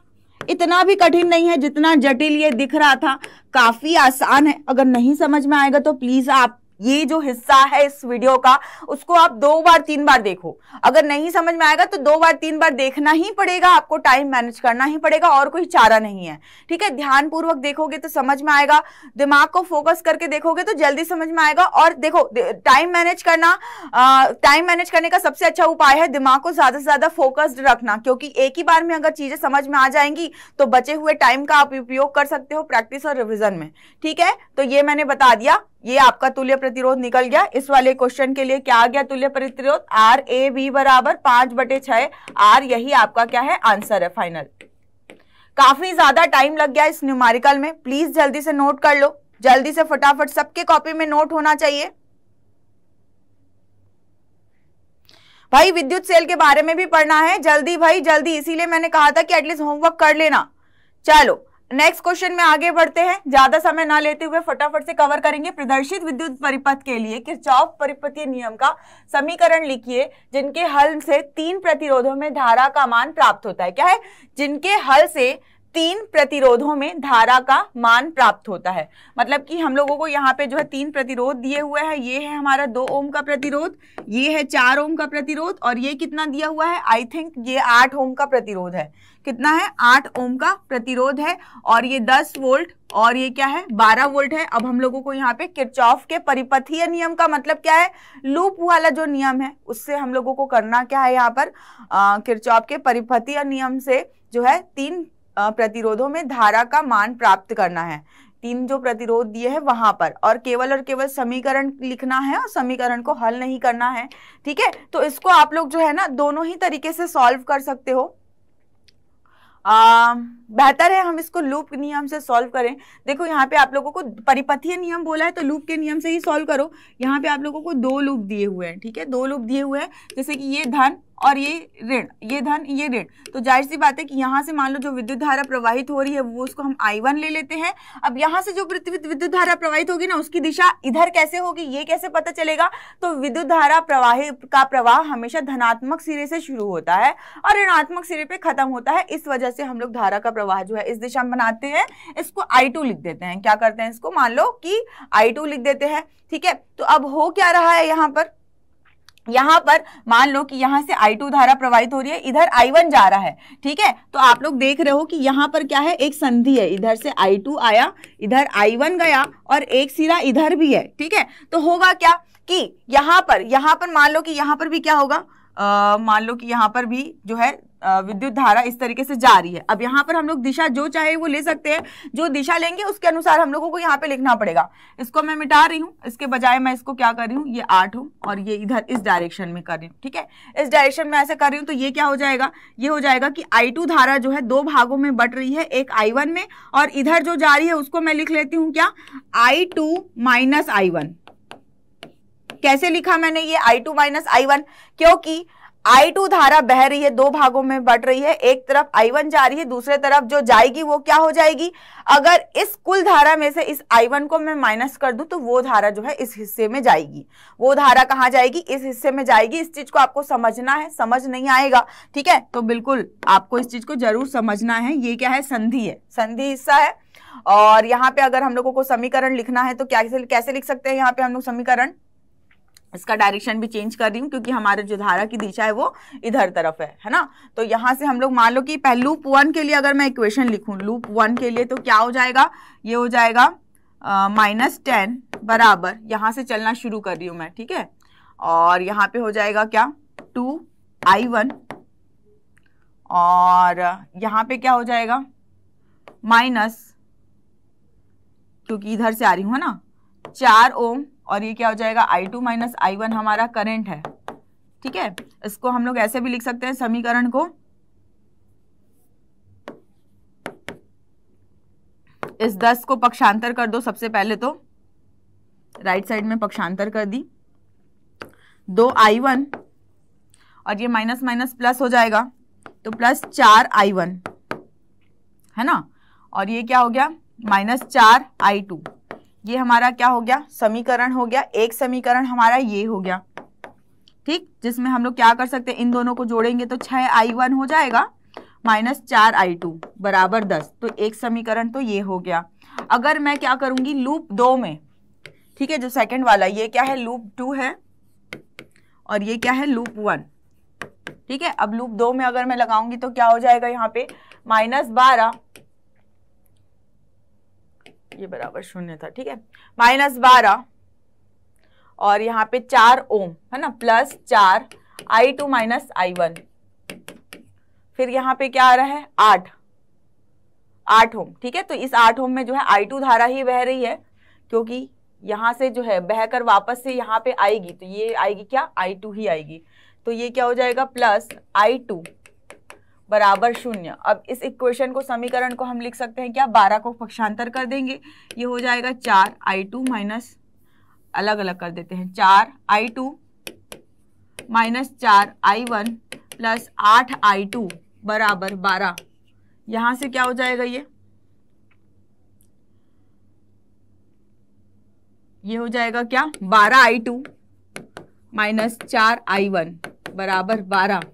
इतना भी कठिन नहीं है जितना जटिल ये दिख रहा था काफी आसान है अगर नहीं समझ में आएगा तो प्लीज आप ये जो हिस्सा है इस वीडियो का उसको आप दो बार तीन बार देखो अगर नहीं समझ में आएगा तो दो बार तीन बार देखना ही पड़ेगा आपको टाइम मैनेज करना ही पड़ेगा और कोई चारा नहीं है ठीक है ध्यानपूर्वक देखोगे तो समझ में आएगा दिमाग को फोकस करके देखोगे तो जल्दी समझ में आएगा और देखो टाइम मैनेज करना टाइम मैनेज करने का सबसे अच्छा उपाय है दिमाग को ज्यादा से ज्यादा फोकस्ड रखना क्योंकि एक ही बार में अगर चीजें समझ में आ जाएंगी तो बचे हुए टाइम का आप उपयोग कर सकते हो प्रैक्टिस और रिविजन में ठीक है तो ये मैंने बता दिया ये आपका तुल्य प्रतिरोध निकल गया इस वाले क्वेश्चन के लिए क्या आ गया तुल्य प्रतिरोध आर ए बी बराबर पांच बटे छह आर यही आपका क्या है आंसर है फाइनल काफी ज्यादा टाइम लग गया इस न्यूमारिकल में प्लीज जल्दी से नोट कर लो जल्दी से फटाफट सबके कॉपी में नोट होना चाहिए भाई विद्युत सेल के बारे में भी पढ़ना है जल्दी भाई जल्दी इसीलिए मैंने कहा था कि एटलीस्ट होमवर्क कर लेना चलो नेक्स्ट क्वेश्चन में आगे बढ़ते हैं ज्यादा समय ना लेते हुए फटाफट से कवर करेंगे प्रदर्शित विद्युत परिपथ के लिए किरचॉफ परिपथीय नियम का समीकरण लिखिए जिनके हल से तीन प्रतिरोधों में धारा का मान प्राप्त होता है क्या है जिनके हल से तीन प्रतिरोधों में धारा का मान प्राप्त होता है मतलब कि हम लोगों को यहाँ पे जो है तीन प्रतिरोध दिए हुए हैं ये है हमारा दो ओम का प्रतिरोध ये है चार ओम का प्रतिरोध और ये कितना दिया हुआ है आई थिंक ये आठ ओम का प्रतिरोध है कितना है आठ ओम का प्रतिरोध है और ये दस वोल्ट और ये क्या है बारह वोल्ट है अब हम लोगों को यहाँ पे किरचॉफ के परिपथीय नियम का मतलब क्या है लूप वाला जो नियम है उससे हम लोगों को करना क्या है यहाँ पर किरचॉफ के परिपथीय नियम से जो है तीन प्रतिरोधों में धारा का मान प्राप्त करना है तीन जो प्रतिरोध दिए हैं वहां पर और केवल और केवल समीकरण लिखना है और समीकरण को हल नहीं करना है ठीक है तो इसको आप लोग जो है ना दोनों ही तरीके से सॉल्व कर सकते हो आ, बेहतर है हम इसको लूप नियम से सॉल्व करें देखो यहाँ पे आप लोगों को परिपथीय नियम बोला है तो लूप के नियम से ही सॉल्व करो यहाँ पे आप लोगों को दो लूप दिए हुए हैं ठीक है दो लूप दिए हुए हैं जैसे कि ये धन और ये ऋण ये धन ये ऋण तो जाहिर सी बात है कि यहाँ से मान लो जो विद्युत धारा प्रवाहित हो रही है वो उसको हम आई वन ले लेते हैं अब यहाँ से जो विद्युत धारा प्रवाहित होगी ना उसकी दिशा इधर कैसे होगी ये कैसे पता चलेगा तो विद्युत धारा प्रवाह का प्रवाह हमेशा धनात्मक सिरे से शुरू होता है और ऋणात्मक सिरे पे खत्म होता है इस वजह से हम लोग धारा का प्रवाह जो है इस दिशा में बनाते हैं इसको आई टू लिख देते हैं क्या करते हैं इसको मान लो कि आई टू लिख देते हैं ठीक है तो अब हो क्या रहा है यहाँ पर यहाँ पर मान लो कि यहाँ से I2 धारा प्रवाहित हो रही है इधर I1 जा रहा है ठीक है तो आप लोग देख रहे हो कि यहाँ पर क्या है एक संधि है इधर से I2 आया इधर I1 गया और एक सिरा इधर भी है ठीक है तो होगा क्या कि यहाँ पर यहाँ पर मान लो कि यहाँ पर भी क्या होगा मान लो कि यहाँ पर भी जो है विद्युत धारा इस तरीके से जा रही है अब यहाँ पर हम लोग दिशा जो चाहे वो ले सकते हैं जो दिशा लेंगे उसके अनुसार हम लोगों को यहाँ पे लिखना पड़ेगा इसको मैं मिटा रही हूँ इसके बजाय मैं इसको क्या कर रही हूँ ये आठ हूँ और ये इधर इस डायरेक्शन में कर रही हूँ ठीक है इस डायरेक्शन में ऐसे कर रही हूँ तो ये क्या हो जाएगा ये हो जाएगा कि आई धारा जो है दो भागों में बट रही है एक आई में और इधर जो जा रही है उसको मैं लिख लेती हूँ क्या आई टू कैसे लिखा मैंने ये I2 टू माइनस आई क्योंकि I2 टू धारा बह रही है दो भागों में बढ़ रही है एक तरफ आई वन जा रही है दूसरे तरफ जो जाएगी वो क्या हो जाएगी अगर इस कुल धारा में से इस आई वन को मैं माइनस कर दूं तो वो धारा जो है इस हिस्से में जाएगी वो धारा कहाँ जाएगी इस हिस्से में जाएगी इस चीज को आपको समझना है समझ नहीं आएगा ठीक है तो बिल्कुल आपको इस चीज को जरूर समझना है ये क्या है संधि है संधि हिस्सा है और यहाँ पे अगर हम लोगों को समीकरण लिखना है तो क्या कैसे लिख सकते हैं यहाँ पे हम लोग समीकरण इसका डायरेक्शन भी चेंज कर रही हूँ क्योंकि हमारे जो धारा की दिशा है वो इधर तरफ है है ना तो यहाँ से हम लोग मान लो कि पहले लूप वन के लिए अगर मैं इक्वेशन लिखूँ लूप वन के लिए तो क्या हो जाएगा ये हो जाएगा माइनस टेन बराबर यहाँ से चलना शुरू कर रही हूँ मैं ठीक है और यहाँ पे हो जाएगा क्या टू आई वन और यहाँ पे क्या हो जाएगा माइनस क्योंकि इधर से आ रही हूँ है ना चार ओम और ये क्या हो जाएगा I two minus I one हमारा करेंट है ठीक है इसको हम लोग ऐसे भी लिख सकते हैं समीकरण को इस दस को पक्षांतर कर दो सबसे पहले तो राइट साइड में पक्षांतर कर दी दो आई वन और ये माइनस माइनस प्लस हो जाएगा तो प्लस चार आई वन है ना और ये क्या हो गया माइनस चार आई टू ये हमारा क्या हो गया समीकरण हो गया एक समीकरण हमारा ये हो गया ठीक जिसमें हम लोग क्या कर सकते हैं इन दोनों को जोड़ेंगे तो छह आई वन हो जाएगा माइनस चार आई टू बराबर दस तो एक समीकरण तो ये हो गया अगर मैं क्या करूंगी लूप दो में ठीक है जो सेकंड वाला ये क्या है लूप टू है और ये क्या है लूप वन ठीक है अब लूप दो में अगर मैं लगाऊंगी तो क्या हो जाएगा यहाँ पे माइनस बारह ये बराबर शून्य था ठीक है माइनस बारह और यहाँ पे चार ओम है ना प्लस चार I two minus I one फिर यहाँ पे क्या आ रहा है आठ आठ ओम ठीक है तो इस आठ ओम में जो है आई टू धारा ही बह रही है क्योंकि यहाँ से जो है बहकर वापस से यहाँ पे आएगी तो ये आएगी क्या आई टू ही आएगी तो ये क्या हो जाएगा प्लस आई टू बराबर शून्य अब इस इक्वेशन को समीकरण को हम लिख सकते हैं क्या बारह को पक्षांतर कर देंगे ये हो जाएगा चार आई टू माइनस अलग अलग कर देते हैं चार आई टू माइनस चार आई वन प्लस आठ आई टू बराबर बारह यहां से क्या हो जाएगा ये ये हो जाएगा क्या बारह आई टू माइनस चार आई वन बराबर बारह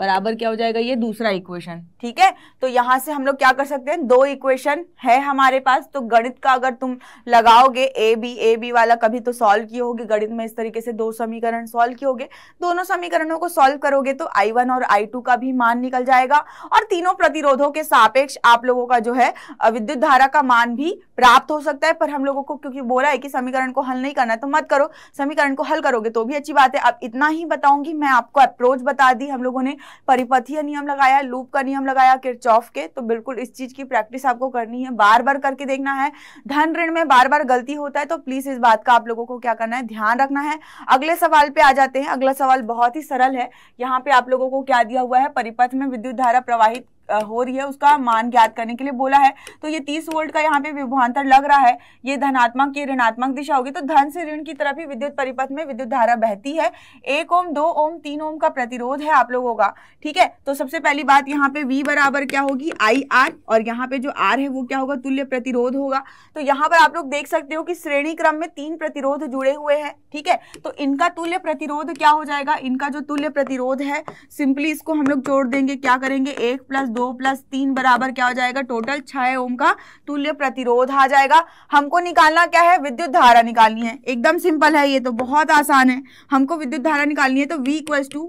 बराबर क्या हो जाएगा ये दूसरा इक्वेशन ठीक है तो यहाँ से हम लोग क्या कर सकते हैं दो इक्वेशन है हमारे पास तो गणित का अगर तुम लगाओगे ए बी ए बी वाला कभी तो सॉल्व किए होगे गणित में इस तरीके से दो समीकरण सॉल्व किए होगे दोनों समीकरणों को सॉल्व करोगे तो आई वन और आई टू का भी मान निकल जाएगा और तीनों प्रतिरोधों के सापेक्ष आप लोगों का जो है विद्युत धारा का मान भी प्राप्त हो सकता है पर हम लोगों को क्योंकि बोला है कि समीकरण को हल नहीं करना तो मत करो समीकरण को हल करोगे तो भी अच्छी बात है अब इतना ही बताऊंगी मैं आपको अप्रोच बता दी हम लोगों ने परिपथीय नियम लगाया लूप का नियम लगाया किरचौफ के तो बिल्कुल इस चीज की प्रैक्टिस आपको करनी है बार बार करके देखना है धन ऋण में बार बार गलती होता है तो प्लीज इस बात का आप लोगों को क्या करना है ध्यान रखना है अगले सवाल पे आ जाते हैं अगला सवाल बहुत ही सरल है यहाँ पे आप लोगों को क्या दिया हुआ है परिपथ में विद्युत धारा प्रवाहित हो रही है उसका मान ज्ञात करने के लिए बोला है तो ये तीस वोल्ट का यहाँ पे विभवांतर लग रहा है ये धनात्मक ये ऋणात्मक दिशा होगी तो धन से ऋण की तरफ ही विद्युत परिपथ में विद्युत धारा बहती है एक ओम दो ओम तीन ओम का प्रतिरोध है आप लोगों का ठीक है तो सबसे पहली बात यहाँ पे वी बराबर क्या होगी आई आर और यहाँ पे जो आर है वो क्या होगा तुल्य प्रतिरोध होगा तो यहाँ पर आप लोग देख सकते हो कि श्रेणी क्रम में तीन प्रतिरोध जुड़े हुए हैं ठीक है तो इनका तुल्य प्रतिरोध क्या हो जाएगा इनका जो तुल्य प्रतिरोध है सिंपली इसको हम लोग जोड़ देंगे क्या करेंगे एक प्लस दो प्लस तीन बराबर क्या हो जाएगा टोटल छह ओम का तुल्य प्रतिरोध आ जाएगा हमको निकालना क्या है विद्युत धारा निकालनी है एकदम सिंपल है ये तो बहुत आसान है हमको विद्युत धारा निकालनी है तो V equal to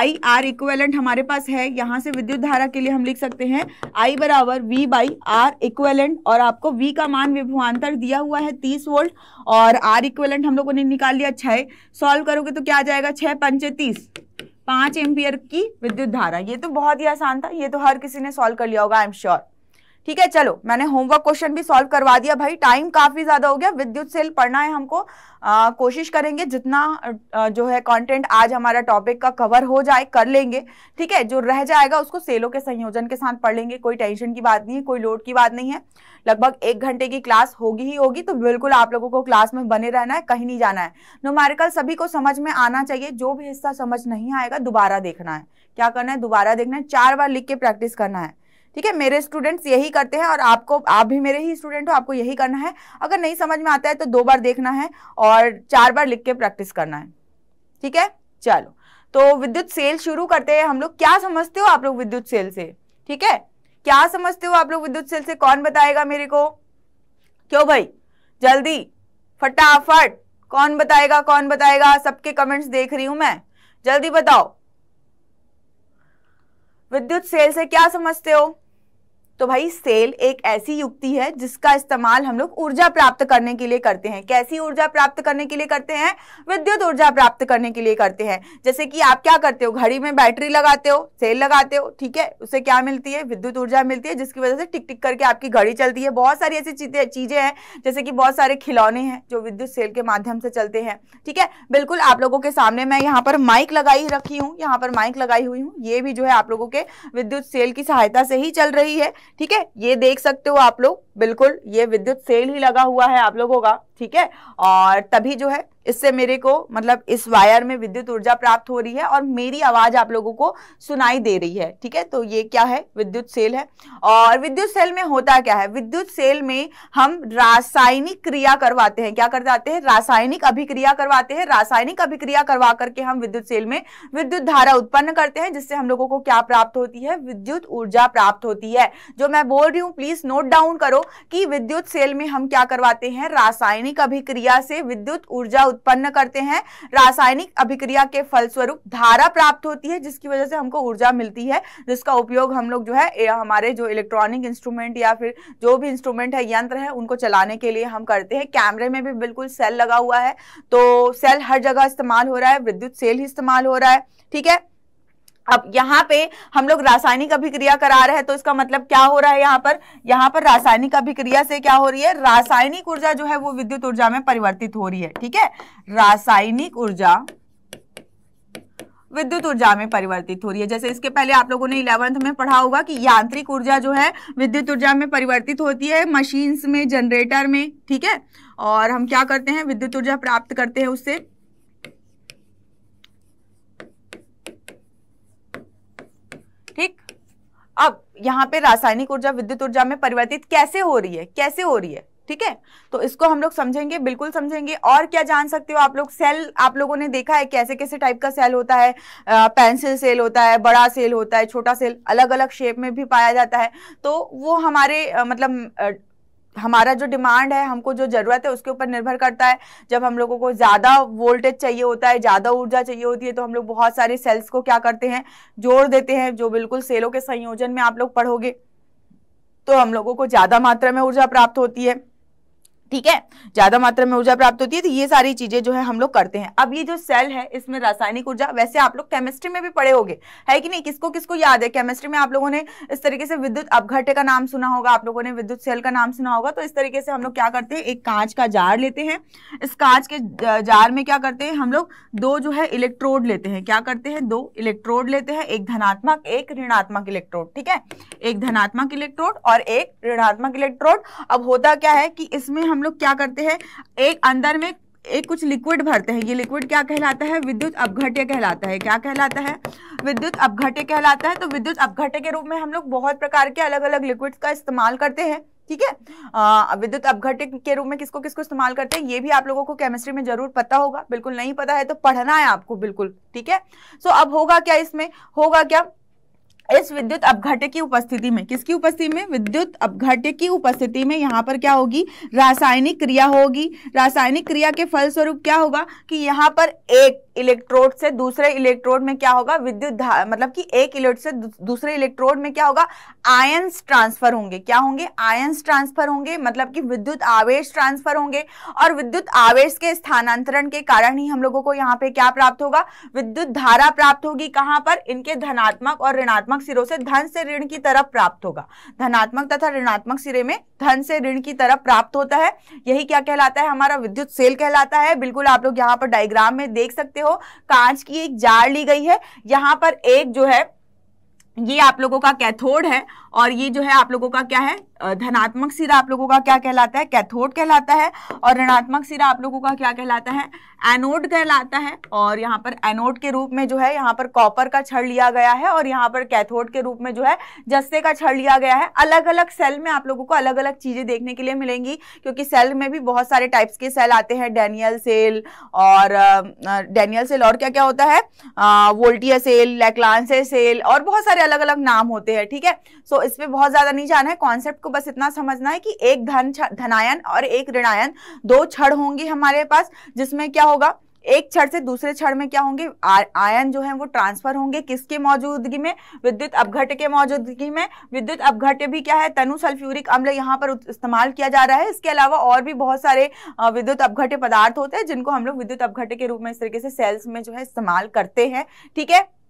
I R equivalent हमारे पास है यहाँ से विद्युत धारा के लिए हम लिख सकते हैं आई बराबर वी बाई आर इक्वेलेंट और आपको वी का मान विभवान्तर दिया हुआ है तीस वोल्ट और आर इक्वेलेंट हम लोगों ने निकाल लिया छः सॉल्व करोगे तो क्या आ जाएगा छः पंचे तीस पांच एम्पियर की विद्युत धारा ये तो बहुत ही आसान था ये तो हर किसी ने सॉल्व कर लिया होगा आई एम श्योर ठीक है चलो मैंने होमवर्क क्वेश्चन भी सॉल्व करवा दिया भाई टाइम काफी ज्यादा हो गया विद्युत सेल पढ़ना है हमको आ, कोशिश करेंगे जितना आ, जो है कंटेंट आज हमारा टॉपिक का कवर हो जाए कर लेंगे ठीक है जो रह जाएगा उसको सेलों के संयोजन के साथ पढ़ लेंगे कोई टेंशन की बात नहीं है कोई लोड की बात नहीं है लगभग एक घंटे की क्लास होगी ही होगी तो बिल्कुल आप लोगों को क्लास में बने रहना है कहीं नहीं जाना है नोमारिकल सभी को समझ में आना चाहिए जो भी हिस्सा समझ नहीं आएगा दोबारा देखना है क्या करना है दोबारा देखना है चार बार लिख के प्रैक्टिस करना है ठीक है मेरे स्टूडेंट्स यही करते हैं और आपको आप भी मेरे ही स्टूडेंट हो आपको यही करना है अगर नहीं समझ में आता है तो दो बार देखना है और चार बार लिख के प्रैक्टिस करना है ठीक है चलो तो विद्युत सेल शुरू करते हैं हम लोग क्या समझते हो आप लोग विद्युत सेल से ठीक है क्या समझते हो आप लोग विद्युत सेल से कौन बताएगा मेरे को क्यों भाई जल्दी फटाफट कौन बताएगा कौन बताएगा सबके कमेंट्स देख रही हूं मैं जल्दी बताओ विद्युत सेल से क्या समझते हो तो भाई सेल एक ऐसी युक्ति है जिसका इस्तेमाल हम लोग ऊर्जा प्राप्त करने के लिए करते हैं कैसी ऊर्जा प्राप्त करने के लिए करते हैं विद्युत ऊर्जा प्राप्त करने के लिए करते हैं जैसे कि आप क्या करते हो घड़ी में बैटरी लगाते हो सेल लगाते हो ठीक है उसे क्या मिलती है विद्युत ऊर्जा मिलती है जिसकी वजह से टिक टिक करके आपकी घड़ी चलती है बहुत सारी ऐसी चीजें चीजें हैं जैसे कि बहुत सारे खिलौने हैं जो विद्युत सेल के माध्यम से चलते हैं ठीक है बिल्कुल आप लोगों के सामने मैं यहाँ पर माइक लगाई रखी हूँ यहाँ पर माइक लगाई हुई हूँ ये भी जो है आप लोगों के विद्युत सेल की सहायता से ही चल रही है ठीक है ये देख सकते हो आप लोग बिल्कुल ये विद्युत सेल ही लगा हुआ है आप लोगों का ठीक है और तभी जो है इससे मेरे को मतलब इस वायर में विद्युत ऊर्जा प्राप्त हो रही है और मेरी आवाज़ आप लोगों को सुनाई दे रही है ठीक है तो ये क्या है विद्युत सेल है और विद्युत सेल में होता क्या है विद्युत सेल में हम रासायनिक क्रिया करवाते हैं क्या करवाते हैं रासायनिक अभिक्रिया करवाते हैं रासायनिक अभिक्रिया करवा करके हम विद्युत सेल में विद्युत धारा उत्पन्न करते हैं जिससे हम लोगों को क्या प्राप्त होती है विद्युत ऊर्जा प्राप्त होती है जो मैं बोल रही हूँ प्लीज नोट डाउन करो कि विद्युत सेल में हम क्या करवाते हैं रासायनिक अभिक्रिया से विद्युत ऊर्जा उत्पन्न करते हैं रासायनिक अभिक्रिया के फलस्वरूप धारा प्राप्त होती है जिसकी वजह से हमको ऊर्जा मिलती है जिसका उपयोग हम लोग जो है हमारे जो इलेक्ट्रॉनिक इंस्ट्रूमेंट या फिर जो भी इंस्ट्रूमेंट है यंत्र है उनको चलाने के लिए हम करते हैं कैमरे में भी बिल्कुल सेल लगा हुआ है तो सेल हर जगह इस्तेमाल हो रहा है विद्युत सेल ही इस्तेमाल हो रहा है ठीक है अब यहाँ पे हम लोग रासायनिक अभिक्रिया करा रहे हैं तो इसका मतलब क्या हो रहा है यहाँ पर यहाँ पर रासायनिक अभिक्रिया से क्या हो रही है रासायनिक ऊर्जा जो है वो विद्युत ऊर्जा में परिवर्तित हो रही है ठीक है रासायनिक ऊर्जा विद्युत ऊर्जा में परिवर्तित हो रही है जैसे इसके पहले आप लोगों ने इलेवंथ में पढ़ा होगा कि यांत्रिक ऊर्जा जो है विद्युत ऊर्जा में परिवर्तित होती है मशीन्स में जनरेटर में ठीक है और हम क्या करते हैं विद्युत ऊर्जा प्राप्त करते हैं उससे ठीक अब यहाँ पे रासायनिक ऊर्जा विद्युत ऊर्जा में परिवर्तित कैसे हो रही है कैसे हो रही है ठीक है तो इसको हम लोग समझेंगे बिल्कुल समझेंगे और क्या जान सकते हो आप लोग सेल आप लोगों ने देखा है कैसे कैसे टाइप का सेल होता है आ, पेंसिल सेल होता है बड़ा सेल होता है छोटा सेल अलग अलग शेप में भी पाया जाता है तो वो हमारे आ, मतलब हमारा जो डिमांड है हमको जो ज़रूरत है उसके ऊपर निर्भर करता है जब हम लोगों को ज़्यादा वोल्टेज चाहिए होता है ज़्यादा ऊर्जा चाहिए होती है तो हम लोग बहुत सारे सेल्स को क्या करते हैं जोड़ देते हैं जो बिल्कुल सेलों के संयोजन में आप लोग पढ़ोगे तो हम लोगों को ज़्यादा मात्रा में ऊर्जा प्राप्त होती है ठीक है ज्यादा मात्रा में ऊर्जा प्राप्त होती है तो ये सारी चीजें जो है हम लोग करते हैं अब ये जो सेल है इसमें रासायनिक ऊर्जा वैसे आप लोग केमिस्ट्री में भी पढ़े होंगे है कि नहीं किसको किसको याद है केमिस्ट्री में आप लोगों ने इस तरीके से विद्युत अपघटे का नाम सुना होगा आप लोगों ने विद्युत सेल का नाम सुना होगा तो इस तरीके से हम लोग क्या करते हैं एक कांच का जार लेते हैं इस कांच के जार में क्या करते हैं हम लोग दो जो है इलेक्ट्रोड लेते हैं क्या करते हैं दो इलेक्ट्रोड लेते हैं एक धनात्मक एक ऋणात्मक इलेक्ट्रोड ठीक है एक धनात्मक इलेक्ट्रोड और एक ऋणात्मक इलेक्ट्रोड अब होता क्या है कि इसमें हम लोग क्या करते हैं एक अंदर में एक कुछ लिक्विड भरते हैं ये लिक्विड क्या कहलाता है विद्युत अपघट्य कहलाता है क्या कहलाता है विद्युत अपघट्य कहलाता है तो विद्युत अपघट्य के रूप में हम लोग बहुत प्रकार के अलग अलग लिक्विड्स का इस्तेमाल करते हैं ठीक है विद्युत अपघट्य के रूप में किसको किसको इस्तेमाल करते हैं ये भी आप लोगों को केमिस्ट्री में जरूर पता होगा बिल्कुल नहीं पता है तो पढ़ना है आपको बिल्कुल ठीक है सो अब होगा क्या इसमें होगा क्या इस विद्युत अपघट्य की उपस्थिति में किसकी उपस्थिति में विद्युत अपघट्य की उपस्थिति में यहाँ पर क्या होगी रासायनिक क्रिया होगी रासायनिक क्रिया के फलस्वरूप क्या होगा कि यहाँ पर एक इलेक्ट्रोड से दूसरे इलेक्ट्रोड में क्या होगा विद्युत मतलब कि एक इलेक्ट्रोड से दूसरे इलेक्ट्रोड में क्या होगा आयंस ट्रांसफर होंगे क्या होंगे आयंस ट्रांसफर होंगे मतलब कि विद्युत आवेश ट्रांसफर होंगे और विद्युत आवेश के स्थानांतरण के कारण ही हम लोगों को यहाँ पे क्या प्राप्त होगा विद्युत धारा प्राप्त होगी कहाँ पर इनके धनात्मक और ऋणात्मक सिरों से धन से ऋण की तरफ प्राप्त होगा धनात्मक तथा ऋणात्मक सिरे में धन से ऋण की तरफ प्राप्त होता है यही क्या कहलाता है हमारा विद्युत सेल कहलाता है बिल्कुल आप लोग यहाँ पर डायग्राम में देख सकते हो कांच की एक जार ली गई है यहाँ पर एक जो है ये आप लोगों का कैथोड है और ये जो है आप लोगों का क्या है धनात्मक सिरा आप लोगों का क्या कहलाता है कैथोड कहलाता है और ऋणात्मक सिरा आप लोगों का क्या कहलाता है एनोड कहलाता है और यहाँ पर एनोड के रूप में जो है यहाँ पर कॉपर का छड़ लिया गया है और यहाँ पर कैथोड के रूप में जो है जस्ते का छड़ लिया गया है अलग अलग सेल में आप लोगों को अलग अलग चीज़ें देखने के लिए मिलेंगी क्योंकि सेल में भी बहुत सारे टाइप्स के सेल आते हैं डेनियल सेल और डेनियल सेल और क्या क्या होता है वोल्टिया सेल लेकलांसे सेल और बहुत सारे अलग अलग नाम होते हैं ठीक है सो तो इसमें बहुत ज़्यादा नहीं जाना है कॉन्सेप्ट को बस इतना समझना है कि एक धन धनायन और एक ऋणायन दो छड़ होंगी हमारे पास जिसमें क्या होगा एक छड़ से दूसरे छड़ में क्या होंगे आयन जो है वो ट्रांसफर होंगे किसके मौजूदगी में विद्युत अपघट के मौजूदगी में विद्युत अपघट भी क्या है तनु सल्फ्यूरिक अम्ल यहाँ पर इस्तेमाल किया जा रहा है इसके अलावा और भी बहुत सारे विद्युत अपघट्य पदार्थ होते हैं जिनको हम लोग विद्युत अपघट्य के रूप में इस तरीके से सेल्स में जो है इस्तेमाल करते हैं ठीक है थीके?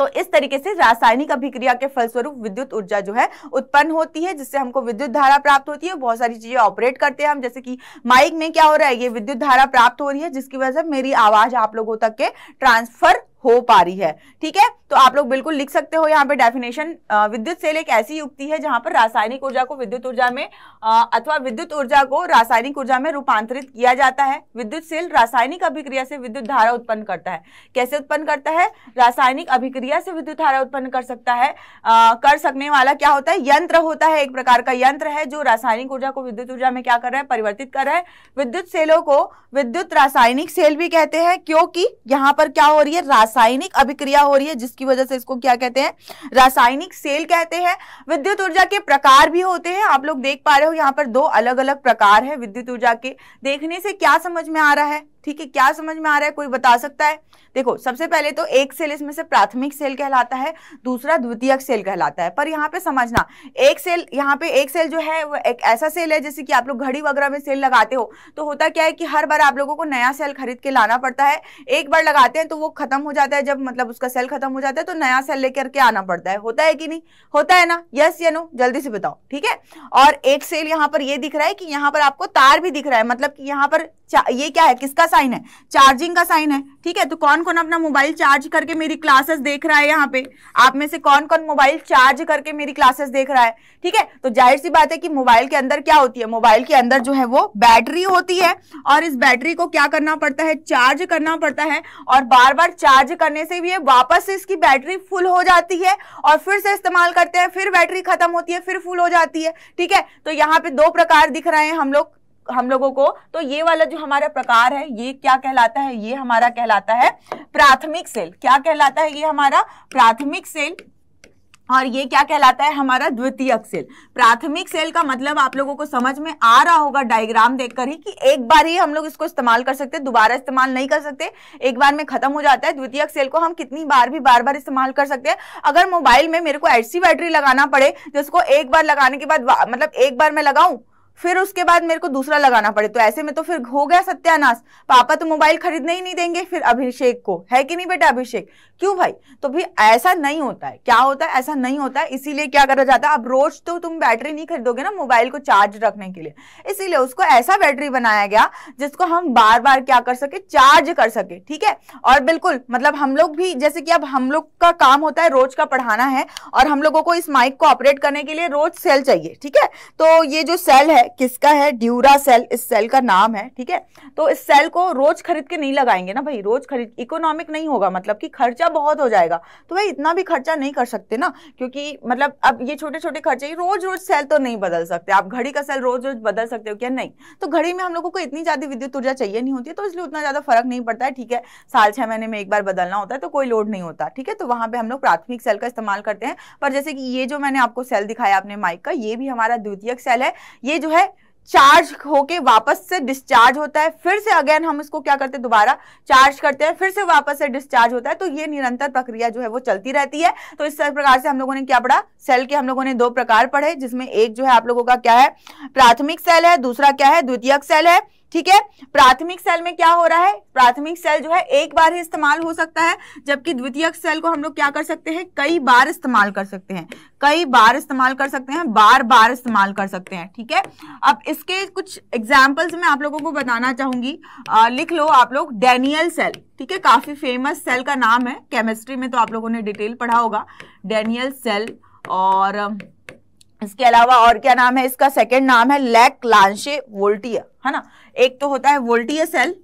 तो इस तरीके से रासायनिक अभिक्रिया के फलस्वरूप विद्युत ऊर्जा जो है उत्पन्न होती है जिससे हमको विद्युत धारा प्राप्त होती है बहुत सारी चीजें ऑपरेट करते हैं हम जैसे कि माइक में क्या हो रहा है ये विद्युत धारा प्राप्त हो रही है जिसकी वजह से मेरी आवाज आप लोगों तक के ट्रांसफर हो पा रही है ठीक है तो आप लोग बिल्कुल लिख सकते हो यहाँ पे डेफिनेशन विद्युत सेल एक ऐसी युक्ति है जहां पर रासायनिक ऊर्जा को विद्युत ऊर्जा में अथवा विद्युत ऊर्जा को रासायनिक ऊर्जा में रूपांतरित किया जाता है विद्युत सेल रासायनिक अभिक्रिया से विद्युत धारा उत्पन्न करता है कैसे उत्पन्न करता है रासायनिक अभिक्रिया से विद्युत धारा उत्पन्न कर सकता है आ, कर सकने वाला क्या होता है यंत्र होता है एक प्रकार का यंत्र है जो रासायनिक ऊर्जा को विद्युत ऊर्जा में क्या कर रहा है परिवर्तित कर रहा है विद्युत सेलों को विद्युत रासायनिक सेल भी कहते हैं क्योंकि यहाँ पर क्या हो रही है रासायनिक अभिक्रिया हो रही है जिसकी वजह से इसको क्या कहते हैं रासायनिक सेल कहते हैं विद्युत ऊर्जा के प्रकार भी होते हैं आप लोग देख पा रहे हो यहाँ पर दो अलग अलग प्रकार है विद्युत ऊर्जा के देखने से क्या समझ में आ रहा है ठीक है क्या समझ में आ रहा है कोई बता सकता है देखो सबसे पहले तो एक सेल इसमें से प्राथमिक सेल कहलाता है दूसरा द्वितीयक सेल कहलाता है पर यहाँ पे समझना एक सेल यहाँ पे एक सेल जो है वो एक ऐसा सेल है जैसे कि आप लोग घड़ी वगैरह में सेल लगाते हो तो होता क्या है कि हर बार आप लोगों को नया सेल खरीद के लाना पड़ता है एक बार लगाते हैं तो वो खत्म हो जाता है जब मतलब उसका सेल खत्म हो जाता है तो नया सेल लेकर के आना पड़ता है होता है कि नहीं होता है ना यस या नो जल्दी से बताओ ठीक है और एक सेल यहाँ पर ये दिख रहा है कि यहाँ पर आपको तार भी दिख रहा है मतलब कि यहाँ पर ये क्या है किसका साइन है चार्जिंग का साइन है ठीक है तो कौन कौन अपना मोबाइल चार्ज करके मेरी क्लासेस देख रहा है यहाँ पे आप में से कौन कौन मोबाइल चार्ज करके मेरी क्लासेस देख रहा है ठीक है तो जाहिर सी बात है कि मोबाइल के अंदर क्या होती है मोबाइल के अंदर जो है वो बैटरी होती है और इस बैटरी को क्या करना पड़ता है चार्ज करना पड़ता है और बार बार चार्ज करने से भी वापस से इसकी बैटरी फुल हो जाती है और फिर से इस्तेमाल करते हैं फिर बैटरी खत्म होती है फिर फुल हो जाती है ठीक है तो यहाँ पे दो प्रकार दिख रहे हैं हम लोग हम लोगों को तो ये वाला जो हमारा प्रकार है ये क्या कहलाता है ये हमारा कहलाता है प्राथमिक सेल क्या कहलाता है ये हमारा प्राथमिक सेल और ये क्या कहलाता है हमारा द्वितीयक सेल प्राथमिक सेल का मतलब आप लोगों को समझ में आ रहा होगा डायग्राम देखकर ही कि एक बार ही हम लोग इसको इस्तेमाल कर सकते हैं दोबारा इस्तेमाल नहीं कर सकते एक बार में खत्म हो जाता है द्वितीयक सेल को हम कितनी बार भी बार बार इस्तेमाल कर सकते हैं अगर मोबाइल में मेरे को ऐसी बैटरी लगाना पड़े जिसको एक बार लगाने के बाद मतलब एक बार मैं लगाऊं फिर उसके बाद मेरे को दूसरा लगाना पड़े तो ऐसे में तो फिर हो गया सत्यानाश पापा तो मोबाइल खरीदने ही नहीं देंगे फिर अभिषेक को है कि नहीं बेटा अभिषेक क्यों भाई तो भी ऐसा नहीं होता है क्या होता है ऐसा नहीं होता है इसीलिए क्या करा जाता है अब रोज तो तुम बैटरी नहीं खरीदोगे ना मोबाइल को चार्ज रखने के लिए इसीलिए उसको ऐसा बैटरी बनाया गया जिसको हम बार बार क्या कर सके चार्ज कर सके ठीक है और बिल्कुल मतलब हम लोग भी जैसे कि अब हम लोग का काम होता है रोज का पढ़ाना है और हम लोगों को इस माइक को ऑपरेट करने के लिए रोज सेल चाहिए ठीक है तो ये जो सेल है किसका है ड्यूरा सेल इस सेल का नाम है ठीक है तो इस सेल को रोज खरीद के नहीं लगाएंगे ना भाई रोज खरीद इकोनॉमिक नहीं होगा मतलब कि खर्चा बहुत हो जाएगा तो भाई इतना भी खर्चा नहीं कर सकते ना क्योंकि मतलब अब ये छोटे छोटे खर्चे रोज रोज सेल तो नहीं बदल सकते आप घड़ी का सेल रोज रोज बदल सकते हो क्या नहीं तो घड़ी में हम लोगों को इतनी ज्यादा विद्युत ऊर्जा चाहिए नहीं होती तो इसलिए उतना ज्यादा फर्क नहीं पड़ता है ठीक है साल छह महीने में एक बार बदलना होता है तो कोई लोड नहीं होता ठीक है तो वहां पर हम लोग प्राथमिक सेल का इस्तेमाल करते हैं पर जैसे कि ये जो मैंने आपको सेल दिखाया अपने माइक का ये भी हमारा द्वितीय सेल है ये जो है चार्ज होके वापस से डिस्चार्ज होता है फिर से अगेन हम इसको क्या करते हैं दोबारा चार्ज करते हैं फिर से वापस से डिस्चार्ज होता है तो ये निरंतर प्रक्रिया जो है वो चलती रहती है तो इस प्रकार से हम लोगों ने क्या पढ़ा सेल के हम लोगों ने दो प्रकार पढ़े जिसमें एक जो है आप लोगों का क्या है प्राथमिक सेल है दूसरा क्या है द्वितीयक सेल है ठीक है प्राथमिक सेल में क्या हो रहा है प्राथमिक सेल जो है एक बार ही इस्तेमाल हो सकता है जबकि द्वितीयक सेल को हम लोग क्या कर सकते हैं कई बार इस्तेमाल कर सकते हैं कई बार इस्तेमाल कर सकते हैं बार बार इस्तेमाल कर सकते हैं ठीक है अब इसके कुछ एग्जाम्पल्स मैं आप लोगों को बताना चाहूंगी आ, लिख लो आप लोग डेनियल सेल ठीक है काफी फेमस सेल का नाम है केमिस्ट्री में तो आप लोगों ने डिटेल पढ़ा होगा डेनियल सेल और इसके अलावा और क्या नाम है इसका सेकेंड नाम है लैक लांशे वोल्टिया है ना एक तो होता है वोल्टिया सेल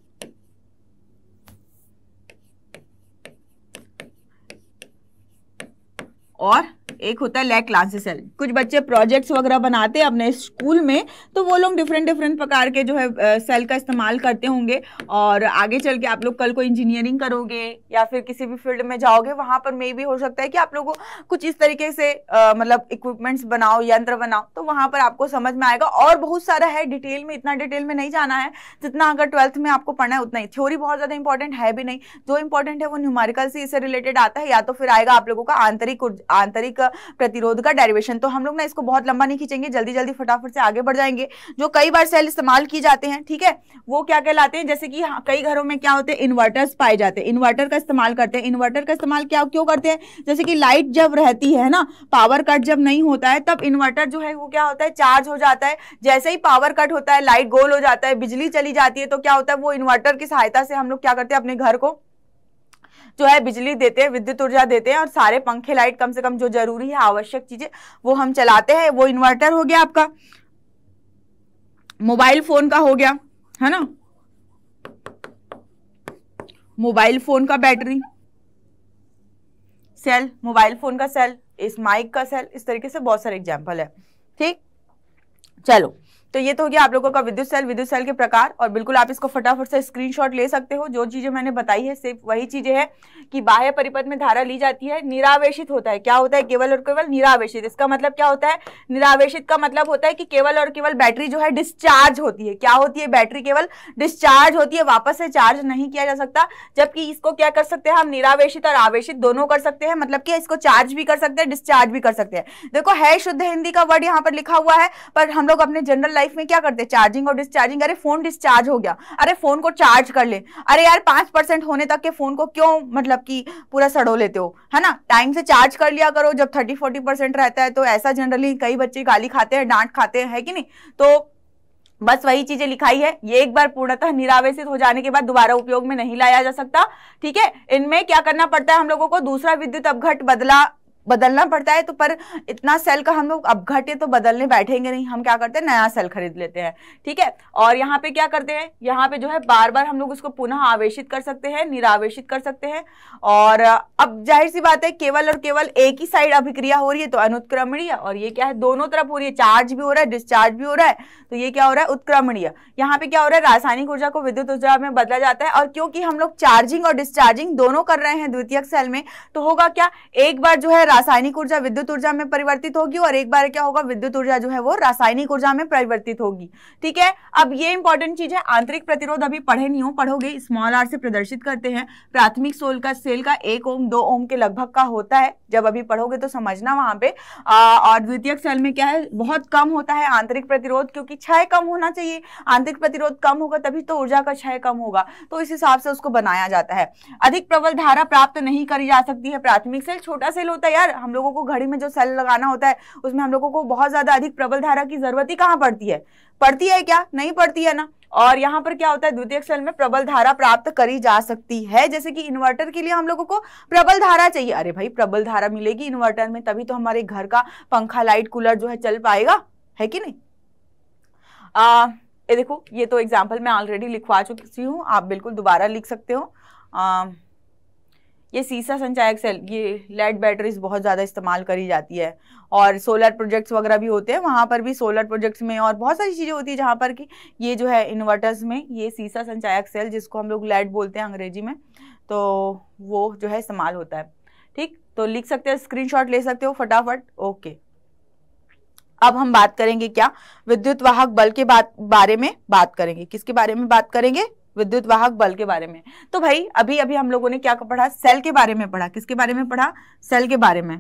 और एक होता है लैक क्लासेस सेल कुछ बच्चे प्रोजेक्ट्स वगैरह बनाते हैं अपने स्कूल में तो वो लोग डिफरेंट डिफरेंट प्रकार के जो है सेल का इस्तेमाल करते होंगे और आगे चल के आप लोग कल को इंजीनियरिंग करोगे या फिर किसी भी फील्ड में जाओगे वहाँ पर मे भी हो सकता है कि आप लोगों कुछ इस तरीके से मतलब इक्विपमेंट्स बनाओ यंत्र बनाओ तो वहाँ पर आपको समझ में आएगा और बहुत सारा है डिटेल में इतना डिटेल में नहीं जाना है जितना अगर ट्वेल्थ में आपको पढ़ना है उतना ही थ्योरी बहुत ज़्यादा इंपॉर्टेंट है भी नहीं जो इंपॉर्टेंट है वो न्यूमारिकल से इससे रिलेटेड आता है या तो फिर आएगा आप लोगों का आंतरिक आंतरिक प्रतिरोध का डेरिवेशन तो हम लोग ना इसको बहुत लंबा नहीं खींचेंगे जल्दी जल्दी फटाफट से आगे बढ़ जाएंगे जो कई बार सेल इस्तेमाल किए जाते हैं ठीक है वो क्या कहलाते हैं जैसे कि हाँ, कई घरों में क्या होते हैं इन्वर्टर्स पाए जाते हैं इन्वर्टर का इस्तेमाल करते हैं इन्वर्टर का इस्तेमाल क्या क्यों करते हैं जैसे कि लाइट जब रहती है ना पावर कट जब नहीं होता है तब इन्वर्टर जो है वो क्या होता है चार्ज हो जाता है जैसे ही पावर कट होता है लाइट गोल हो जाता है बिजली चली जाती है तो क्या होता है वो इन्वर्टर की सहायता से हम लोग क्या करते हैं अपने घर को जो है बिजली देते हैं विद्युत ऊर्जा देते हैं और सारे पंखे लाइट कम से कम जो जरूरी है आवश्यक चीजें वो हम चलाते हैं वो इन्वर्टर हो गया आपका मोबाइल फोन का हो गया है ना मोबाइल फोन का बैटरी सेल मोबाइल फोन का सेल इस माइक का सेल इस तरीके से बहुत सारे एग्जाम्पल है ठीक चलो तो ये तो हो गया आप लोगों का विद्युत सेल विद्युत सेल के प्रकार और बिल्कुल आप इसको फटाफट से स्क्रीनशॉट ले सकते हो जो चीजें मैंने बताई है सिर्फ वही चीजें हैं कि बाह्य परिपथ में धारा ली जाती है निरावेशित होता है क्या होता है केवल और केवल निरावेशित इसका मतलब क्या होता है निरावेशित का मतलब होता है कि केवल और केवल बैटरी जो है डिस्चार्ज होती है क्या होती है बैटरी केवल डिस्चार्ज होती है वापस से चार्ज नहीं किया जा सकता जबकि इसको क्या कर सकते हैं हम निरावेशित और आवेशित दोनों कर सकते हैं मतलब कि इसको चार्ज भी कर सकते हैं डिस्चार्ज भी कर सकते हैं देखो है शुद्ध हिंदी का वर्ड यहाँ पर लिखा हुआ है पर हम लोग अपने जनरल लाइफ लाइफ में क्या करते हैं चार्जिंग और डिस्चार्जिंग अरे फोन डिस्चार्ज हो गया अरे फोन को चार्ज कर ले अरे यार पांच परसेंट होने तक के फोन को क्यों मतलब कि पूरा सड़ो लेते हो है ना टाइम से चार्ज कर लिया करो जब थर्टी फोर्टी परसेंट रहता है तो ऐसा जनरली कई बच्चे गाली खाते हैं डांट खाते हैं है कि नहीं तो बस वही चीजें लिखाई है ये एक बार पूर्णतः निरावेशित हो जाने के बाद दोबारा उपयोग में नहीं लाया जा सकता ठीक है इनमें क्या करना पड़ता है हम लोगों को दूसरा विद्युत अपघट बदला बदलना पड़ता है तो पर इतना सेल का हम लोग अब घटे तो बदलने बैठेंगे नहीं हम क्या करते हैं नया सेल खरीद लेते हैं ठीक है और यहाँ पे क्या करते हैं यहाँ पे जो है बार बार हम लोग उसको पुनः आवेशित कर सकते हैं निरावेशित कर सकते हैं और अब जाहिर सी बात है केवल और केवल एक ही साइड अभिक्रिया हो रही है तो अनुत्क्रमणीय और ये क्या है दोनों तरफ हो रही है चार्ज भी हो रहा है डिस्चार्ज भी हो रहा है तो ये क्या हो रहा है उत्क्रमणीय यहाँ पे क्या हो रहा है रासायनिक ऊर्जा को विद्युत ऊर्जा में बदला जाता है और क्योंकि हम लोग चार्जिंग और डिस्चार्जिंग दोनों कर रहे हैं द्वितीय सेल में तो होगा क्या एक बार जो है रासायनिक ऊर्जा विद्युत ऊर्जा में परिवर्तित होगी और एक बार क्या होगा विद्युत ऊर्जा जो है वो रासायनिक ऊर्जा में परिवर्तित होगी ठीक है अब ये इंपॉर्टेंट चीज है आंतरिक प्रतिरोध अभी पढ़े नहीं हो पढ़ोगे स्मॉल आर से प्रदर्शित करते हैं प्राथमिक सोल का सेल का एक ओम दो ओम के लगभग का होता है जब अभी पढ़ोगे तो समझना वहां पे और द्वितीय सेल में क्या है बहुत कम होता है आंतरिक प्रतिरोध क्योंकि क्षय कम होना चाहिए आंतरिक प्रतिरोध कम होगा तभी तो ऊर्जा का क्षय कम होगा तो इस हिसाब से उसको बनाया जाता है अधिक प्रबल धारा प्राप्त नहीं करी जा सकती है प्राथमिक सेल छोटा सेल होता है यार यार हम लोगों को घड़ी में जो सेल लगाना होता है उसमें हम लोगों को बहुत ज्यादा अधिक प्रबल धारा की जरूरत ही कहाँ पड़ती है पड़ती है क्या नहीं पड़ती है ना और यहाँ पर क्या होता है द्वितीय सेल में प्रबल धारा प्राप्त करी जा सकती है जैसे कि इन्वर्टर के लिए हम लोगों को प्रबल धारा चाहिए अरे भाई प्रबल धारा मिलेगी इन्वर्टर में तभी तो हमारे घर का पंखा लाइट कूलर जो है चल पाएगा है कि नहीं आ, ये देखो ये तो एग्जाम्पल मैं ऑलरेडी लिखवा चुकी हूँ आप बिल्कुल दोबारा लिख सकते हो आ, ये सीसा संचायक सेल ये लेड बैटरीज बहुत ज़्यादा इस्तेमाल करी जाती है और सोलर प्रोजेक्ट्स वगैरह भी होते हैं वहाँ पर भी सोलर प्रोजेक्ट्स में और बहुत सारी चीज़ें होती है जहाँ पर कि ये जो है इन्वर्टर्स में ये सीसा संचायक सेल जिसको हम लोग लेड बोलते हैं अंग्रेजी में तो वो जो है इस्तेमाल होता है ठीक तो लिख सकते हो स्क्रीन ले सकते हो फटाफट ओके अब हम बात करेंगे क्या विद्युत वाहक बल के बारे में बात करेंगे किसके बारे में बात करेंगे विद्युत वाहक बल के बारे में तो भाई अभी अभी हम लोगों ने क्या पढ़ा सेल के बारे में पढ़ा किसके बारे में पढ़ा सेल के बारे में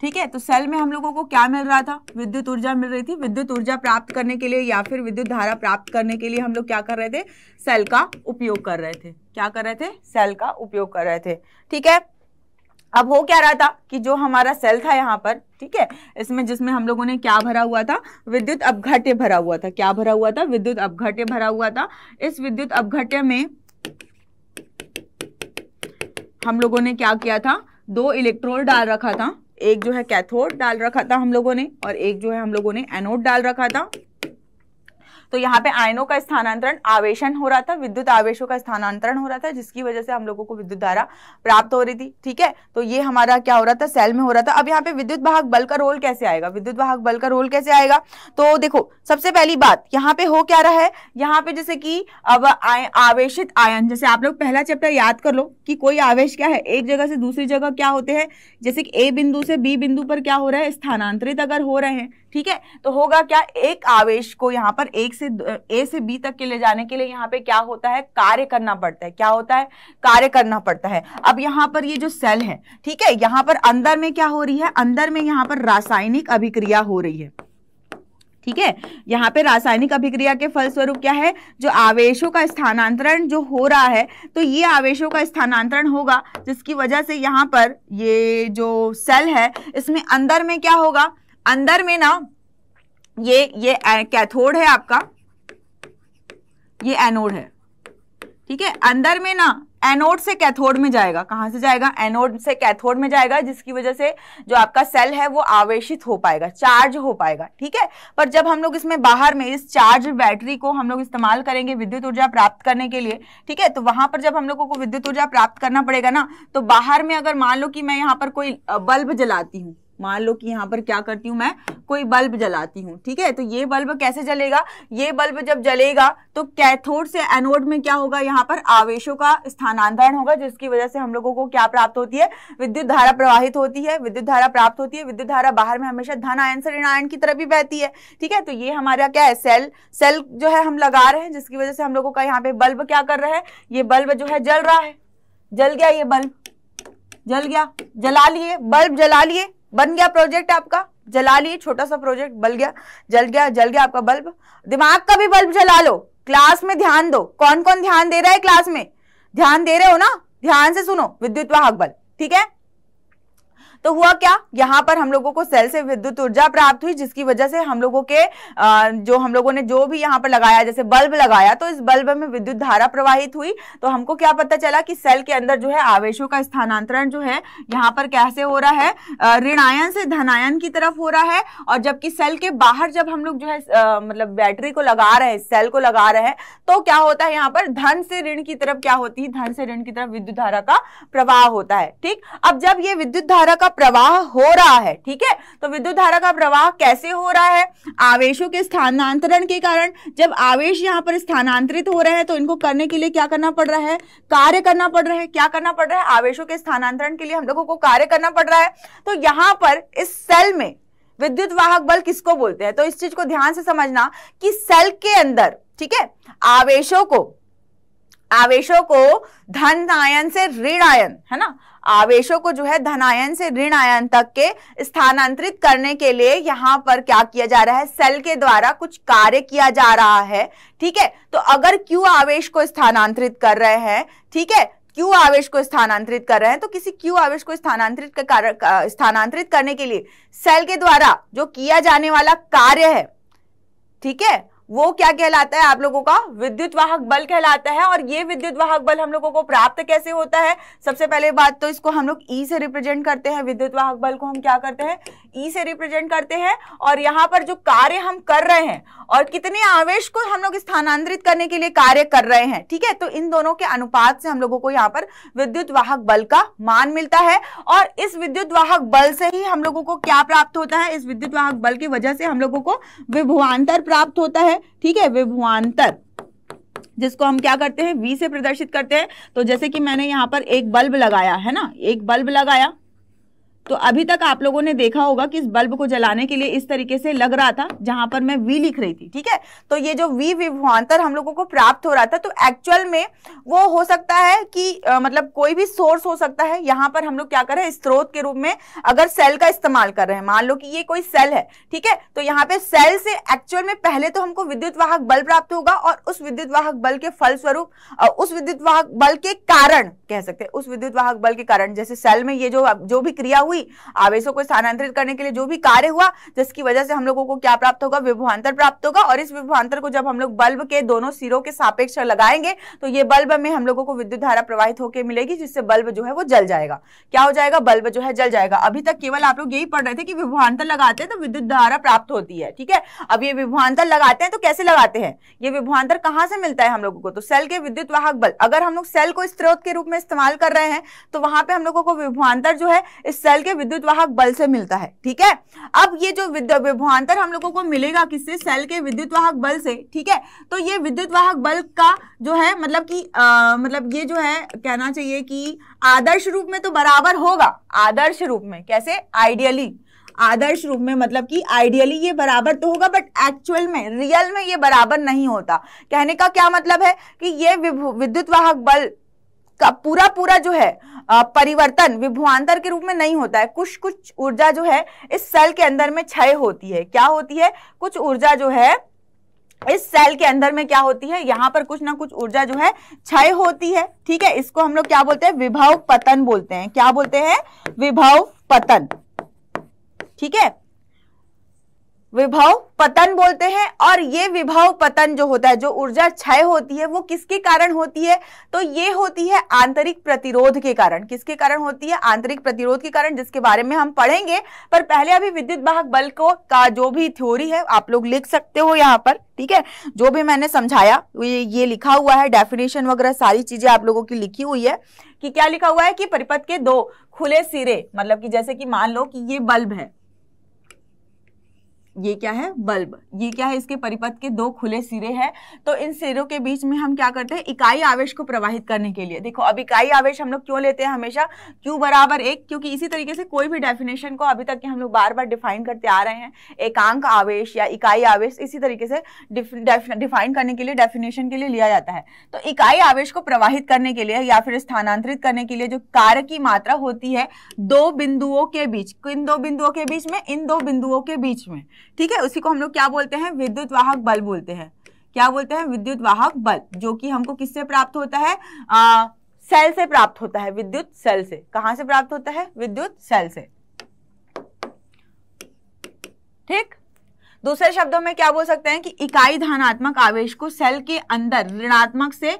ठीक है तो सेल में हम लोगों को क्या मिल रहा था विद्युत ऊर्जा मिल रही थी विद्युत ऊर्जा प्राप्त करने के लिए या फिर विद्युत धारा प्राप्त करने के लिए हम लोग क्या कर रहे थे सेल का उपयोग कर रहे थे क्या कर रहे थे सेल का उपयोग कर रहे थे ठीक है अब हो क्या रहा था कि जो हमारा सेल था यहाँ पर ठीक है इसमें जिसमें हम लोगों ने क्या भरा हुआ था विद्युत अपघट्य भरा हुआ था क्या भरा हुआ था विद्युत अपघट्य भरा हुआ था इस विद्युत अपघट्य में हम लोगों ने क्या किया था दो इलेक्ट्रोल डाल रखा था एक जो है कैथोड डाल रखा था हम लोगों ने और एक जो है हम लोगों ने एनोड डाल रखा था तो यहाँ पे आयनों का स्थानांतरण आवेशन हो रहा था विद्युत आवेशों का स्थानांतरण हो रहा था जिसकी वजह से हम लोगों को विद्युत धारा प्राप्त हो रही थी ठीक है तो ये हमारा क्या हो रहा था सेल में हो रहा था अब यहाँ पे विद्युत वाहक बल का रोल कैसे आएगा विद्युत वाहक बल का रोल कैसे आएगा तो देखो सबसे पहली बात यहाँ पे हो क्या रहा है यहाँ पे जैसे कि अब आवेशित आयन जैसे आप लोग पहला चैप्टर याद कर लो कि कोई आवेश क्या है एक जगह से दूसरी जगह क्या होते हैं जैसे कि ए बिंदु से बी बिंदु पर क्या हो रहा है स्थानांतरित अगर हो रहे हैं ठीक है तो होगा क्या एक आवेश को यहाँ पर एक से ए से बी तक के ले जाने के लिए यहाँ पे क्या होता है कार्य करना पड़ता है क्या होता है कार्य करना पड़ता है अब यहाँ पर ये जो सेल है ठीक है यहाँ पर अंदर में क्या हो रही है अंदर में यहाँ पर रासायनिक अभिक्रिया हो रही है ठीक है यहाँ पे रासायनिक अभिक्रिया के फलस्वरूप क्या है जो आवेशों का स्थानांतरण जो हो रहा है तो ये आवेशों का स्थानांतरण होगा जिसकी वजह से यहाँ पर ये जो सेल है इसमें अंदर में क्या होगा अंदर में ना ये ये कैथोड है आपका ये एनोड है ठीक है अंदर में ना एनोड से कैथोड में जाएगा कहां से जाएगा एनोड से कैथोड में जाएगा जिसकी वजह से जो आपका सेल है वो आवेशित हो पाएगा चार्ज हो पाएगा ठीक है पर जब हम लोग इसमें बाहर में इस चार्ज बैटरी को हम लोग इस्तेमाल करेंगे विद्युत ऊर्जा प्राप्त करने के लिए ठीक है तो वहां पर जब हम लोगों को विद्युत ऊर्जा प्राप्त करना पड़ेगा ना तो बाहर में अगर मान लो कि मैं यहाँ पर कोई बल्ब जलाती हूँ मान लो कि यहाँ पर क्या करती हूँ मैं कोई बल्ब जलाती हूँ ठीक है तो ये बल्ब कैसे जलेगा ये बल्ब जब जलेगा तो कैथोड से एनोड में क्या होगा यहाँ पर आवेशों का स्थानांतरण होगा जिसकी वजह से हम लोगों को क्या प्राप्त होती है विद्युत धारा प्रवाहित होती है विद्युत धारा प्राप्त होती है विद्युत धारा बाहर में हमेशा धन आयन से ऋण आयन की तरफ ही बहती है ठीक है तो ये हमारा क्या है सेल सेल जो है हम लगा रहे हैं जिसकी वजह से हम लोगों का यहाँ पे बल्ब क्या कर रहा है ये बल्ब जो है जल रहा है जल गया ये बल्ब जल गया जला लिए बल्ब जला लिए बन गया प्रोजेक्ट आपका जला लिए छोटा सा प्रोजेक्ट बल गया जल गया जल गया आपका बल्ब दिमाग का भी बल्ब जला लो क्लास में ध्यान दो कौन कौन ध्यान दे रहा है क्लास में ध्यान दे रहे हो ना ध्यान से सुनो विद्युत वाहक बल्ब ठीक है तो हुआ क्या यहाँ पर हम लोगों को सेल से विद्युत ऊर्जा प्राप्त हुई जिसकी वजह से हम लोगों के जो हम लोगों ने जो भी यहाँ पर लगाया जैसे बल्ब लगाया तो इस बल्ब में विद्युत धारा प्रवाहित हुई तो हमको क्या पता चला कि सेल के अंदर जो है आवेशों का स्थानांतरण जो है यहाँ पर कैसे हो रहा है ऋणायन से धनायन की तरफ हो रहा है और जबकि सेल के बाहर जब हम लोग जो है मतलब बैटरी को लगा रहे हैं सेल को लगा रहे हैं तो क्या होता है यहाँ पर धन से ऋण की तरफ क्या होती है धन से ऋण की तरफ विद्युत धारा का प्रवाह होता है ठीक अब जब ये विद्युत धारा का का प्रवाह हो रहा है ठीक है तो विद्युत धारा का प्रवाह कैसे हो रहा है आवेशों के स्थानांतरण के कारण जब आवेश यहाँ पर स्थानांतरित हो रहे हैं तो इनको करने के लिए क्या करना पड़ रहा है कार्य करना पड़ रहा है क्या करना पड़ रहा है आवेशों के स्थानांतरण के लिए हम लोगों को कार्य करना पड़ रहा है तो यहाँ पर इस सेल में विद्युत वाहक बल किसको बोलते हैं तो इस चीज को ध्यान से समझना कि सेल के अंदर ठीक है आवेशों को आवेशों को धन आयन से ऋण आयन है ना आवेशों को जो है धनायन से ऋण आयन तक के स्थानांतरित करने के लिए यहाँ पर क्या किया जा रहा है सेल के द्वारा कुछ कार्य किया जा रहा है ठीक है तो अगर क्यू आवेश को स्थानांतरित कर रहे हैं ठीक है क्यू आवेश को स्थानांतरित कर रहे हैं तो किसी क्यू आवेश को स्थानांतरित स्थानांतरित करने के लिए सेल के द्वारा जो किया जाने वाला कार्य है ठीक है वो क्या कहलाता है आप लोगों का विद्युत वाहक बल कहलाता है और ये विद्युत वाहक बल हम लोगों को प्राप्त कैसे होता है सबसे पहले बात तो इसको हम लोग ई e से रिप्रेजेंट करते हैं विद्युत वाहक बल को हम क्या करते हैं ई e से रिप्रेजेंट करते हैं और यहाँ पर जो कार्य हम कर रहे हैं और कितने आवेश को हम लोग स्थानांतरित करने के लिए कार्य कर रहे हैं ठीक है तो इन दोनों के अनुपात से हम लोगों को यहाँ पर विद्युत वाहक बल का मान मिलता है और इस विद्युत वाहक बल से ही हम लोगों को क्या प्राप्त होता है इस विद्युत वाहक बल की वजह से हम लोगों को विभुआंतर प्राप्त होता है ठीक है विभुआंतर जिसको हम क्या करते हैं वी से प्रदर्शित करते हैं तो जैसे कि मैंने यहाँ पर एक बल्ब लगाया है ना एक बल्ब लगाया तो अभी तक आप लोगों ने देखा होगा कि इस बल्ब को जलाने के लिए इस तरीके से लग रहा था जहां पर मैं वी लिख रही थी ठीक है तो ये जो वी विभवान्तर हम लोगों को प्राप्त हो रहा था तो एक्चुअल में वो हो सकता है कि आ, मतलब कोई भी सोर्स हो सकता है यहां पर हम लोग क्या कर रहे हैं स्त्रोत के रूप में अगर सेल का इस्तेमाल कर रहे हैं मान लो कि ये कोई सेल है ठीक है तो यहाँ पे सेल से एक्चुअल में पहले तो हमको विद्युत वाहक बल प्राप्त होगा और उस विद्युत वाहक बल के फलस्वरूप उस विद्युत वाहक बल के कारण कह सकते हैं उस विद्युत वाहक बल के कारण जैसे सेल में ये जो जो भी क्रिया हुई आवेशों को स्थानांतरित करने के लिए जो भी कार्य हुआ जिसकी वजह से हम लोगों को क्या प्राप्त होगा विभवान्तर प्राप्त होगा और इस विभवान्तर को जब हम लोग बल्ब के दोनों सिरों के सापेक्ष लगाएंगे तो ये बल्ब में हम लोगों को विद्युत धारा प्रवाहित होकर मिलेगी जिससे बल्ब जो है वो जल जाएगा क्या हो जाएगा बल्ब जो है जल जाएगा अभी तक केवल आप लोग यही पढ़ रहे थे कि विभवान्तर लगाते हैं तो विद्युत धारा प्राप्त होती है ठीक है अब ये विभवान्तर लगाते हैं तो कैसे लगाते हैं ये विभवान्तर कहाँ से मिलता है हम लोगों को तो सेल के विद्युत वाहक बल अगर हम लोग सेल को स्त्रोत के रूप में इस्तेमाल कर रहे हैं तो वहां पे हम लोगों को विभवान्तर जो है इस सेल बल के विद्युत वाहक बल से मिलता है ठीक है अब ये जो विभवान्तर हम लोगों को मिलेगा किससे सेल के विद्युत वाहक बल से ठीक है तो ये विद्युत वाहक बल का जो है मतलब कि मतलब ये जो है कहना चाहिए कि आदर्श रूप में तो बराबर होगा आदर्श रूप में कैसे आइडियली आदर्श रूप में मतलब कि आइडियली ये बराबर तो होगा बट एक्चुअल में रियल में ये बराबर नहीं होता कहने का क्या मतलब है कि ये विद्युत वाहक बल का पूरा पूरा जो है परिवर्तन विभुआंतर के रूप में नहीं होता है कुछ कुछ ऊर्जा जो है इस सेल के अंदर में क्षय होती है क्या होती है कुछ ऊर्जा जो है इस सेल के अंदर में क्या होती है यहां पर कुछ ना कुछ ऊर्जा जो है क्षय होती है ठीक है इसको हम लोग क्या बोलते हैं विभव पतन बोलते हैं क्या बोलते हैं विभव पतन ठीक है विभव पतन बोलते हैं और ये विभव पतन जो होता है जो ऊर्जा क्षय होती है वो किसके कारण होती है तो ये होती है आंतरिक प्रतिरोध के कारण किसके कारण होती है आंतरिक प्रतिरोध के कारण जिसके बारे में हम पढ़ेंगे पर पहले अभी विद्युत वाहक बल को का जो भी थ्योरी है आप लोग लिख सकते हो यहाँ पर ठीक है जो भी मैंने समझाया ये, ये लिखा हुआ है डेफिनेशन वगैरह सारी चीजें आप लोगों की लिखी हुई है कि क्या लिखा हुआ है कि परिपथ के दो खुले सिरे मतलब कि जैसे कि मान लो कि ये बल्ब है ये क्या है बल्ब ये क्या है इसके परिपथ के दो खुले सिरे हैं तो इन सिरों के बीच में हम क्या करते हैं इकाई आवेश को प्रवाहित करने के लिए देखो अब इकाई आवेश हम लोग क्यों लेते हैं हमेशा क्यों बराबर एक क्योंकि इसी तरीके से कोई भी डेफिनेशन को अभी तक के हम लोग बार बार डिफाइन करते आ रहे हैं एकांक आवेश या इकाई आवेश इसी तरीके से डिफाइन करने के लिए डेफिनेशन के लिए लिया जाता है तो इकाई आवेश को प्रवाहित करने के लिए या फिर स्थानांतरित करने के लिए जो कार्य की मात्रा होती है दो बिंदुओं के बीच किन दो बिंदुओं के बीच में इन दो बिंदुओं के बीच में ठीक है उसी को हम लोग क्या बोलते हैं विद्युत वाहक बल बोलते हैं क्या बोलते हैं विद्युत वाहक बल जो कि हमको किससे प्राप्त होता है आ, सेल से प्राप्त होता है विद्युत सेल से कहां से प्राप्त होता है विद्युत सेल से ठीक दूसरे शब्दों में क्या बोल सकते हैं कि इकाई धनात्मक आवेश को सेल के अंदर ऋणात्मक से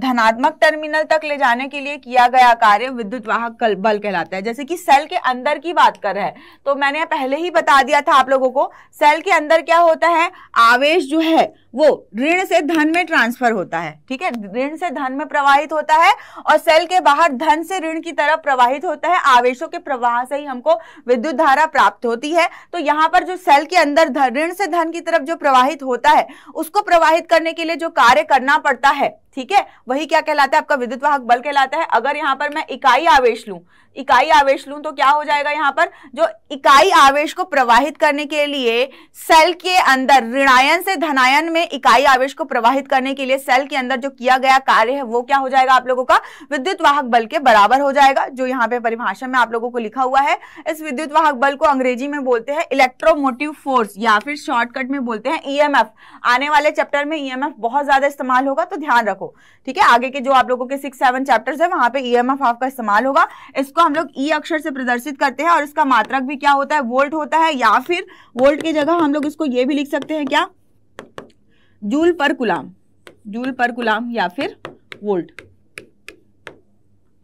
धनात्मक टर्मिनल तक ले जाने के लिए किया गया कार्य विद्युत वाहक बल कहलाता है जैसे कि सेल के अंदर की बात कर रहे हैं तो मैंने पहले ही बता दिया था आप लोगों को सेल के अंदर क्या होता है आवेश जो है वो ऋण से धन में ट्रांसफर होता है ठीक है ऋण से धन में प्रवाहित होता है और सेल के बाहर धन से ऋण की तरफ प्रवाहित होता है आवेशों के प्रवाह से ही हमको विद्युत धारा प्राप्त होती है तो यहाँ पर जो सेल के अंदर ऋण से धन की तरफ जो प्रवाहित होता है उसको प्रवाहित करने के लिए जो कार्य करना पड़ता है ठीक है वही क्या कहलाता है आपका विद्युत वाहक बल कहलाता है अगर यहाँ पर मैं इकाई आवेश लूँ इकाई आवेश लूं तो क्या हो जाएगा यहाँ पर जो इकाई आवेश को प्रवाहित करने के लिए सेल के अंदर ऋणायन से धनायन में इकाई आवेश को प्रवाहित करने के लिए सेल के अंदर जो किया गया कार्य है वो क्या हो जाएगा आप लोगों का विद्युत वाहक बल के बराबर हो जाएगा जो यहाँ पे परिभाषा में आप लोगों को लिखा हुआ है इस विद्युत वाहक बल को अंग्रेजी में बोलते हैं इलेक्ट्रोमोटिव फोर्स या फिर शॉर्टकट में बोलते हैं ई e आने वाले चैप्टर में ई e बहुत ज्यादा इस्तेमाल होगा तो ध्यान रखो ठीक है आगे के जो आप लोगों के सिक्स सेवन चैप्टर है वहां पर ई e आपका इस्तेमाल होगा इसको हम लोग ई अक्षर से प्रदर्शित करते हैं और इसका मात्रक भी क्या होता है वोल्ट होता है या फिर वोल्ट की जगह हम लोग इसको ये भी लिख सकते हैं क्या जूल पर गुलाम जूल पर गुलाम या फिर वोल्ट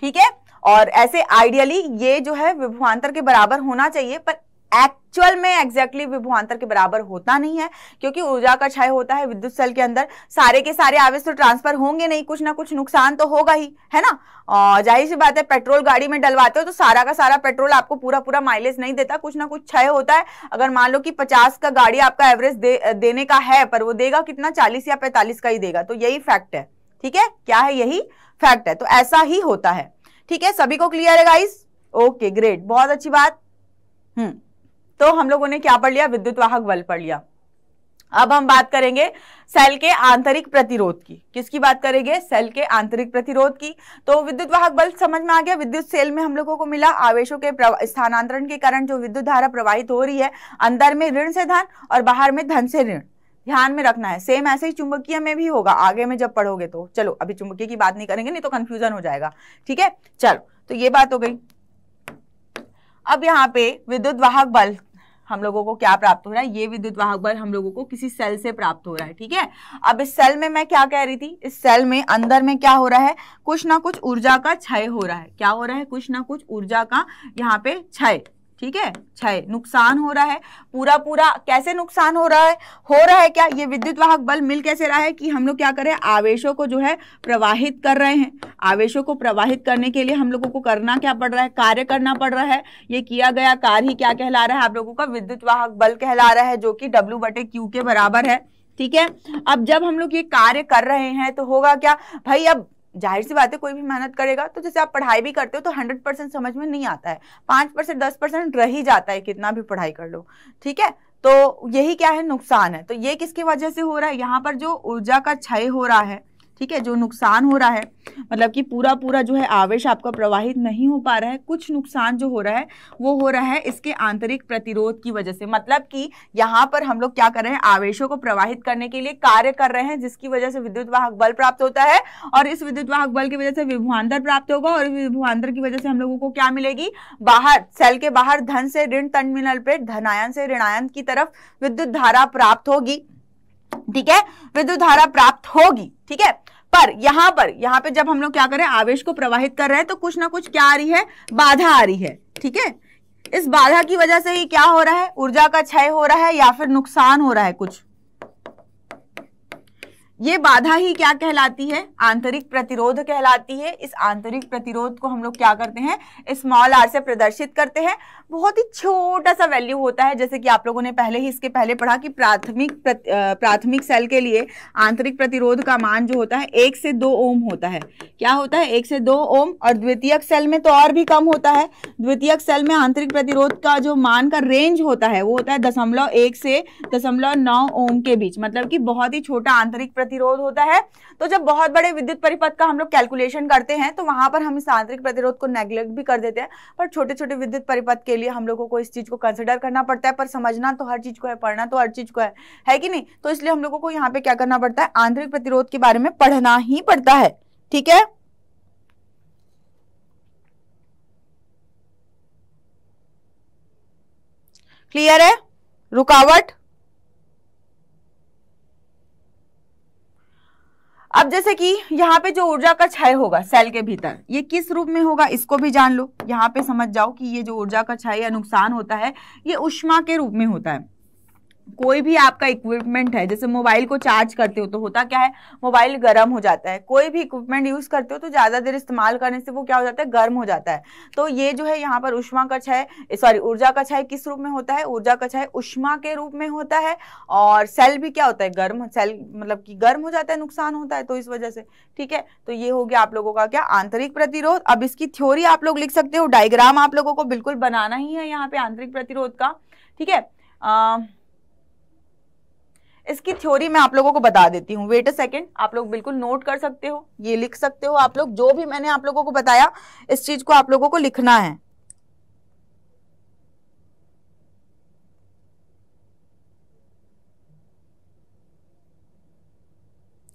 ठीक है और ऐसे आइडियली ये जो है विभवान्तर के बराबर होना चाहिए पर एक्चुअल में एग्जैक्टली exactly विभुआंतर के बराबर होता नहीं है क्योंकि ऊर्जा का क्षय होता है विद्युत सेल के अंदर सारे के सारे आवेश तो ट्रांसफर होंगे नहीं कुछ ना कुछ नुकसान तो होगा ही है ना और जाहिर सी बात है पेट्रोल गाड़ी में डलवाते हो तो सारा का सारा पेट्रोल आपको पूरा पूरा माइलेज नहीं देता कुछ ना कुछ क्षय होता है अगर मान लो कि पचास का गाड़ी आपका एवरेज दे, देने का है पर वो देगा कितना चालीस या पैंतालीस का ही देगा तो यही फैक्ट है ठीक है क्या है यही फैक्ट है तो ऐसा ही होता है ठीक है सभी को क्लियर है गाइस ओके ग्रेट बहुत अच्छी बात हम्म तो हम लोगों ने क्या पढ़ लिया विद्युत वाहक बल पढ़ लिया अब हम बात करेंगे सेल के आंतरिक प्रतिरोध की किसकी बात करेंगे सेल के आंतरिक प्रतिरोध की तो विद्युत वाहक बल समझ में आ गया विद्युत सेल में हम लोगों को मिला आवेशों के स्थानांतरण के कारण जो विद्युत धारा प्रवाहित हो रही है अंदर में ऋण से धन और बाहर में धन से ऋण ध्यान में रखना है सेम ऐसे ही चुंबकीय में भी होगा आगे में जब पढ़ोगे तो चलो अभी चुंबकीय की बात नहीं करेंगे नहीं तो कंफ्यूजन हो जाएगा ठीक है चलो तो ये बात हो गई अब यहाँ पे विद्युत वाहक बल हम लोगों को क्या प्राप्त हो रहा है ये विद्युत वाहक बल हम लोगों को किसी सेल से प्राप्त हो रहा है ठीक है अब इस सेल में मैं क्या कह रही थी इस सेल में अंदर में क्या हो रहा है कुछ ना कुछ ऊर्जा का क्षय हो रहा है क्या हो रहा है कुछ ना कुछ ऊर्जा का यहाँ पे क्षय ठीक है छः नुकसान हो रहा है पूरा पूरा कैसे नुकसान हो रहा है हो रहा है क्या ये विद्युत वाहक बल मिल कैसे रहा है कि हम लोग क्या कर रहे हैं आवेशों को जो है प्रवाहित कर रहे हैं आवेशों को प्रवाहित करने के लिए हम लोगों को करना क्या पड़ रहा है कार्य करना पड़ रहा है ये किया गया कार्य ही क्या कहला रहा है आप लोगों का विद्युत वाहक बल कहला रहा है जो कि डब्ल्यू बटे क्यू के बराबर है ठीक है अब जब हम लोग ये कार्य कर रहे हैं तो होगा क्या भाई अब जाहिर सी बात है कोई भी मेहनत करेगा तो जैसे आप पढ़ाई भी करते हो तो हंड्रेड परसेंट समझ में नहीं आता है पाँच परसेंट दस परसेंट रह ही जाता है कितना भी पढ़ाई कर लो ठीक है तो यही क्या है नुकसान है तो ये किसकी वजह से हो रहा है यहाँ पर जो ऊर्जा का क्षय हो रहा है ठीक है जो नुकसान हो रहा है मतलब कि पूरा पूरा जो है आवेश आपका प्रवाहित नहीं हो पा रहा है कुछ नुकसान जो हो रहा है वो हो रहा है इसके आंतरिक प्रतिरोध की वजह से मतलब कि यहाँ पर हम लोग क्या कर रहे हैं आवेशों को प्रवाहित करने के लिए कार्य कर रहे हैं जिसकी वजह से विद्युत वाहक बल प्राप्त होता है और इस विद्युत वाहक बल की वजह से विभुआंतर प्राप्त होगा और विभुआंतर की वजह से हम लोगों को क्या मिलेगी बाहर सेल के बाहर धन से ऋण टर्मिनल पे धनायन से ऋणायन की तरफ विद्युत धारा प्राप्त होगी ठीक है विद्युत धारा प्राप्त होगी ठीक है पर यहां पर यहां पे जब हम लोग क्या करें आवेश को प्रवाहित कर रहे हैं तो कुछ ना कुछ क्या आ रही है बाधा आ रही है ठीक है इस बाधा की वजह से ही क्या हो रहा है ऊर्जा का क्षय हो रहा है या फिर नुकसान हो रहा है कुछ ये बाधा ही क्या कहलाती है आंतरिक प्रतिरोध कहलाती है इस आंतरिक प्रतिरोध को हम लोग क्या करते हैं स्मॉल आर से प्रदर्शित करते हैं बहुत ही छोटा सा वैल्यू होता है जैसे कि आप लोगों ने पहले ही इसके पहले पढ़ा कि प्राथमिक प्राथमिक सेल के लिए आंतरिक प्रतिरोध का मान जो होता है एक से दो ओम होता है क्या होता है एक से दो ओम और द्वितीयक सेल में तो और भी कम होता है द्वितीयक सेल में आंतरिक प्रतिरोध का जो मान का रेंज होता है वो होता है दशमलव एक से दशमलव नौ ओम के बीच मतलब कि बहुत ही छोटा आंतरिक प्रतिरोध होता है तो जब बहुत बड़े विद्युत परिपथ का हम लोग कैलकुलेशन करते हैं तो वहां पर हम इस आंतरिक प्रतिरोध को नेग्लेक्ट भी कर देते हैं पर छोटे छोटे विद्युत परिपथ के लिए हम लोगों को इस चीज को कंसिडर करना पड़ता है पर समझना तो हर चीज को है पढ़ना तो हर चीज को है है कि नहीं तो इसलिए हम लोगों को यहाँ पे क्या करना पड़ता है आंतरिक प्रतिरोध के बारे में पढ़ना ही पड़ता है ठीक है क्लियर है रुकावट अब जैसे कि यहाँ पे जो ऊर्जा का क्षय होगा सेल के भीतर ये किस रूप में होगा इसको भी जान लो यहाँ पे समझ जाओ कि ये जो ऊर्जा का क्षय या नुकसान होता है ये उष्मा के रूप में होता है कोई भी आपका इक्विपमेंट है जैसे मोबाइल को चार्ज करते हो तो होता क्या है मोबाइल गर्म हो जाता है कोई भी इक्विपमेंट यूज करते हो तो ज्यादा देर इस्तेमाल करने से वो क्या हो जाता है गर्म हो जाता है तो ये जो है यहाँ पर उष्मा का है सॉरी ऊर्जा का है किस रूप में होता है ऊर्जा का है उष्मा के रूप में होता है और सेल भी क्या होता है गर्म सेल मतलब की गर्म हो जाता है नुकसान होता है तो इस वजह से ठीक है तो ये हो गया आप लोगों का क्या आंतरिक प्रतिरोध अब इसकी थ्योरी आप लोग लिख सकते हो डायग्राम आप लोगों को बिल्कुल बनाना ही है यहाँ पे आंतरिक प्रतिरोध का ठीक है इसकी थ्योरी मैं आप लोगों को बता देती हूँ वेट अ सेकेंड आप लोग बिल्कुल नोट कर सकते हो ये लिख सकते हो आप लोग जो भी मैंने आप लोगों को बताया इस चीज को आप लोगों को लिखना है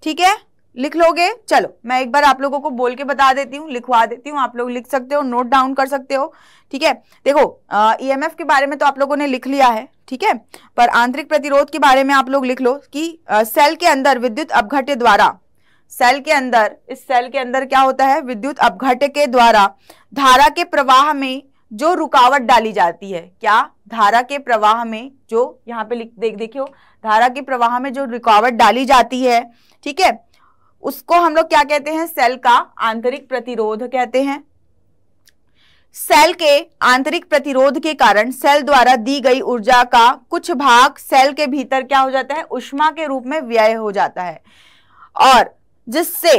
ठीक है लिख लोगे चलो मैं एक बार आप लोगों को बोल के बता देती हूँ लिखवा देती हूँ आप लोग लिख सकते हो नोट डाउन कर सकते हो ठीक है देखो ई एम एफ के बारे में तो आप लोगों ने लिख लिया है ठीक है पर आंतरिक प्रतिरोध के बारे में आप लोग लिख लो कि सेल के अंदर विद्युत अपघट्य द्वारा सेल के अंदर इस सेल के अंदर क्या होता है विद्युत अपघट्य के द्वारा धारा के प्रवाह में जो रुकावट डाली जाती है क्या धारा के प्रवाह में जो यहाँ पे लिख देख देखियो धारा के प्रवाह में जो रुकावट डाली जाती है ठीक है उसको हम लोग क्या कहते हैं सेल का आंतरिक प्रतिरोध कहते हैं सेल के आंतरिक प्रतिरोध के कारण सेल द्वारा दी गई ऊर्जा का कुछ भाग सेल के भीतर क्या हो जाता है उष्मा के रूप में व्यय हो जाता है और जिससे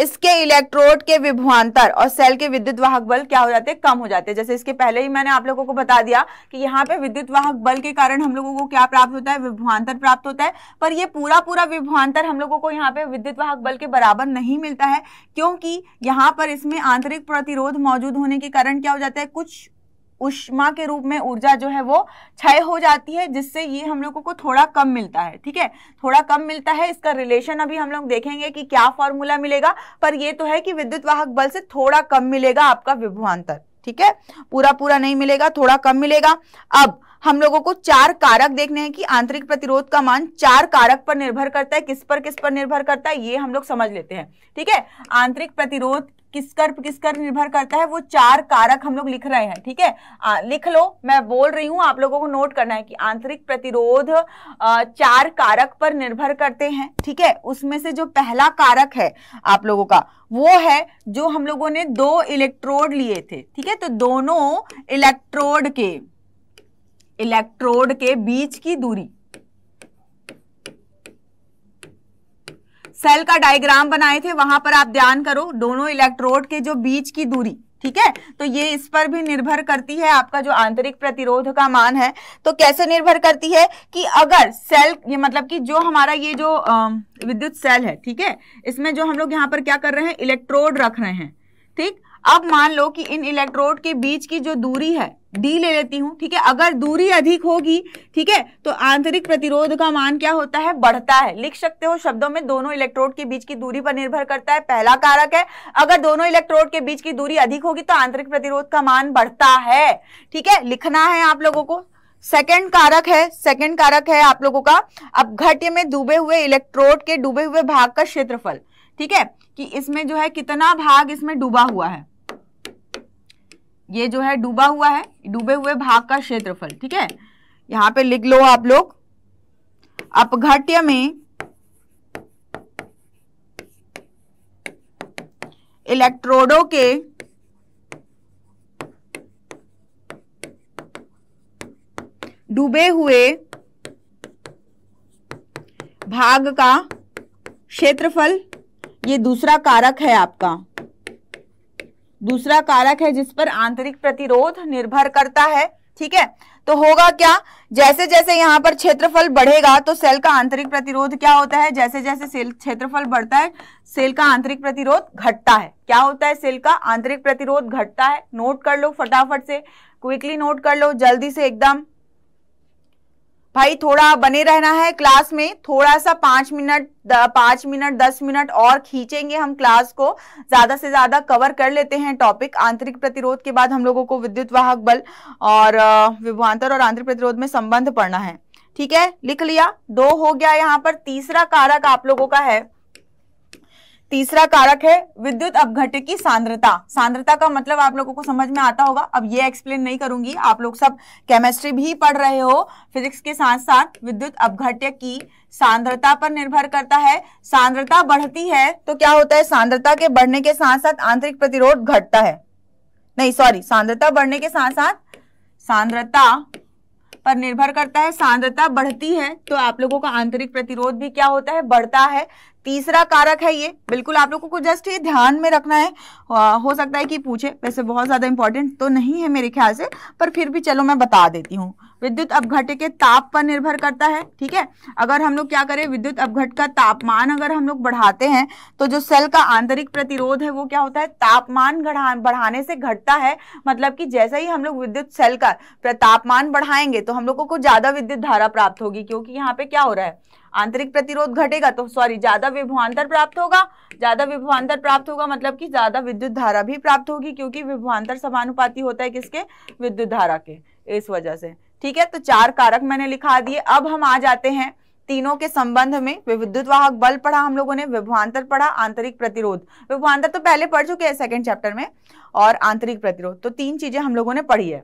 इसके इलेक्ट्रोड के विभवान्तर और सेल के विद्युत वाहक बल क्या हो जाते हैं कम हो जाते हैं जैसे इसके पहले ही मैंने आप लोगों को बता दिया कि यहाँ पे विद्युत वाहक बल के कारण हम लोगों को क्या प्राप्त होता है विभवान्तर प्राप्त होता है पर ये पूरा पूरा विभवान्तर हम लोगों को यहाँ पे विद्युत वाहक बल के बराबर नहीं मिलता है क्योंकि यहाँ पर इसमें आंतरिक प्रतिरोध मौजूद होने के कारण क्या हो जाता है कुछ उष्मा के रूप में ऊर्जा जो है वो क्षय हो जाती है जिससे ये हम लोगों को थोड़ा कम मिलता है ठीक है थोड़ा कम मिलता है इसका रिलेशन अभी हम लोग देखेंगे कि क्या फॉर्मूला मिलेगा पर ये तो है कि विद्युत वाहक बल से थोड़ा कम मिलेगा आपका विभुआंतर ठीक है पूरा पूरा नहीं मिलेगा थोड़ा कम मिलेगा अब हम लोगों को चार कारक देखने हैं कि आंतरिक प्रतिरोध का मान चार कारक पर निर्भर करता है किस पर किस पर निर्भर करता है ये हम लोग समझ लेते हैं ठीक है आंतरिक प्रतिरोध किस कर किस कर निर्भर करता है वो चार कारक हम लोग लिख रहे हैं ठीक है आ, लिख लो मैं बोल रही हूं आप लोगों को नोट करना है कि आंतरिक प्रतिरोध आ, चार कारक पर निर्भर करते हैं ठीक है उसमें से जो पहला कारक है आप लोगों का वो है जो हम लोगों ने दो इलेक्ट्रोड लिए थे ठीक है तो दोनों इलेक्ट्रोड के इलेक्ट्रोड के बीच की दूरी सेल का डायग्राम बनाए थे वहां पर आप ध्यान करो दोनों इलेक्ट्रोड के जो बीच की दूरी ठीक है तो ये इस पर भी निर्भर करती है आपका जो आंतरिक प्रतिरोध का मान है तो कैसे निर्भर करती है कि अगर सेल ये मतलब कि जो हमारा ये जो विद्युत सेल है ठीक है इसमें जो हम लोग यहाँ पर क्या कर रहे हैं इलेक्ट्रोड रख रहे हैं ठीक अब मान लो कि इन इलेक्ट्रोड के बीच की जो दूरी है डी ले लेती हूँ ठीक है अगर दूरी अधिक होगी ठीक है तो आंतरिक प्रतिरोध का मान क्या होता है बढ़ता है लिख सकते हो शब्दों में दोनों इलेक्ट्रोड के बीच की दूरी पर निर्भर करता है पहला कारक है अगर दोनों इलेक्ट्रोड के बीच की दूरी अधिक होगी तो आंतरिक प्रतिरोध का मान बढ़ता है ठीक है लिखना है आप लोगों को सेकेंड कारक है सेकेंड कारक है आप लोगों का अब घट्य में डूबे हुए इलेक्ट्रोड के डूबे हुए भाग का क्षेत्रफल ठीक है कि इसमें जो है कितना भाग इसमें डूबा हुआ है ये जो है डूबा हुआ है डूबे हुए भाग का क्षेत्रफल ठीक है यहां पे लिख लो आप लोग अपघट्य में इलेक्ट्रोडों के डूबे हुए भाग का क्षेत्रफल ये दूसरा कारक है आपका दूसरा कारक है जिस पर आंतरिक प्रतिरोध निर्भर करता है ठीक है तो होगा क्या जैसे जैसे यहाँ पर क्षेत्रफल बढ़ेगा तो सेल का आंतरिक प्रतिरोध क्या होता है जैसे जैसे सेल क्षेत्रफल बढ़ता है सेल का आंतरिक प्रतिरोध घटता है क्या होता है सेल का आंतरिक प्रतिरोध घटता है नोट कर लो फटाफट से क्विकली नोट कर लो जल्दी से एकदम भाई थोड़ा बने रहना है क्लास में थोड़ा सा पांच मिनट पांच मिनट दस मिनट और खींचेंगे हम क्लास को ज़्यादा से ज़्यादा कवर कर लेते हैं टॉपिक आंतरिक प्रतिरोध के बाद हम लोगों को विद्युत वाहक बल और विभवान्तर और आंतरिक प्रतिरोध में संबंध पढ़ना है ठीक है लिख लिया दो हो गया यहाँ पर तीसरा कारक आप लोगों का है तीसरा कारक है विद्युत अपघटक की सांद्रता सांद्रता का मतलब आप लोगों को समझ में आता होगा अब ये एक्सप्लेन नहीं करूंगी आप लोग सब केमिस्ट्री भी पढ़ रहे हो फिजिक्स के साथ साथ विद्युत अपघटक की सांद्रता पर निर्भर करता है सांद्रता बढ़ती है तो क्या होता है सांद्रता के बढ़ने के साथ साथ आंतरिक प्रतिरोध घटता है नहीं सॉरी सांद्रता बढ़ने के साथ साथ सांद्रता पर निर्भर करता है सांद्रता बढ़ती है तो आप लोगों का आंतरिक प्रतिरोध भी क्या होता है बढ़ता है तीसरा कारक है ये बिल्कुल आप लोगों को जस्ट ये ध्यान में रखना है आ, हो सकता है कि पूछे वैसे बहुत ज़्यादा इंपॉर्टेंट तो नहीं है मेरे ख्याल से पर फिर भी चलो मैं बता देती हूँ विद्युत अपघट के ताप पर निर्भर करता है ठीक है अगर हम लोग क्या करें विद्युत अपघट का तापमान अगर हम लोग बढ़ाते हैं तो जो सेल का आंतरिक प्रतिरोध है वो क्या होता है तापमान बढ़ाने से घटता है मतलब कि जैसे ही हम लोग विद्युत सेल का तापमान बढ़ाएंगे तो हम लोगों को ज्यादा विद्युत धारा प्राप्त होगी क्योंकि यहाँ पे क्या हो रहा है आंतरिक प्रतिरोध घटेगा तो सॉरी ज्यादा विभवान्तर प्राप्त होगा ज्यादा विभवान्तर प्राप्त होगा मतलब कि ज्यादा विद्युत धारा भी प्राप्त होगी क्योंकि विभवान्तर समानुपाती होता है किसके विद्युत धारा के इस वजह से ठीक है तो चार कारक मैंने लिखा दिए अब हम आ जाते हैं तीनों के संबंध में विद्युत वाहक बल पढ़ा हम लोगों ने विभवान्तर पढ़ा आंतरिक प्रतिरोध विभवांतर तो पहले पढ़ चुके हैं सेकंड चैप्टर में और आंतरिक प्रतिरोध तो तीन चीजें हम लोगों ने पढ़ी है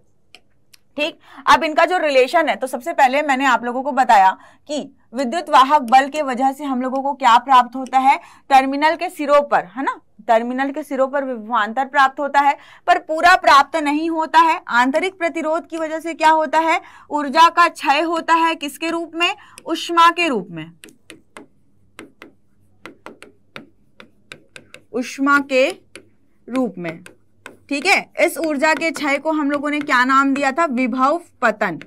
ठीक अब इनका जो रिलेशन है तो सबसे पहले मैंने आप लोगों को बताया कि विद्युत वाहक बल के वजह से हम लोगों को क्या प्राप्त होता है टर्मिनल के सिरों पर है ना टर्मिनल के सिरों पर विभवांतर प्राप्त होता है पर पूरा प्राप्त नहीं होता है आंतरिक प्रतिरोध की वजह से क्या होता है ऊर्जा का क्षय होता है किसके रूप में उष्मा के रूप में उष्मा के रूप में ठीक है इस ऊर्जा के क्षय को हम लोगों ने क्या नाम दिया था विभव पतन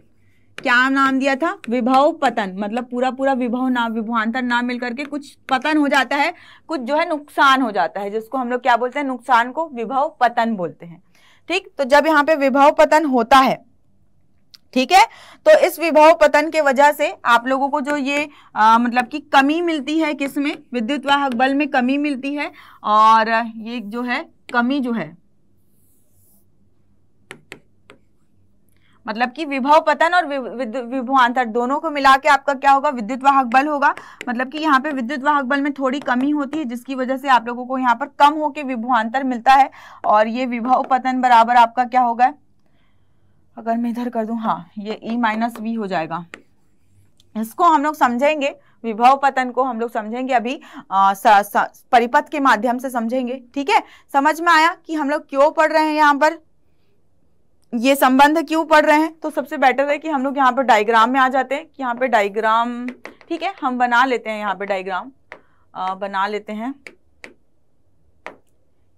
क्या नाम दिया था विभव पतन मतलब पूरा पूरा विभव नाम विभवान्तर नाम मिल करके कुछ पतन हो जाता है कुछ जो है नुकसान हो जाता है जिसको हम लोग क्या बोलते हैं नुकसान को विभव पतन बोलते हैं ठीक तो जब यहाँ पे विभव पतन होता है ठीक है तो इस विभव पतन के वजह से आप लोगों को जो ये आ, मतलब कि कमी मिलती है किसमें विद्युत वाहक बल में कमी मिलती है और ये जो है कमी जो है मतलब कि विभव पतन और विभवांतर दोनों को मिला के आपका क्या होगा विद्युत वाहक बल होगा मतलब कि यहाँ पे विद्युत वाहक बल में थोड़ी कमी होती है जिसकी वजह से आप लोगों को यहाँ पर कम होके विभवांतर मिलता है और ये विभव पतन बराबर आपका क्या होगा अगर मैं इधर कर दू हाँ ये ई माइनस वी हो जाएगा इसको हम लोग समझेंगे विभव पतन को हम लोग समझेंगे अभी परिपथ के माध्यम से समझेंगे ठीक है समझ में आया कि हम लोग क्यों पढ़ रहे हैं यहाँ पर ये संबंध क्यों पढ़ रहे हैं तो सबसे बेटर है कि हम लोग यहाँ पर डायग्राम में आ जाते हैं कि यहाँ पे डायग्राम ठीक है हम बना लेते हैं यहाँ पे डायग्राम बना लेते हैं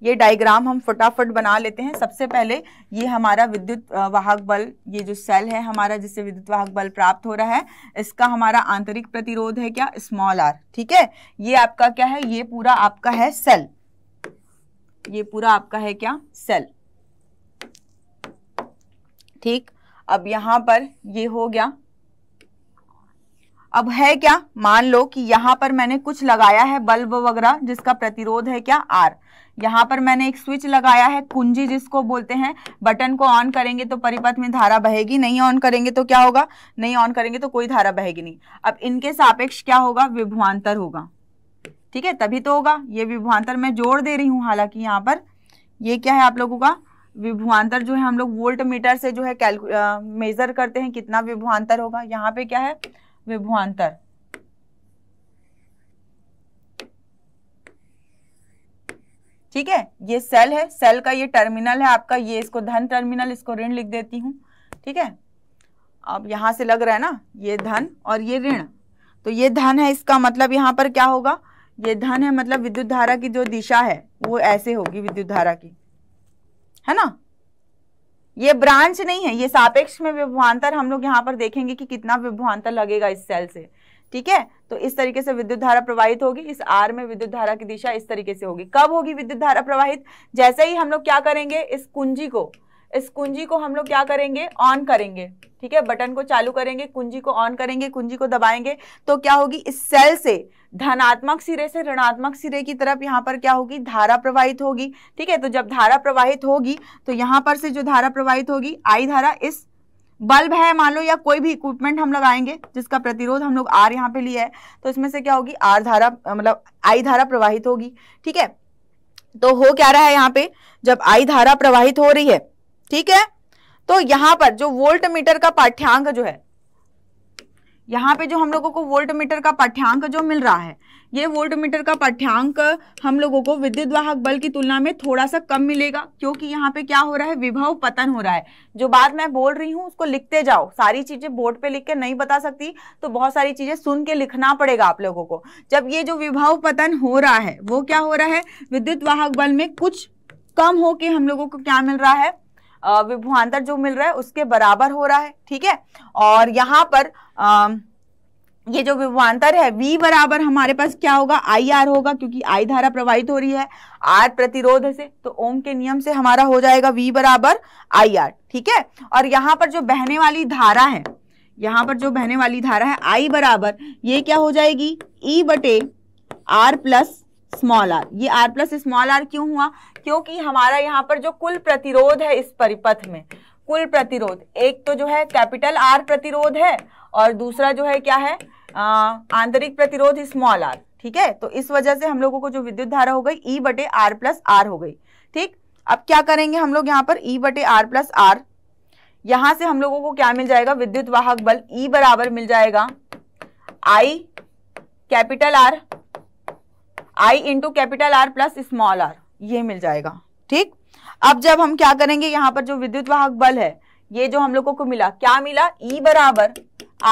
ये डायग्राम हम फटाफट बना लेते हैं सबसे पहले ये हमारा विद्युत वाहक बल ये जो सेल है हमारा जिससे विद्युत वाहक बल प्राप्त हो रहा है इसका हमारा आंतरिक प्रतिरोध है क्या स्मॉल आर ठीक है ये आपका क्या है ये पूरा आपका है सेल ये पूरा आपका है क्या सेल ठीक अब यहां पर ये हो गया अब है क्या मान लो कि यहां पर मैंने कुछ लगाया है बल्ब वगैरह जिसका प्रतिरोध है क्या आर यहां पर मैंने एक स्विच लगाया है कुंजी जिसको बोलते हैं बटन को ऑन करेंगे तो परिपथ में धारा बहेगी नहीं ऑन करेंगे तो क्या होगा नहीं ऑन करेंगे तो कोई धारा बहेगी नहीं अब इनके सापेक्ष क्या होगा विभ्वांतर होगा ठीक है तभी तो होगा ये विभवान्तर मैं जोड़ दे रही हूं हालांकि यहां पर ये क्या है आप लोगों का विभुआंतर जो है हम लोग वोल्ट मीटर से जो है मेजर करते हैं कितना विभुआंतर होगा यहाँ पे क्या है विभुआंतर ठीक है ये सेल है सेल का ये टर्मिनल है आपका ये इसको धन टर्मिनल इसको ऋण लिख देती हूँ ठीक है अब यहां से लग रहा है ना ये धन और ये ऋण तो ये धन है इसका मतलब यहाँ पर क्या होगा ये धन है मतलब विद्युत धारा की जो दिशा है वो ऐसे होगी विद्युत धारा की है ना ये ब्रांच नहीं है ये सापेक्ष में विभवान्तर हम लोग यहाँ पर देखेंगे कि कितना विभवान्तर लगेगा इस सेल से ठीक है तो इस तरीके से विद्युत धारा प्रवाहित होगी इस आर में विद्युत धारा की दिशा इस तरीके से होगी कब होगी विद्युत धारा प्रवाहित जैसे ही हम लोग क्या करेंगे इस कुंजी को इस कुंजी को हम लोग क्या करेंगे ऑन करेंगे ठीक है बटन को चालू करेंगे कुंजी को ऑन करेंगे कुंजी को दबाएंगे तो क्या होगी इस सेल से धनात्मक सिरे से ऋणात्मक सिरे की तरफ यहाँ पर क्या होगी धारा प्रवाहित होगी ठीक है तो जब धारा प्रवाहित होगी तो यहाँ पर से जो धारा प्रवाहित होगी आई धारा इस बल्ब है मान लो या कोई भी इक्विपमेंट हम लगाएंगे जिसका प्रतिरोध हम लोग आर यहाँ पे लिया है तो इसमें से क्या होगी आर धारा मतलब आई धारा प्रवाहित होगी ठीक है तो हो क्या रहा है यहाँ पे जब आई धारा प्रवाहित हो रही है ठीक है तो यहां पर जो वोल्ट मीटर का पाठ्यांक जो है यहाँ पे जो हम लोगों को वोल्ट मीटर का पाठ्यांक जो मिल रहा है ये वोल्ट मीटर का पाठ्यांक हम लोगों को विद्युत वाहक बल की तुलना में थोड़ा सा कम मिलेगा क्योंकि यहाँ पे क्या हो रहा है विभव पतन हो रहा है जो बात मैं बोल रही हूँ उसको लिखते जाओ सारी चीजें बोर्ड पे लिख के नहीं बता सकती तो बहुत सारी चीजें सुन के लिखना पड़ेगा आप लोगों को जब ये जो विभव पतन हो रहा है वो क्या हो रहा है विद्युत वाहक बल में कुछ कम होके हम लोगों को क्या मिल रहा है विभुआंतर जो मिल रहा है उसके बराबर हो रहा है ठीक है और यहाँ पर ये जो विभवान्तर है V बराबर हमारे पास क्या होगा आई आर होगा क्योंकि आई धारा प्रवाहित हो रही है R प्रतिरोध से तो ओम के नियम से हमारा हो जाएगा V बराबर आई आर ठीक है और यहाँ पर जो बहने वाली धारा है यहाँ पर जो बहने वाली धारा है I बराबर ये क्या हो जाएगी E बटे आर प्लस स्मॉल आर ये आर प्लस स्मॉल आर क्यों हुआ क्योंकि हमारा यहाँ पर जो कुल प्रतिरोध है इस परिपथ में कुल प्रतिरोध एक तो जो है कैपिटल आर प्रतिरोध है और दूसरा जो है क्या है आंतरिक प्रतिरोध स्मॉल आर ठीक है तो इस वजह से हम लोगों को जो विद्युत धारा हो गई ई e बटे आर प्लस आर हो गई ठीक अब क्या करेंगे हम लोग यहाँ पर ई e बटे आर प्लस आर यहां से हम लोगों को क्या मिल जाएगा विद्युत वाहक बल ई e बराबर मिल जाएगा I capital R I into capital R plus small R ये मिल जाएगा ठीक अब जब हम क्या करेंगे यहां पर जो विद्युत वाहक बल है ये जो हम लोगों को मिला क्या मिला E बराबर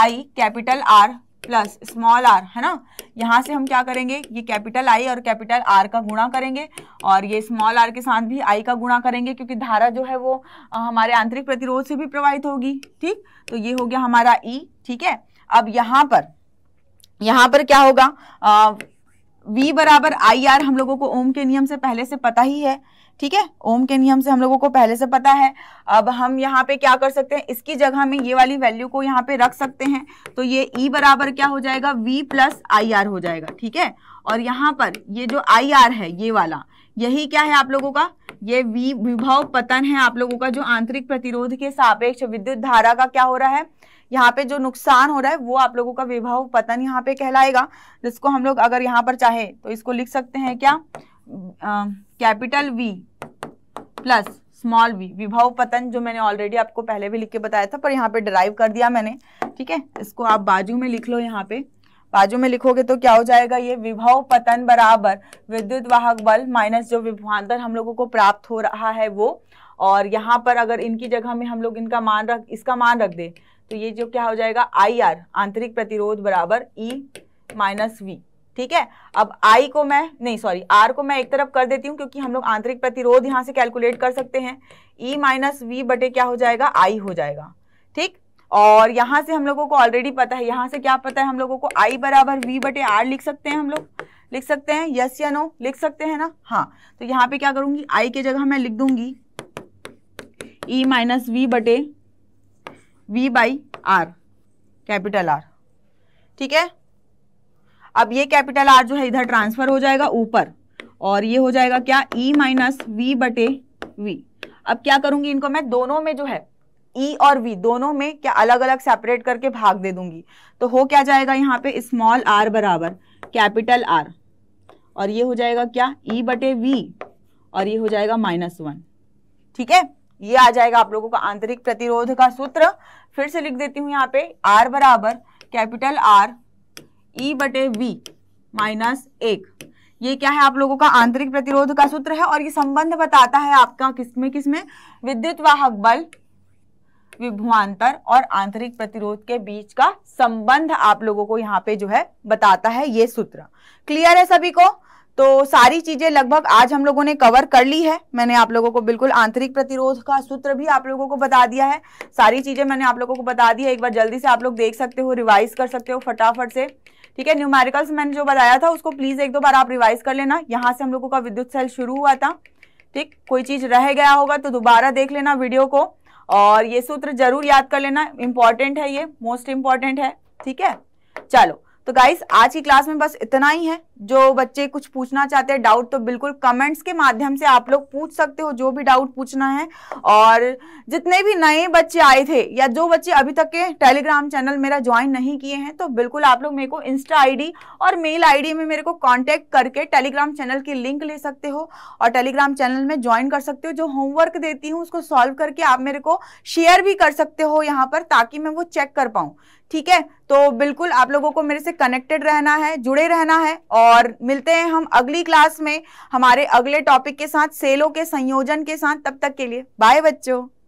I capital R plus small R है ना यहां से हम क्या करेंगे ये कैपिटल आई और कैपिटल आर का गुणा करेंगे और ये स्मॉल आर के साथ भी आई का गुणा करेंगे क्योंकि धारा जो है वो हमारे आंतरिक प्रतिरोध से भी प्रवाहित होगी ठीक तो ये हो गया हमारा ई e, ठीक है अब यहां पर यहां पर क्या होगा आ, V बराबर आई आर हम लोगों को ओम के नियम से पहले से पता ही है ठीक है ओम के नियम से हम लोगों को पहले से पता है अब हम यहाँ पे क्या कर सकते हैं इसकी जगह में ये वाली वैल्यू को यहाँ पे रख सकते हैं तो ये E बराबर क्या हो जाएगा V प्लस आई आर हो जाएगा ठीक है और यहाँ पर ये जो आई आर है ये वाला यही क्या है आप लोगों का ये विभव पतन है आप लोगों का जो आंतरिक प्रतिरोध के सापेक्ष विद्युत धारा का क्या हो रहा है यहाँ पे जो नुकसान हो रहा है वो आप लोगों का विभव पतन यहाँ पे कहलाएगा जिसको हम लोग अगर यहाँ पर चाहे तो इसको लिख सकते हैं क्या capital V plus small V विभव पतन जो मैंने ऑलरेडी आपको पहले भी लिख के बताया था पर यहाँ पे ड्राइव कर दिया मैंने ठीक है इसको आप बाजू में लिख लो यहाँ पे बाजू में लिखोगे तो क्या हो जाएगा ये विभव पतन बराबर विद्युत वाहक बल माइनस जो विभवान्तर हम लोगों को प्राप्त हो रहा है वो और यहाँ पर अगर इनकी जगह में हम लोग इनका मान रख इसका मान रख दे तो ये जो क्या हो जाएगा आई आर आंतरिक प्रतिरोध बराबर ई माइनस वी ठीक है अब आई को मैं नहीं सॉरी आर को मैं एक तरफ कर देती हूँ क्योंकि हम लोग आंतरिक प्रतिरोध यहाँ से कैलकुलेट कर सकते हैं ई माइनस वी बटे क्या हो जाएगा आई हो जाएगा ठीक और यहाँ से हम लोगों को ऑलरेडी पता है यहाँ से क्या पता है हम लोगों को आई बराबर वी बटे आर लिख सकते हैं हम लोग लिख सकते हैं यस या नो लिख सकते हैं ना हाँ तो यहाँ पे क्या करूँगी आई की जगह मैं लिख दूंगी ई माइनस वी बटे v by R capital R ठीक है अब ये कैपिटल आर जो है इधर ट्रांसफर हो जाएगा ऊपर और ये हो जाएगा क्या ई माइनस वी बटे वी अब क्या करूंगी इनको मैं दोनों में जो है ई e और वी दोनों में क्या अलग अलग सेपरेट करके भाग दे दूंगी तो हो क्या जाएगा यहाँ पे स्मॉल आर बराबर कैपिटल आर और ये हो जाएगा क्या ई e बटे वी और ये हो जाएगा माइनस वन ठीक है ये आ जाएगा आप लोगों का आंतरिक प्रतिरोध का सूत्र फिर से लिख देती हूँ यहाँ पे आर बराबर कैपिटल आर ई e बटे वी माइनस एक ये क्या है आप लोगों का आंतरिक प्रतिरोध का सूत्र है और ये संबंध बताता है आपका किसमें किसमें विद्युत वाहक बल विभुआंतर और आंतरिक प्रतिरोध के बीच का संबंध आप लोगों को यहाँ पे जो है बताता है ये सूत्र क्लियर है सभी को तो सारी चीजें लगभग आज हम लोगों ने कवर कर ली है मैंने आप लोगों को बिल्कुल आंतरिक प्रतिरोध का सूत्र भी आप लोगों को बता दिया है सारी चीजें मैंने आप लोगों को बता दी है एक बार जल्दी से आप लोग देख सकते हो रिवाइज कर सकते हो फटाफट से ठीक है न्यूमेरिकल्स मैंने जो बताया था उसको प्लीज एक दो बार आप रिवाइज कर लेना यहाँ से हम लोगों का विद्युत सेल शुरू हुआ था ठीक कोई चीज रह गया होगा तो दोबारा देख लेना वीडियो को और ये सूत्र जरूर याद कर लेना इंपॉर्टेंट है ये मोस्ट इंपॉर्टेंट है ठीक है चलो तो गाइस आज की क्लास में बस इतना ही है जो बच्चे कुछ पूछना चाहते हैं डाउट तो बिल्कुल कमेंट्स के माध्यम से आप लोग पूछ सकते हो जो भी डाउट पूछना है और जितने भी नए बच्चे आए थे या जो बच्चे अभी तक के टेलीग्राम चैनल मेरा ज्वाइन नहीं किए हैं तो बिल्कुल आप लोग मेरे को इंस्टा आईडी और मेल आईडी में मेरे को कॉन्टेक्ट करके टेलीग्राम चैनल की लिंक ले सकते हो और टेलीग्राम चैनल में ज्वाइन कर सकते हो जो होमवर्क देती हूँ उसको सॉल्व करके आप मेरे को शेयर भी कर सकते हो यहाँ पर ताकि मैं वो चेक कर पाऊँ ठीक है तो बिल्कुल आप लोगों को मेरे से कनेक्टेड रहना है जुड़े रहना है और मिलते हैं हम अगली क्लास में हमारे अगले टॉपिक के साथ सेलों के संयोजन के साथ तब तक के लिए बाय बच्चों